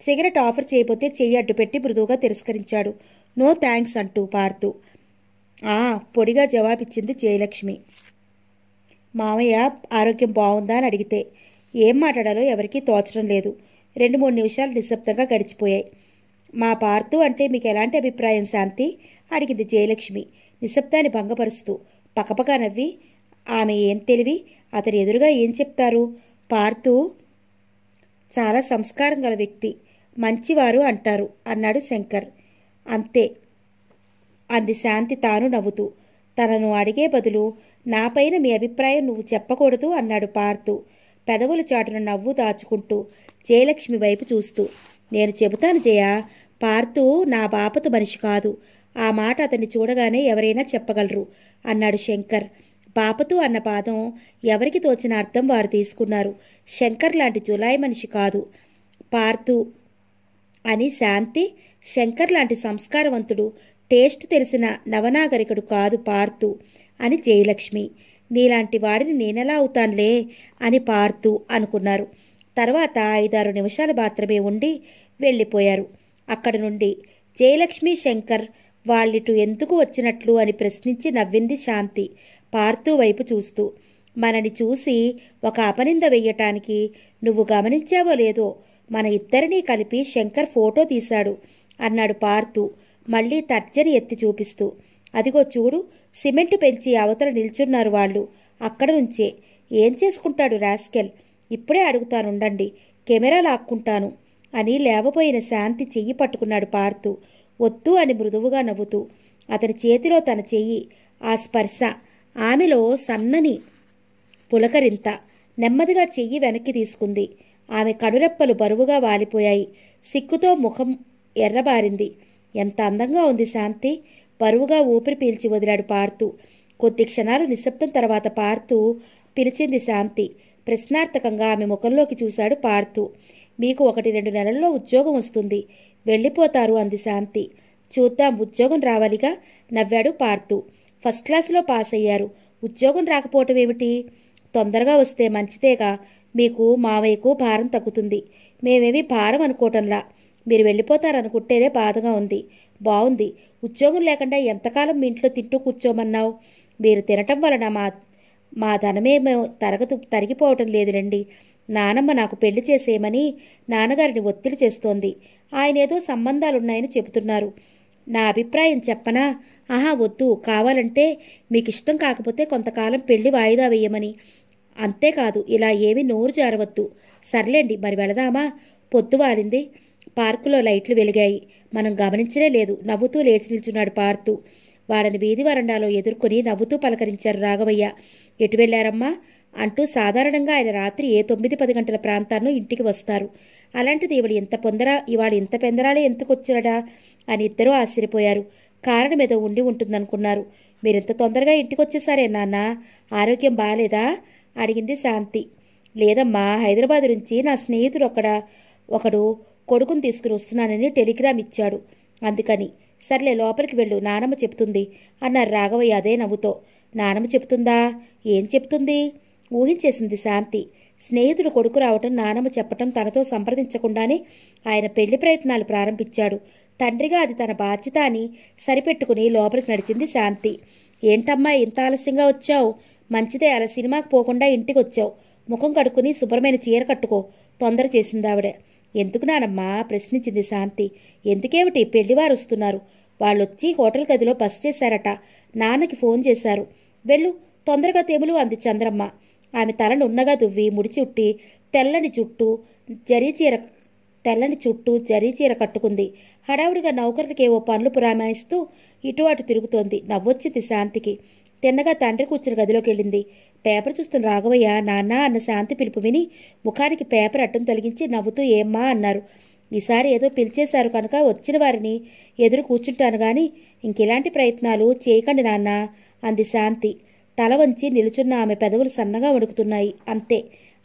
సిగరెట్ ఆఫర్ చేయబోతే చెయ్యి అడ్డు పెట్టి మృదువుగా తిరస్కరించాడు నో థ్యాంక్స్ అంటూ పార్తు ఆ పొడిగా జవాబిచ్చింది జయలక్ష్మి మామయ్య ఆరోగ్యం బాగుందా అని అడిగితే ఏం మాట్లాడాలో ఎవరికీ తోచడం లేదు రెండు మూడు నిమిషాలు నిశ్శబ్దంగా గడిచిపోయాయి మా పార్తు అంటే మీకు ఎలాంటి అభిప్రాయం శాంతి అడిగింది జయలక్ష్మి నిశ్శబ్దాన్ని భంగపరుస్తూ పక్కపక్క నవ్వి ఆమె ఏం తెలివి అతని ఎదురుగా ఏం చెప్తారు పార్థు చాలా సంస్కారం గల వ్యక్తి మంచివారు అంటారు అన్నాడు శంకర్ అంతే అంది శాంతి తాను నవ్వుతూ తనను అడిగే బదులు నాపైన మీ అభిప్రాయం నువ్వు చెప్పకూడదు అన్నాడు పార్థు పెదవుల చాటున నవ్వు దాచుకుంటూ జయలక్ష్మి వైపు చూస్తూ నేను చెబుతాను జయ పార్థు నా బాపతు మనిషి కాదు ఆ మాట అతన్ని చూడగానే ఎవరైనా చెప్పగలరు అన్నాడు శంకర్ పాపతు అన్న పాదం ఎవరికి తోచిన అర్థం వారు తీసుకున్నారు శంకర్ లాంటి జులాయి మనిషి కాదు పార్తు అని శాంతి శంకర్ లాంటి సంస్కారవంతుడు టేస్ట్ తెలిసిన నవనాగరికుడు కాదు పార్తు అని జయలక్ష్మి నీలాంటి వాడిని నేనెలా అవుతానులే అని పార్తు అనుకున్నారు తర్వాత ఐదారు నిమిషాలు మాత్రమే ఉండి వెళ్ళిపోయారు అక్కడి నుండి జయలక్ష్మి శంకర్ వాళ్ళిటు ఎందుకు వచ్చినట్లు అని ప్రశ్నించి నవ్వింది శాంతి పార్తూ వైపు చూస్తూ మనని చూసి ఒక అపనింద వెయ్యటానికి నువ్వు గమనించావో లేదో మన ఇద్దరినీ కలిపి శంకర్ ఫోటో తీశాడు అన్నాడు పార్తు మళ్ళీ తర్జని ఎత్తి చూపిస్తూ అదిగో చూడు సిమెంట్ పెంచి అవతల నిల్చున్నారు వాళ్ళు అక్కడ నుంచే ఏం చేసుకుంటాడు రాస్కెల్ ఇప్పుడే అడుగుతానుండండి కెమెరా లాక్కుంటాను అని లేవబోయిన శాంతి చెయ్యి పట్టుకున్నాడు పార్తు వద్దు అని మృదువుగా నవ్వుతూ అతని చేతిలో తన చెయ్యి ఆ స్పర్శ ఆమెలో సన్నని పులకరింత నెమ్మదిగా చెయ్యి వెనక్కి తీసుకుంది ఆమె కడురెప్పలు బరువుగా వాలిపోయాయి సిక్కుతో ముఖం ఎర్రబారింది ఎంత అందంగా ఉంది శాంతి బరువుగా ఊపిరి పీల్చి వదిలాడు పార్తు కొద్ది క్షణాలు నిశ్శబ్దం తర్వాత పార్తు పిలిచింది శాంతి ప్రశ్నార్థకంగా ఆమె ముఖంలోకి చూశాడు పార్తు మీకు ఒకటి రెండు నెలల్లో ఉద్యోగం వస్తుంది వెళ్ళిపోతారు అంది శాంతి చూద్దాం ఉద్యోగం రావాలిగా నవ్వాడు పార్తు ఫస్ట్ క్లాస్లో పాస్ అయ్యారు ఉద్యోగం రాకపోవటం ఏమిటి తొందరగా వస్తే మంచిదేగా మీకు మావయ్యకు భారం తగ్గుతుంది మేమేమి భారం అనుకోవటంలా మీరు వెళ్ళిపోతారనుకుంటేనే బాధగా ఉంది బాగుంది ఉద్యోగం లేకుండా ఎంతకాలం మీ ఇంట్లో తింటూ కూర్చోమన్నావు మీరు తినటం వలన మా మా ధనమే తరగతు తరిగిపోవటం లేదులండి నానమ్మ నాకు పెళ్లి చేసేయమని నాన్నగారిని ఒత్తిడి చేస్తోంది ఆయన ఏదో సంబంధాలున్నాయని చెబుతున్నారు నా అభిప్రాయం చెప్పనా ఆహా వద్దు కావాలంటే మీకు ఇష్టం కాకపోతే కొంతకాలం పెళ్లి వాయిదా వేయమని అంతేకాదు ఇలా ఏమి నోరు జారవద్దు సర్లేండి మరి వెళదామా పొద్దు వాలింది పార్కులో లైట్లు వెలిగాయి మనం గమనించలే లేదు నవ్వుతూ లేచి నిల్చున్నాడు పార్తు వాళ్ళని వీధి వరండాలో ఎదుర్కొని నవ్వుతూ పలకరించారు రాఘవయ్య ఎటు వెళ్ళారమ్మా అంటూ సాధారణంగా ఆయన రాత్రి ఏ తొమ్మిది పది గంటల ప్రాంతాన్ని ఇంటికి వస్తారు అలాంటిది ఇవాడు ఇంత పొందరా ఇవాడు ఇంత పెందరాలే ఎందుకు వచ్చాడా అని ఇద్దరూ ఆశ్చర్యపోయారు కారణమేదో ఉండి ఉంటుందనుకున్నారు మీరింత తొందరగా ఇంటికి వచ్చేసారే నాన్న ఆరోగ్యం బాగాలేదా అడిగింది శాంతి లేదమ్మా హైదరాబాద్ నుంచి నా స్నేహితుడు ఒకడ ఒకడు కొడుకుని తీసుకుని వస్తున్నానని టెలిగ్రామ్ ఇచ్చాడు అందుకని సర్లే లోపలికి వెళ్ళు నానమ్మ చెప్తుంది అన్నారు రాఘవయ్య అదే నవ్వుతో నానమ్మ చెప్తుందా ఏం చెప్తుంది ఊహించేసింది శాంతి స్నేహితుడు కొడుకు రావటం నానమ్మ చెప్పటం తనతో సంప్రదించకుండానే ఆయన పెళ్లి ప్రయత్నాలు ప్రారంభించాడు తండ్రిగా అది తన బాధ్యత అని సరిపెట్టుకుని లోపలికి నడిచింది శాంతి ఏంటమ్మా ఇంత ఆలస్యంగా వచ్చావు మంచిదే అలా సినిమాకి పోకుండా ఇంటికి వచ్చావు ముఖం కడుక్కుని శుభ్రమైన చీర కట్టుకో తొందర చేసింది ఆవిడ ఎందుకు నానమ్మా ప్రశ్నించింది శాంతి ఎందుకేమిటి పెళ్లివారు వస్తున్నారు వాళ్ళొచ్చి హోటల్ గదిలో బస్ చేశారట నాన్నకి ఫోన్ చేశారు వెళ్ళు తొందరగా తెములు అంది చంద్రమ్మ ఆమె తలను ఉన్నగా దువ్వి ముడిచి ఉట్టి తెల్లని జుట్టు జరీ చీర తెల్లని చుట్టూ జరీ చీర కట్టుకుంది హడావుడిగా నౌకర్లకేవో పనులు పురామాయిస్తూ ఇటు అటు తిరుగుతోంది నవ్వొచ్చింది శాంతికి తిన్నగా తండ్రి కూర్చుని గదిలోకి వెళ్ళింది పేపర్ చూస్తున్న రాఘవయ్య నాన్న అన్న శాంతి పిలుపు విని ముఖానికి పేపర్ అడ్డం తొలగించి నవ్వుతూ ఏమ్మా అన్నారు ఈసారి ఏదో పిలిచేశారు కనుక వచ్చిన వారిని ఎదురు కూర్చుంటాను గాని ఇంకెలాంటి ప్రయత్నాలు చేయకండి నాన్న అంది శాంతి తల వంచి నిలుచున్న ఆమె పెదవులు సన్నగా వణుకుతున్నాయి అంతే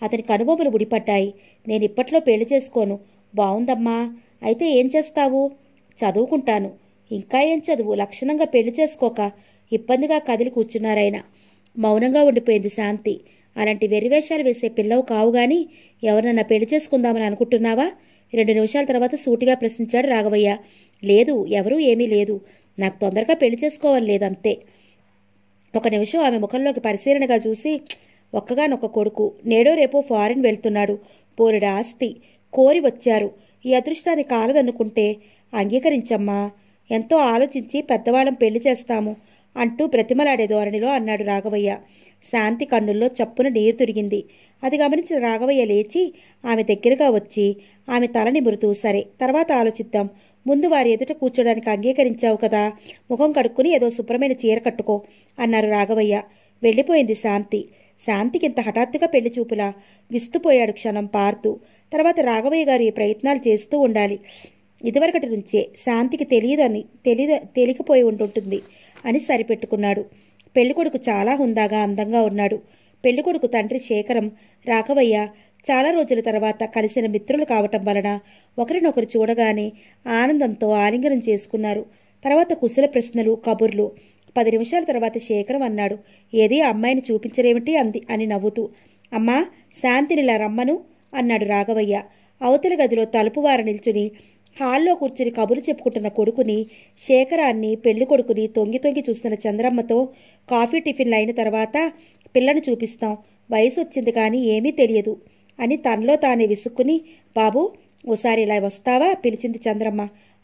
అతని కనుబొమ్మలు ఉడిపడ్డాయి నేను ఇప్పట్లో పెళ్లి చేసుకోను బావుందమ్మా అయితే ఏం చేస్తావు చదువుకుంటాను ఇంకా ఏం చదువు లక్షణంగా పెళ్లి చేసుకోక ఇబ్బందిగా కదిలి కూర్చున్నారాయన మౌనంగా ఉండిపోయింది శాంతి అలాంటి వెరివేషాలు వేసే పిల్లవు కావు గాని ఎవరినన్నా పెళ్లి చేసుకుందామని అనుకుంటున్నావా రెండు నిమిషాల తర్వాత సూటిగా ప్రశ్నించాడు రాఘవయ్య లేదు ఎవరూ ఏమీ లేదు నాకు తొందరగా పెళ్లి చేసుకోవాలి లేదంతే ఒక నిమిషం ఆమె ముఖంలోకి పరిశీలనగా చూసి ఒక్కగానొక్క కొడుకు నేడో రేపో ఫారిన్ వెళ్తున్నాడు పోరుడు ఆస్తి కోరి వచ్చారు ఈ అదృష్టాన్ని కాలదనుకుంటే అంగీకరించమ్మా ఎంతో ఆలోచించి పెద్దవాళ్ళం పెళ్లి చేస్తాము అంటూ ప్రతిమలాడే ధోరణిలో అన్నాడు రాఘవయ్య శాంతి కన్నుల్లో చప్పున నీరు తిరిగింది అది గమనించిన రాఘవయ్య లేచి ఆమె దగ్గరగా వచ్చి ఆమె తల నిమురుతూ సరే తర్వాత ఆలోచిద్దాం ముందు వారి ఎదుట కూర్చోడానికి అంగీకరించావు కదా ముఖం కడుక్కుని ఏదో శుభ్రమైన చీర కట్టుకో అన్నారు రాఘవయ్య వెళ్ళిపోయింది శాంతి శాంతికింత హఠాత్తుగా పెళ్లి చూపులా విస్తుపోయాడు క్షణం పార్తు తర్వాత రాఘవయ్య గారు ఈ ప్రయత్నాలు చేస్తూ ఉండాలి ఇదివరకటి నుంచే శాంతికి తెలియదు అని తెలియదు తెలియకపోయి ఉంటుంటుంది అని సరిపెట్టుకున్నాడు పెళ్ళికొడుకు చాలా హుందాగా అందంగా ఉన్నాడు పెళ్ళికొడుకు తండ్రి శేఖరం రాఘవయ్య చాలా రోజుల తర్వాత కలిసిన మిత్రులు కావటం వలన ఒకరినొకరు చూడగానే ఆనందంతో ఆలింగనం చేసుకున్నారు తర్వాత కుశల ప్రశ్నలు కబుర్లు పది నిమిషాల తర్వాత శేఖరం అన్నాడు ఏది అమ్మాయిని చూపించరేమిటి అంది అని నవ్వుతూ అమ్మా శాంతినిలా రమ్మను అన్నాడు రాఘవయ్య అవతల గదిలో తలుపువార నిల్చుని హాల్లో కూర్చుని కబురు చెప్పుకుంటున్న కొడుకుని శేఖరాన్ని పెళ్లి కొడుకుని తొంగి తొంగి చూస్తున్న చంద్రమ్మతో కాఫీ టిఫిన్లు అయిన తర్వాత పిల్లను చూపిస్తాం వయసు వచ్చింది కానీ ఏమీ తెలియదు అని తనలో తానే విసుక్కుని బాబు ఓసారి ఇలా వస్తావా పిలిచింది చంద్రమ్మ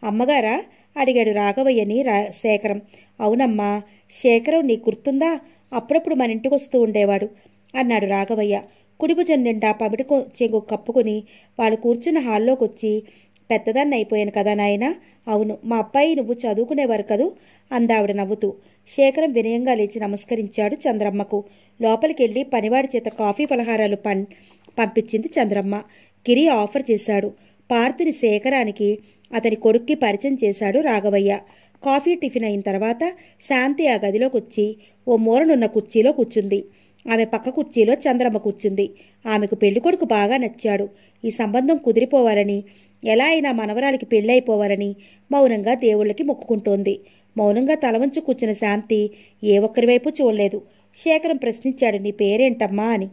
అమ్మగారా అడిగాడు రాఘవయ్యని రా శేఖరం అవునమ్మా శేఖరం నీ గుర్తుందా అప్పుడప్పుడు మన ఇంటికి వస్తూ ఉండేవాడు అన్నాడు రాఘవయ్య కుడిభుజం నిండా పమిడి చెంగు కప్పుకుని వాళ్ళు కూర్చున్న హాల్లోకి వచ్చి పెద్దదాన్ని అయిపోయాను కదా నాయన అవును మా అబ్బాయి నువ్వు చదువుకునేవారు కదూ అందావిడ నవ్వుతూ శేఖరం వినయంగా లేచి నమస్కరించాడు చంద్రమ్మకు లోపలికి వెళ్ళి పనివాడి చేత కాఫీ పలహారాలు పం పంపించింది చంద్రమ్మ గిరి ఆఫర్ చేశాడు పార్థిని శేఖరానికి అతని కొడుక్కి పరిచయం చేశాడు రాఘవయ్య కాఫీ టిఫిన్ అయిన తర్వాత శాంతి ఆ గదిలోకి వచ్చి ఓ మూరనున్న కుర్చీలో కూర్చుంది ఆమె పక్క కుర్చీలో చంద్రమ్మ కూర్చుంది ఆమెకు పెళ్లి కొడుకు బాగా నచ్చాడు ఈ సంబంధం కుదిరిపోవాలని ఎలా అయినా మనవరాలికి పెళ్ళైపోవాలని మౌనంగా దేవుళ్ళకి మొక్కుకుంటోంది మౌనంగా తలవంచు కూర్చున్న శాంతి ఏ ఒక్కరి వైపు చూడలేదు శేఖరం ప్రశ్నించాడు నీ పేరేంటమ్మా అని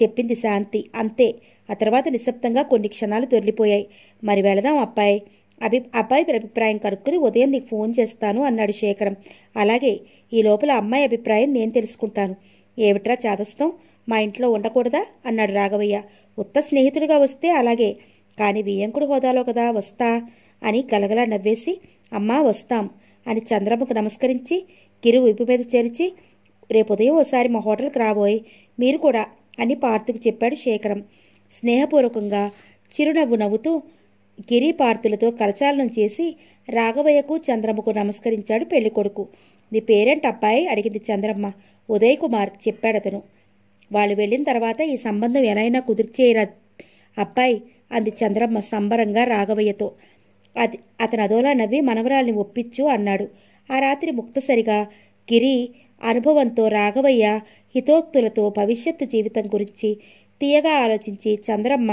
చెప్పింది శాంతి అంతే ఆ తర్వాత నిశ్శబ్దంగా కొన్ని క్షణాలు దొరిలిపోయాయి మరి వెళదాం అబ్బాయి అభి అబ్బాయి అభిప్రాయం కనుక్కుని ఉదయం నీకు ఫోన్ చేస్తాను అన్నాడు శేఖరం అలాగే ఈ లోపల అమ్మాయి అభిప్రాయం నేను తెలుసుకుంటాను ఏమిట్రా చాదస్తం మా ఇంట్లో ఉండకూడదా అన్నాడు రాఘవయ్య ఉత్త స్నేహితుడిగా వస్తే అలాగే కానీ వియంకుడు హోదాలో కదా వస్తా అని గలగలా నవ్వేసి అమ్మా వస్తాం అని చంద్రమ్మకు నమస్కరించి కిరు వైపు మీద చేర్చి రేపు ఉదయం ఓసారి మా హోటల్కి రాబోయ్ మీరు కూడా అని పార్థుకు చెప్పాడు శేఖరం స్నేహపూర్వకంగా చిరునవ్వు నవ్వుతూ గిరిపార్తులతో కరచాలనం చేసి రాఘవయ్యకు చంద్రమ్మకు నమస్కరించాడు పెళ్ళికొడుకు నీ పేరెంట్ అబ్బాయి అడిగింది చంద్రమ్మ ఉదయ్ కుమార్ చెప్పాడతను వాళ్ళు వెళ్ళిన తర్వాత ఈ సంబంధం ఎలా కుదిర్చేయరా అబ్బాయి అంది చంద్రమ్మ సంబరంగా రాఘవయ్యతో అది అతను అదోలా నవ్వి మనవరాల్ని ఒప్పించు అన్నాడు ఆ రాత్రి ముక్తసరిగా గిరి అనుభవంతో రాఘవయ్య హితోక్తులతో భవిష్యత్తు జీవితం గురించి తీయగా ఆలోచించి చంద్రమ్మ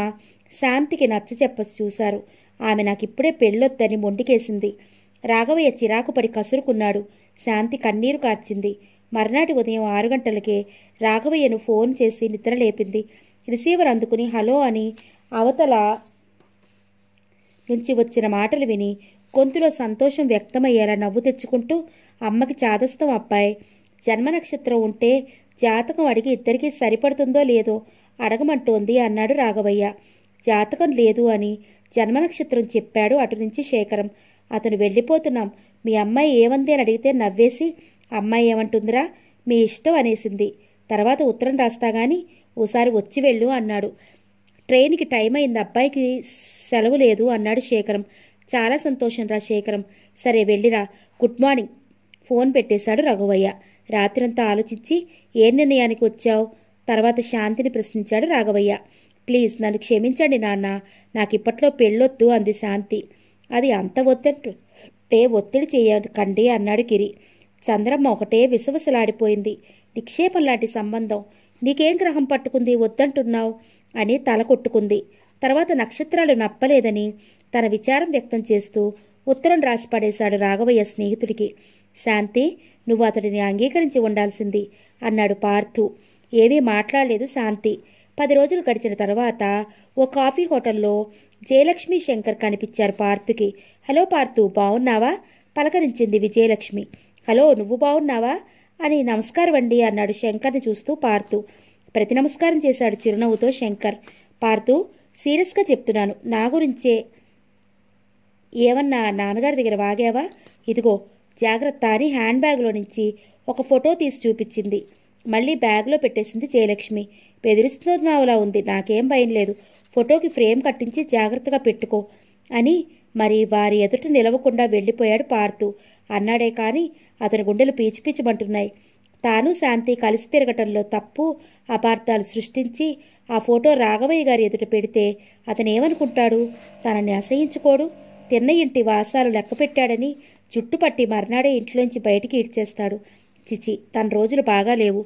శాంతికి నచ్చ చెప్ప చూశారు ఆమె నాకిప్పుడే పెళ్ళొద్దని మొండికేసింది రాఘవయ్య చిరాకు పడి కసురుకున్నాడు శాంతి కన్నీరు కార్చింది మర్నాటి ఉదయం ఆరు గంటలకే రాఘవయ్యను ఫోన్ చేసి నిద్రలేపింది రిసీవర్ అందుకుని హలో అని అవతల నుంచి వచ్చిన మాటలు విని గొంతులో సంతోషం వ్యక్తమయ్యేలా నవ్వు తెచ్చుకుంటూ అమ్మకి చాదస్తం అబ్బాయి జన్మ నక్షత్రం ఉంటే జాతకం అడిగి ఇద్దరికీ సరిపడుతుందో లేదో అడగమంటోంది అన్నాడు రాఘవయ్య జాతకం లేదు అని జన్మ నక్షత్రం చెప్పాడు అటు నుంచి శేఖరం అతను వెళ్ళిపోతున్నాం మీ అమ్మాయి ఏమంది అని అడిగితే నవ్వేసి అమ్మాయి ఏమంటుందిరా మీ ఇష్టం అనేసింది తర్వాత ఉత్తరం రాస్తా గాని ఓసారి వచ్చి వెళ్ళు అన్నాడు ట్రైన్కి టైం అయింది అబ్బాయికి సెలవు లేదు అన్నాడు శేఖరం చాలా సంతోషం రా శేఖరం సరే వెళ్ళిరా గుడ్ మార్నింగ్ ఫోన్ పెట్టేశాడు రఘువయ్య రాత్రంతా ఆలోచించి ఏ నిర్ణయానికి వచ్చావు తర్వాత శాంతిని ప్రశ్నించాడు రాఘవయ్య ప్లీజ్ నన్ను క్షమించండి నాన్న నాకు ఇప్పట్లో పెళ్ళొద్దు అంది శాంతి అది అంత ఒత్తింటే ఒత్తిడి చేయకండి అన్నాడు గిరి చంద్రమ్మ ఒకటే విసవసలాడిపోయింది నిక్షేపం లాంటి సంబంధం నీకేం గ్రహం పట్టుకుంది వద్దంటున్నావు అని తల కొట్టుకుంది తర్వాత నక్షత్రాలు నప్పలేదని తన విచారం వ్యక్తం చేస్తూ ఉత్తరం రాసి పడేశాడు రాఘవయ్య స్నేహితుడికి శాంతి నువ్వు అతడిని అంగీకరించి ఉండాల్సింది అన్నాడు పార్థు ఏమీ మాట్లాడలేదు శాంతి పది రోజులు గడిచిన తర్వాత ఓ కాఫీ హోటల్లో జయలక్ష్మి శంకర్ కనిపించారు పార్థుకి హలో పార్థు బాగున్నావా పలకరించింది విజయలక్ష్మి హలో నువ్వు బాగున్నావా అని నమస్కారం అండి అన్నాడు శంకర్ని చూస్తూ పార్థు ప్రతి నమస్కారం చేశాడు చిరునవ్వుతో శంకర్ పార్థు సీరియస్గా చెప్తున్నాను నా గురించే ఏమన్నా నాన్నగారి దగ్గర వాగావా ఇదిగో జాగ్రత్త అని హ్యాండ్ బ్యాగ్లో నుంచి ఒక ఫోటో తీసి చూపించింది మళ్ళీ బ్యాగ్లో పెట్టేసింది జయలక్ష్మి బెదిరిస్తున్నావులా ఉంది నాకేం భయం లేదు ఫోటోకి ఫ్రేమ్ కట్టించి జాగ్రత్తగా పెట్టుకో అని మరి వారి ఎదుట నిలవకుండా వెళ్ళిపోయాడు పార్థు అన్నాడే కానీ అతని గుండెలు పీచి పీచిమంటున్నాయి తాను శాంతి కలిసి తిరగటంలో తప్పు అపార్థాలు సృష్టించి ఆ ఫోటో రాఘవయ్య గారి ఎదుట పెడితే అతనేమనుకుంటాడు తనని అసహించుకోడు తిన్న ఇంటి వాసాలు లెక్క పెట్టాడని జుట్టుపట్టి మర్నాడే ఇంట్లోంచి బయటికి ఇడ్చేస్తాడు చిచి తన రోజులు బాగాలేవు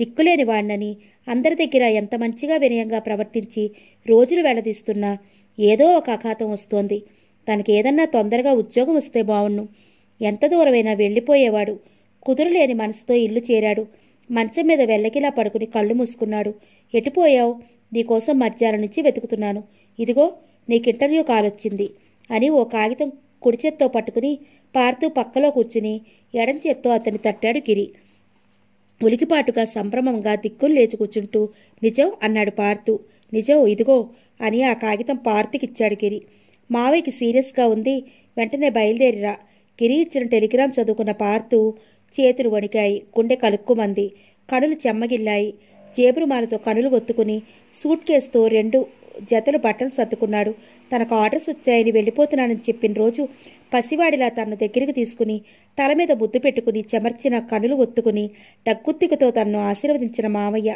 దిక్కులేని వాణ్ణని అందరి దగ్గర ఎంత మంచిగా వినయంగా ప్రవర్తించి రోజులు వెళ్లదీస్తున్నా ఏదో ఒక అఘాతం వస్తోంది తనకేదన్నా తొందరగా ఉద్యోగం వస్తే బావును ఎంత దూరమైనా వెళ్ళిపోయేవాడు కుదురులేని మనసుతో ఇల్లు చేరాడు మంచం మీద వెళ్ళకిలా పడుకుని కళ్ళు మూసుకున్నాడు ఎటుపోయావు నీకోసం మధ్యాహ్నం నుంచి వెతుకుతున్నాను ఇదిగో నీకు ఇంటర్వ్యూ కాలొచ్చింది అని ఓ కాగితం కుడిచేత్తో పట్టుకుని పార్తూ పక్కలో కూర్చుని ఎడంచేత్తో చేత్తో అతన్ని తట్టాడు గిరి ఉలికిపాటుగా సంభ్రమంగా దిక్కులు లేచి కూర్చుంటూ నిజం అన్నాడు పార్తు నిజం ఇదిగో అని ఆ కాగితం పార్తికిచ్చాడు గిరి మావయ్యకి సీరియస్గా ఉంది వెంటనే బయలుదేరిరా గిరి ఇచ్చిన టెలిగ్రామ్ చదువుకున్న పార్తు చేతులు వణికాయి గుండె కలుక్కుమంది కనులు చెమ్మగిల్లాయి జేబురుమాలతో కనులు ఒత్తుకుని సూట్ కేసుతో రెండు జతలు బట్టలు సర్దుకున్నాడు తనకు ఆర్డర్స్ వచ్చాయని వెళ్ళిపోతున్నానని చెప్పిన రోజు పసివాడిలా తనను దగ్గరికి తీసుకుని తల మీద ముద్దు పెట్టుకుని చెమర్చిన కనులు ఒత్తుకుని డగ్గుత్తికతో తనను ఆశీర్వదించిన మామయ్య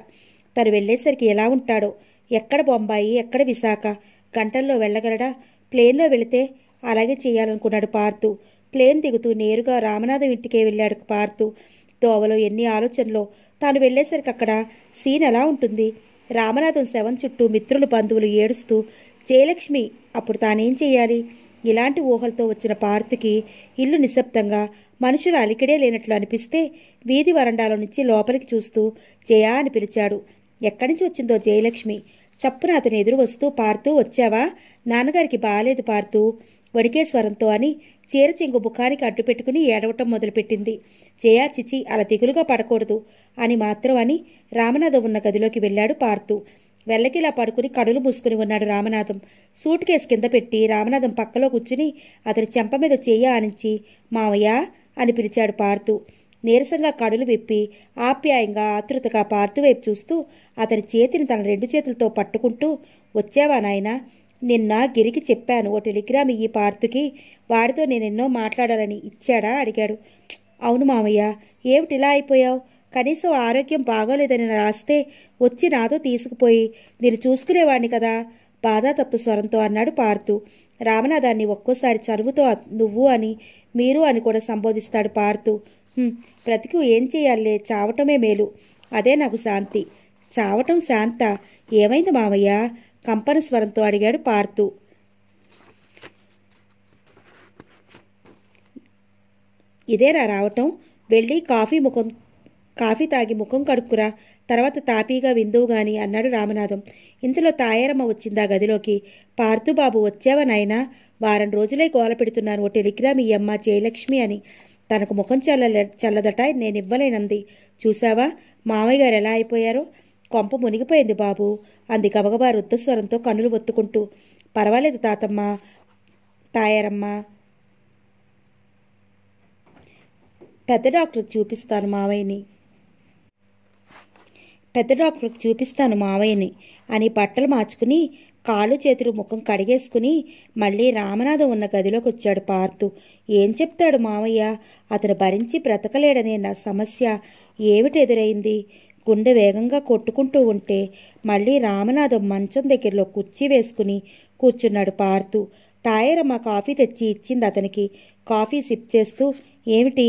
తను వెళ్లేసరికి ఎలా ఉంటాడో ఎక్కడ బొంబాయి ఎక్కడ విశాఖ గంటల్లో వెళ్ళగలడా ప్లేన్లో వెళితే అలాగే చేయాలనుకున్నాడు పార్తు ప్లేన్ దిగుతూ నేరుగా రామనాథం ఇంటికే వెళ్ళాడు పార్తు దోవలో ఎన్ని ఆలోచనలో తాను వెళ్ళేసరికి అక్కడ సీన్ ఎలా ఉంటుంది రామనాథం శవం చుట్టూ మిత్రులు బంధువులు ఏడుస్తూ జయలక్ష్మి అప్పుడు తానేం చేయాలి ఇలాంటి ఊహలతో వచ్చిన పార్థికి ఇల్లు నిశ్శబ్దంగా మనుషుల అలికిడే లేనట్లు అనిపిస్తే వీధి వరండాలో నుంచి లోపలికి చూస్తూ జయా అని పిలిచాడు ఎక్కడి నుంచి వచ్చిందో జయలక్ష్మి చప్పున అతను ఎదురు వస్తూ పార్తూ వచ్చావా నాన్నగారికి బాగాలేదు పార్తూ వడికే స్వరంతో అని చీర చెంగు ముఖానికి అడ్డు పెట్టుకుని ఏడవటం మొదలుపెట్టింది జయా చిచి అలా దిగులుగా పడకూడదు అని మాత్రం అని రామనాథం ఉన్న గదిలోకి వెళ్ళాడు పార్తూ వెళ్ళకిలా పడుకుని కడులు మూసుకుని ఉన్నాడు రామనాథం సూట్ కేసు కింద పెట్టి రామనాథం పక్కలో కూర్చుని అతని చెంప మీద చేయ ఆనించి మావయ్య అని పిలిచాడు పార్తు నీరసంగా కడులు విప్పి ఆప్యాయంగా ఆతృతగా పార్తు వైపు చూస్తూ అతని చేతిని తన రెండు చేతులతో పట్టుకుంటూ వచ్చావా నాయన నిన్న గిరికి చెప్పాను ఓ టెలిగ్రామ్ ఈ పార్తుకి వాడితో నేనెన్నో మాట్లాడాలని ఇచ్చాడా అడిగాడు అవును మామయ్య ఏమిటిలా అయిపోయావు కనీసం ఆరోగ్యం బాగోలేదని రాస్తే వచ్చి నాతో తీసుకుపోయి నేను చూసుకునేవాడిని కదా బాధాతప్త స్వరంతో అన్నాడు పార్థు రామనాథాన్ని ఒక్కోసారి చనువుతో నువ్వు అని మీరు అని కూడా సంబోధిస్తాడు పార్థు బ్రతికి ఏం చేయాలే చావటమే మేలు అదే నాకు శాంతి చావటం శాంత ఏమైంది మామయ్య కంపన స్వరంతో అడిగాడు పార్థు ఇదేరా రావటం వెళ్ళి కాఫీ ముఖం కాఫీ తాగి ముఖం కడుక్కురా తర్వాత తాపీగా విందువు గాని అన్నాడు రామనాథం ఇంతలో తాయారమ్మ వచ్చిందా గదిలోకి పార్థుబాబు వచ్చావా నాయనా వారం రోజులే గోల పెడుతున్నాను ఓ టెలిగ్రామ్ ఈ అమ్మ జయలక్ష్మి అని తనకు ముఖం చల్ల చల్లదట నేను ఇవ్వలేనంది చూసావా మామయ్య గారు ఎలా అయిపోయారో కొంప మునిగిపోయింది బాబు అంది గబగబా రుద్ధస్వరంతో కన్నులు ఒత్తుకుంటూ పర్వాలేదు తాతమ్మ తాయారమ్మ పెద్ద డాక్టర్ చూపిస్తాను మావయ్యని పెద్ద డాక్టర్కి చూపిస్తాను మావయ్యని అని బట్టలు మార్చుకుని కాళ్ళు చేతులు ముఖం కడిగేసుకుని మళ్ళీ రామనాథం ఉన్న గదిలోకి వచ్చాడు పార్తు ఏం చెప్తాడు మావయ్య అతను భరించి బ్రతకలేడనే నా సమస్య ఏమిటి ఎదురైంది గుండె వేగంగా కొట్టుకుంటూ ఉంటే మళ్ళీ రామనాథం మంచం దగ్గరలో కుర్చీ వేసుకుని కూర్చున్నాడు పార్తు తాయరమ్మ కాఫీ తెచ్చి ఇచ్చింది అతనికి కాఫీ సిప్ చేస్తూ ఏమిటి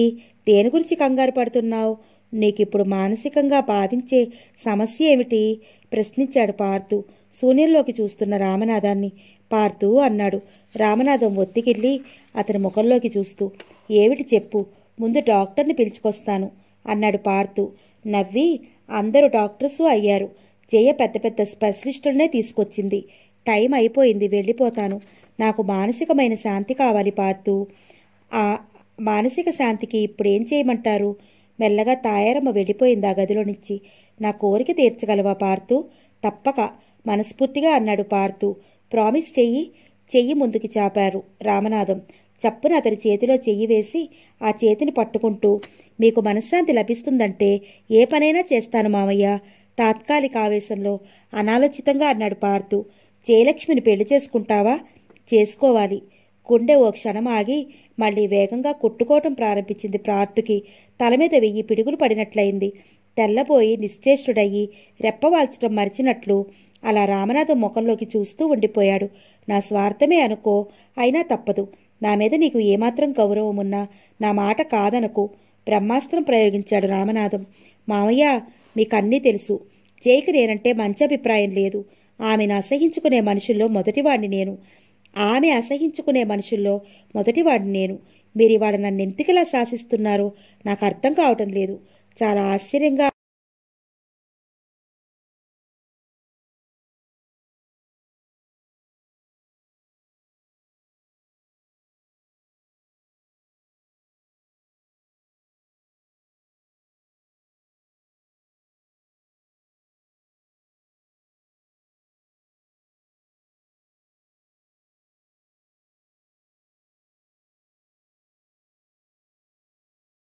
దేని గురించి కంగారు పడుతున్నావు నీకిప్పుడు మానసికంగా బాధించే సమస్య ఏమిటి ప్రశ్నించాడు పార్థు శూన్యంలోకి చూస్తున్న రామనాథాన్ని పార్థు అన్నాడు రామనాథం ఒత్తికెళ్ళి అతని ముఖంలోకి చూస్తూ ఏమిటి చెప్పు ముందు డాక్టర్ని పిలుచుకొస్తాను అన్నాడు పార్థు నవ్వి అందరూ డాక్టర్సు అయ్యారు జయ పెద్ద పెద్ద స్పెషలిస్టులనే తీసుకొచ్చింది టైం అయిపోయింది వెళ్ళిపోతాను నాకు మానసికమైన శాంతి కావాలి పార్థు ఆ మానసిక శాంతికి ఇప్పుడు ఏం చేయమంటారు మెల్లగా తాయారమ్మ వెళ్ళిపోయింది ఆ గదిలో నుంచి నా కోరిక తీర్చగలవా పార్తు తప్పక మనస్ఫూర్తిగా అన్నాడు పార్తు ప్రామిస్ చెయ్యి చెయ్యి ముందుకు చాపారు రామనాథం చప్పున అతని చేతిలో చెయ్యి వేసి ఆ చేతిని పట్టుకుంటూ మీకు మనశ్శాంతి లభిస్తుందంటే ఏ పనైనా చేస్తాను మామయ్య తాత్కాలిక ఆవేశంలో అనాలోచితంగా అన్నాడు పార్తు జయలక్ష్మిని పెళ్లి చేసుకుంటావా చేసుకోవాలి గుండె ఓ క్షణం ఆగి మళ్ళీ వేగంగా కొట్టుకోవటం ప్రారంభించింది ప్రార్థుకి తల మీద వెయ్యి పిడుగులు పడినట్లయింది తెల్లబోయి నిశ్చేష్టుడయ్యి రెప్పవాల్చడం మరిచినట్లు అలా రామనాథం ముఖంలోకి చూస్తూ ఉండిపోయాడు నా స్వార్థమే అనుకో అయినా తప్పదు నా మీద నీకు ఏమాత్రం గౌరవం ఉన్నా నా మాట కాదనకు బ్రహ్మాస్త్రం ప్రయోగించాడు రామనాథం మామయ్య మీకన్నీ తెలుసు జైకి నేనంటే మంచి అభిప్రాయం లేదు ఆమెను అసహించుకునే మనుషుల్లో మొదటివాణ్ణి నేను ఆమె అసహించుకునే మనుషుల్లో మొదటివాడిని నేను మీరు వాడు నన్ను ఎంతకిలా శాసిస్తున్నారో నాకు అర్థం కావటం లేదు చాలా ఆశ్చర్యంగా